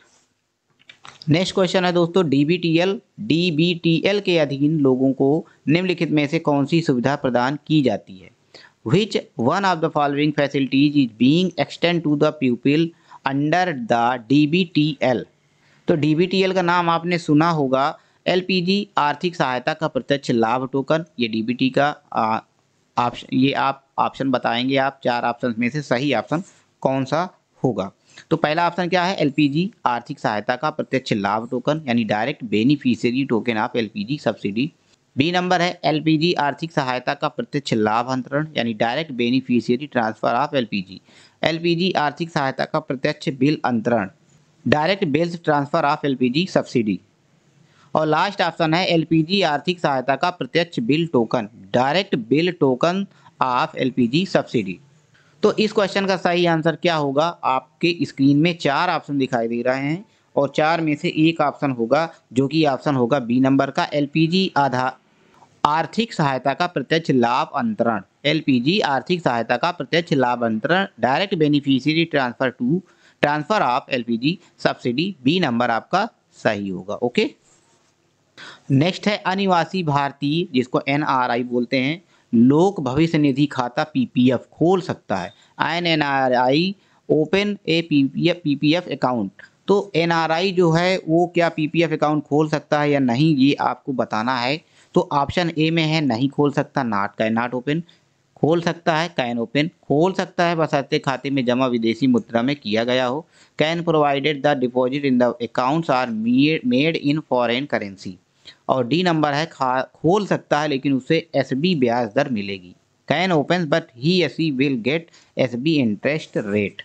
नेक्स्ट क्वेश्चन है दोस्तों डीबीटीएल डीबीटीएल के अधीन लोगों को निम्नलिखित में से कौन सी सुविधा प्रदान की जाती है which one of the following facilities is being extend to the people under the DBTL तो डीबीटीएल का नाम आपने सुना होगा एलपीजी आर्थिक सहायता का प्रत्यक्ष लाभ टोकन ये डीबीटी का ऑप्शन ये आप ऑप्शन बताएंगे आप चार ऑप्शन में से सही ऑप्शन कौन सा होगा तो पहला ऑप्शन क्या है एलपीजी आर्थिक सहायता का प्रत्यक्ष लाभ टोकन यानी direct beneficiary token of LPG subsidy B number है एलपीजी आर्थिक सहायता का प्रत्यक्ष लाभ अंतरण यानी direct beneficiary transfer of LPG LPG आर्थिक सहायता का प्रत्यक्ष बिल अंतरण direct bills transfer of LPG subsidy और लास्ट ऑप्शन है एलपीजी आर्थिक सहायता का प्रत्यक्ष bill token direct bill token of LPG subsidy तो इस क्वेश्चन का सही आंसर क्या होगा आपके स्क्रीन में चार ऑप्शन दिखाई दे रहे हैं और चार में से एक ऑप्शन होगा जो कि ऑप्शन होगा बी नंबर का एलपीजी आधा आर्थिक सहायता का प्रत्यक्ष लाभ अंतरण एलपीजी आर्थिक सहायता का प्रत्यक्ष लाभ अंतरण direct beneficiary transfer to transfer of LPG subsidy B number आपका सही होगा ओके नेक्स्ट है अनिवासी भारतीय जिसको एनआरआई बोलते हैं लोक भविष्य निधि खाता पीपीएफ खोल सकता है N N R I open a P PPF account तो एनआरआई जो है वो क्या पीपीएफ अकाउंट खोल सकता है या नहीं ये आपको बताना है तो ऑप्शन ए में है नहीं खोल सकता नाट कैन नाट ओपन खोल सकता है कैन ओपन खोल सकता है बसरते खाते में जमा विदेशी मुद्रा में किया गया हो can provided the deposit in the accounts are made in foreign currency और डी नंबर है खोल सकता है लेकिन उसे एस ब्याज दर मिलेगी can open but he as will get as interest rate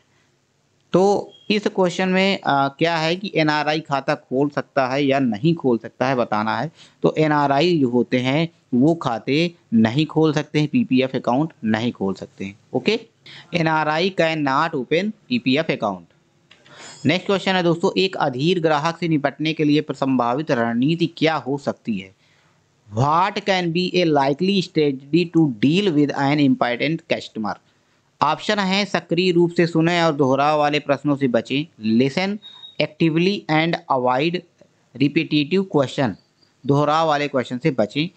तो इस क्वेश्चन में आ, क्या है कि एनआरआई खाता खोल सकता है या नहीं खोल सकता है बताना है तो एनआरआई जो होते हैं वो खाते नहीं खोल सकते हैं पीपीएफ अकाउंट नहीं खोल सकते हैं okay NRI can not open PPF account next question है दोस्तों एक अधीर ग्राहक से निपटने के लिए संभावित रणनीति क्या हो सकती है what can be a likely strategy to deal with an important customer option है सक्रिय रूप से सुने और दोहराव वाले प्रश्नों से बचें listen actively and avoid repetitive question दोहराव वाले क्वेश्चन से बचें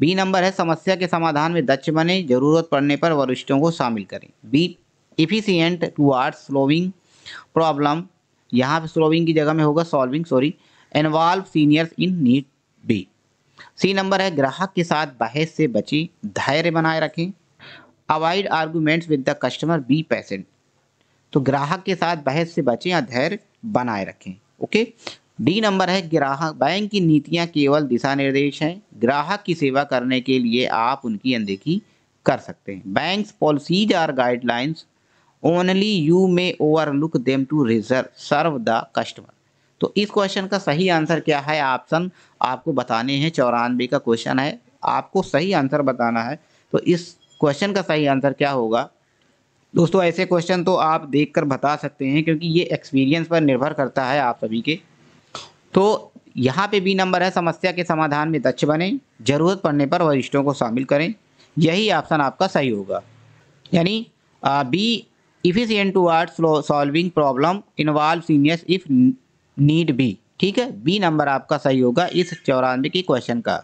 बी नंबर है समस्या के समाधान में दक्ष बने जरूरत पड़ने पर वरिष्ठों को शामिल करें be efficient to art slowing problem यहाँ पे स्लोविंग की जगह में होगा solving sorry involve seniors in need be C number है ग्राहक के साथ बहस से बचें धैर्य बनाए रखें avoid arguments with the customer be patient तो ग्राहक के साथ बहस से बचें या धैर्य बनाए रखें ओके डी नंबर है ग्राहक बैंक की नीतियां केवल दिशा निर्देश हैं ग्राहक की सेवा करने के लिए आप उनकी अनदेखी कर सकते हैं bank policies are guidelines only you may overlook them to reserve serve the customer तो इस क्वेश्चन का सही आंसर क्या है ऑप्शन आपको बताने हैं चौरानवे का क्वेश्चन है आपको सही आंसर बताना है तो इस क्वेश्चन का सही आंसर क्या होगा दोस्तों ऐसे क्वेश्चन तो आप देख कर बता सकते हैं क्योंकि ये एक्सपीरियंस पर निर्भर करता है आप सभी के तो यहाँ पे बी नंबर है समस्या के समाधान में दक्ष बने जरूरत पड़ने पर वरिष्ठों को शामिल करें यही ऑप्शन आपका सही होगा यानी be efficient to art solving problem involve seniors if need be ठीक है बी नंबर आपका सही होगा इस चौरानवे के क्वेश्चन का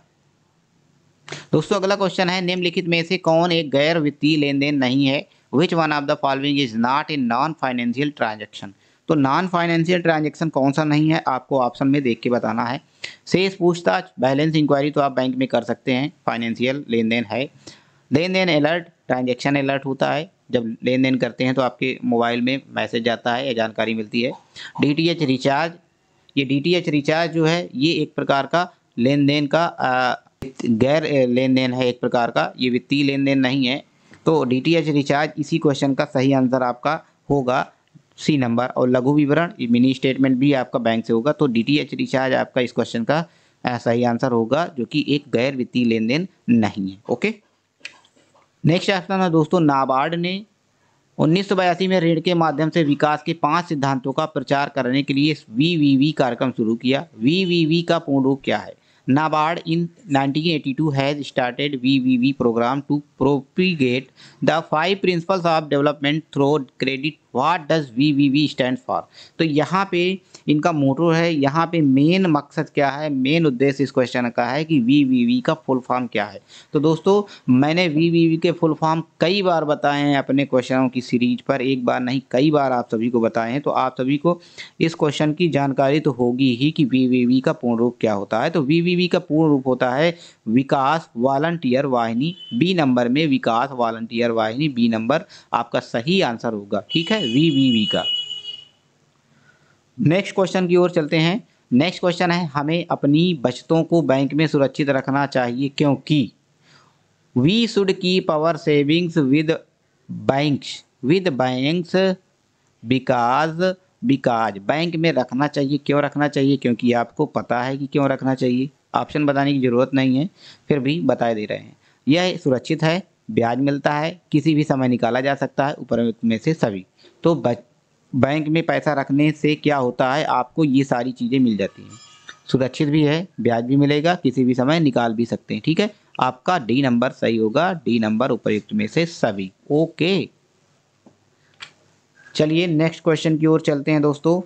दोस्तों अगला क्वेश्चन है निम्नलिखित में से कौन एक गैर वित्तीय लेन देन नहीं है which one of the following is not in non financial transaction तो नॉन फाइनेंशियल ट्रांजेक्शन कौन सा नहीं है आपको ऑप्शन में देख के बताना है शेष पूछताछ बैलेंस इंक्वायरी तो आप बैंक में कर सकते हैं फाइनेंशियल लेन देन है लेन देन अलर्ट ट्रांजेक्शन अलर्ट होता है जब लेन देन करते हैं तो आपके मोबाइल में मैसेज जाता है या जानकारी मिलती है डी रिचार्ज ये डी रिचार्ज जो है ये एक प्रकार का लेन देन का गैर लेन देन है एक प्रकार का ये वित्तीय लेन देन नहीं है तो डी रिचार्ज इसी क्वेश्चन का सही आंसर आपका होगा सी नंबर और लघु विवरण मिनी स्टेटमेंट भी आपका बैंक से होगा तो डी रिचार्ज आपका इस क्वेश्चन का सही आंसर होगा जो कि एक गैर वित्तीय लेन देन नहीं है ओके नेक्स्ट क्वेश्चन है दोस्तों नाबार्ड ने उन्नीस में ऋण के माध्यम से विकास के पांच सिद्धांतों का प्रचार करने के लिए वी वी वी कार्यक्रम शुरू किया वी वी वी का पूर्ण रूप क्या है NABARD in 1982 has started VVV program to propagate the five principles of development through credit. What does VVV stand for? तो यहाँ पे इनका मोटो है यहाँ पे मेन मकसद क्या है मेन उद्देश्य इस क्वेश्चन का है कि वी वी वी का फुल फॉर्म क्या है तो दोस्तों मैंने वी वी वी के फुल फॉर्म कई बार बताए हैं अपने क्वेश्चनों की सीरीज पर एक बार नहीं कई बार आप सभी को बताए हैं तो आप सभी को इस क्वेश्चन की जानकारी तो होगी ही कि वी वी वी का पूर्ण रूप क्या होता है तो वी वी वी का पूर्ण रूप होता है Vikas volunteer Vahini B number में Vikas volunteer Vahini B number आपका सही आंसर होगा ठीक है वी वी वी का नेक्स्ट क्वेश्चन की ओर चलते हैं नेक्स्ट क्वेश्चन है हमें अपनी बचतों को बैंक में सुरक्षित रखना चाहिए क्योंकि we should keep our savings with banks with banks because because bank में रखना चाहिए क्यों रखना चाहिए क्योंकि आपको पता है कि क्यों रखना चाहिए ऑप्शन बताने की ज़रूरत नहीं है फिर भी बताए दे रहे हैं यह सुरक्षित है ब्याज मिलता है किसी भी समय निकाला जा सकता है ऊपर में से सभी तो बच बैंक में पैसा रखने से क्या होता है आपको ये सारी चीज़ें मिल जाती हैं सुरक्षित भी है ब्याज भी मिलेगा किसी भी समय निकाल भी सकते हैं ठीक है आपका डी नंबर सही होगा डी नंबर उपयुक्त में से सभी ओके चलिए नेक्स्ट क्वेश्चन की ओर चलते हैं दोस्तों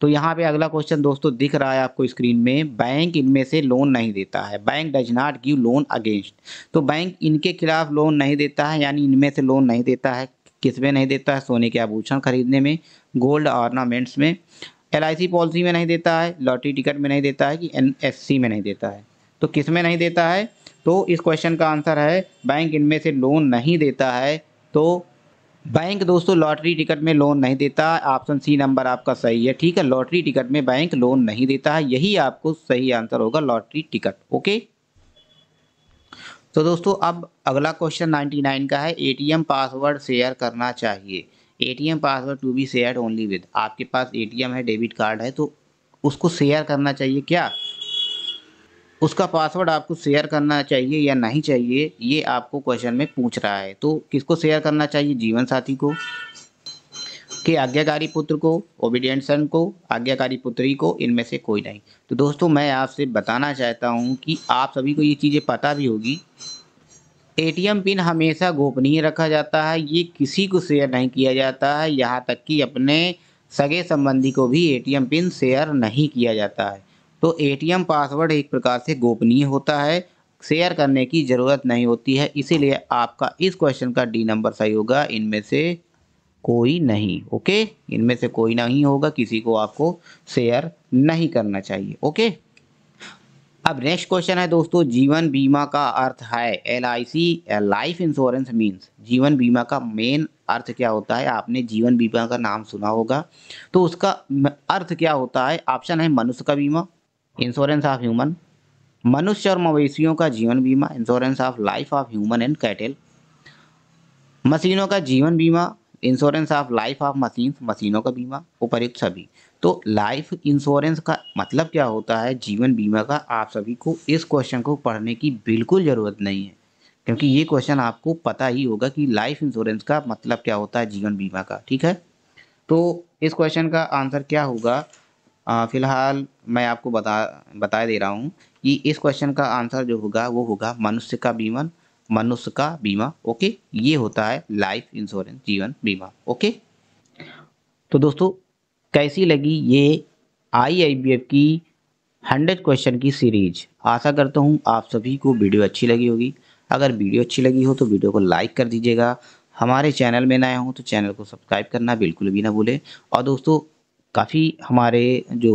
तो यहाँ पे अगला क्वेश्चन दोस्तों दिख रहा है आपको स्क्रीन में बैंक इनमें से लोन नहीं देता है bank does not give loan against तो बैंक इनके खिलाफ लोन नहीं देता है यानी इनमें से लोन नहीं देता है किस में नहीं देता है सोने के आभूषण खरीदने में गोल्ड ऑर्नामेंट्स में एल पॉलिसी में नहीं देता है लॉटरी टिकट में नहीं देता है कि एन में नहीं देता है तो किस में नहीं देता है तो इस क्वेश्चन का आंसर है बैंक इनमें से लोन नहीं देता है तो बैंक दोस्तों लॉटरी टिकट में लोन नहीं देता ऑप्शन सी नंबर आपका सही है ठीक है लॉटरी टिकट में बैंक लोन नहीं देता है यही आपको सही आंसर होगा लॉटरी टिकट ओके तो दोस्तों अब अगला क्वेश्चन 99 का है एटीएम पासवर्ड शेयर करना चाहिए ATM password to be share only with आपके पास एटीएम है डेबिट कार्ड है तो उसको शेयर करना चाहिए क्या उसका पासवर्ड आपको शेयर करना चाहिए या नहीं चाहिए ये आपको क्वेश्चन में पूछ रहा है तो किसको शेयर करना चाहिए जीवन साथी को कि आज्ञाकारी पुत्र को ओबीडियंट सन को आज्ञाकारी पुत्री को इनमें से कोई नहीं तो दोस्तों मैं आपसे बताना चाहता हूँ कि आप सभी को ये चीज़ें पता भी होगी एटीएम पिन हमेशा गोपनीय रखा जाता है ये किसी को शेयर नहीं किया जाता है यहाँ तक कि अपने सगे संबंधी को भी एटीएम पिन शेयर नहीं किया जाता है तो एटीएम पासवर्ड एक प्रकार से गोपनीय होता है शेयर करने की ज़रूरत नहीं होती है इसीलिए आपका इस क्वेश्चन का डी नंबर सही होगा इनमें से कोई नहीं ओके इनमें से कोई नहीं होगा किसी को आपको शेयर नहीं करना चाहिए ओके अब नेक्स्ट क्वेश्चन है दोस्तों जीवन बीमा का अर्थ है L I C life insurance means जीवन बीमा का मेन अर्थ क्या होता है आपने जीवन बीमा का नाम सुना होगा तो उसका अर्थ क्या होता है ऑप्शन है मनुष्य का बीमा इंश्योरेंस ऑफ ह्यूमन मनुष्य और मवेशियों का जीवन बीमा insurance of life of human and cattle मशीनों का जीवन बीमा insurance of life of machine मशीनों का बीमा उपरुक्त सभी तो लाइफ इंश्योरेंस का मतलब क्या होता है जीवन बीमा का आप सभी को इस क्वेश्चन को पढ़ने की बिल्कुल ज़रूरत नहीं है क्योंकि ये क्वेश्चन आपको पता ही होगा कि लाइफ इंश्योरेंस का मतलब क्या होता है जीवन बीमा का ठीक है तो इस क्वेश्चन का आंसर क्या होगा फिलहाल मैं आपको बता बता दे रहा हूँ कि इस क्वेश्चन का आंसर जो होगा वो होगा मनुष्य का बीमा मनुष्य का बीमा ओके ये होता है लाइफ इंश्योरेंस जीवन बीमा ओके तो दोस्तों कैसी लगी ये आई की हंड्रेड क्वेश्चन की सीरीज आशा करता हूँ आप सभी को वीडियो अच्छी लगी होगी अगर वीडियो अच्छी लगी हो तो वीडियो को लाइक कर दीजिएगा हमारे चैनल में नया हो तो चैनल को सब्सक्राइब करना बिल्कुल भी ना भूलें और दोस्तों काफ़ी हमारे जो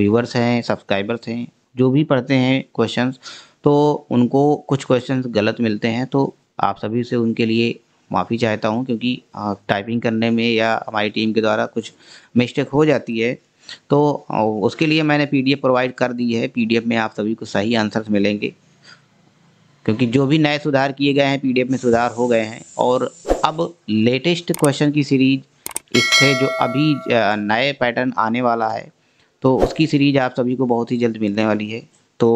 व्यूवर्स हैं सब्सक्राइबर्स हैं जो भी पढ़ते हैं क्वेश्चंस तो उनको कुछ क्वेश्चन गलत मिलते हैं तो आप सभी से उनके लिए माफ़ी चाहता हूँ क्योंकि टाइपिंग करने में या हमारी टीम के द्वारा कुछ मिस्टेक हो जाती है तो उसके लिए मैंने पीडीएफ प्रोवाइड कर दी है पीडीएफ में आप सभी को सही आंसर्स मिलेंगे क्योंकि जो भी नए सुधार किए गए हैं पीडीएफ में सुधार हो गए हैं और अब लेटेस्ट क्वेश्चन की सीरीज इससे जो अभी नए पैटर्न आने वाला है तो उसकी सीरीज आप सभी को बहुत ही जल्द मिलने वाली है तो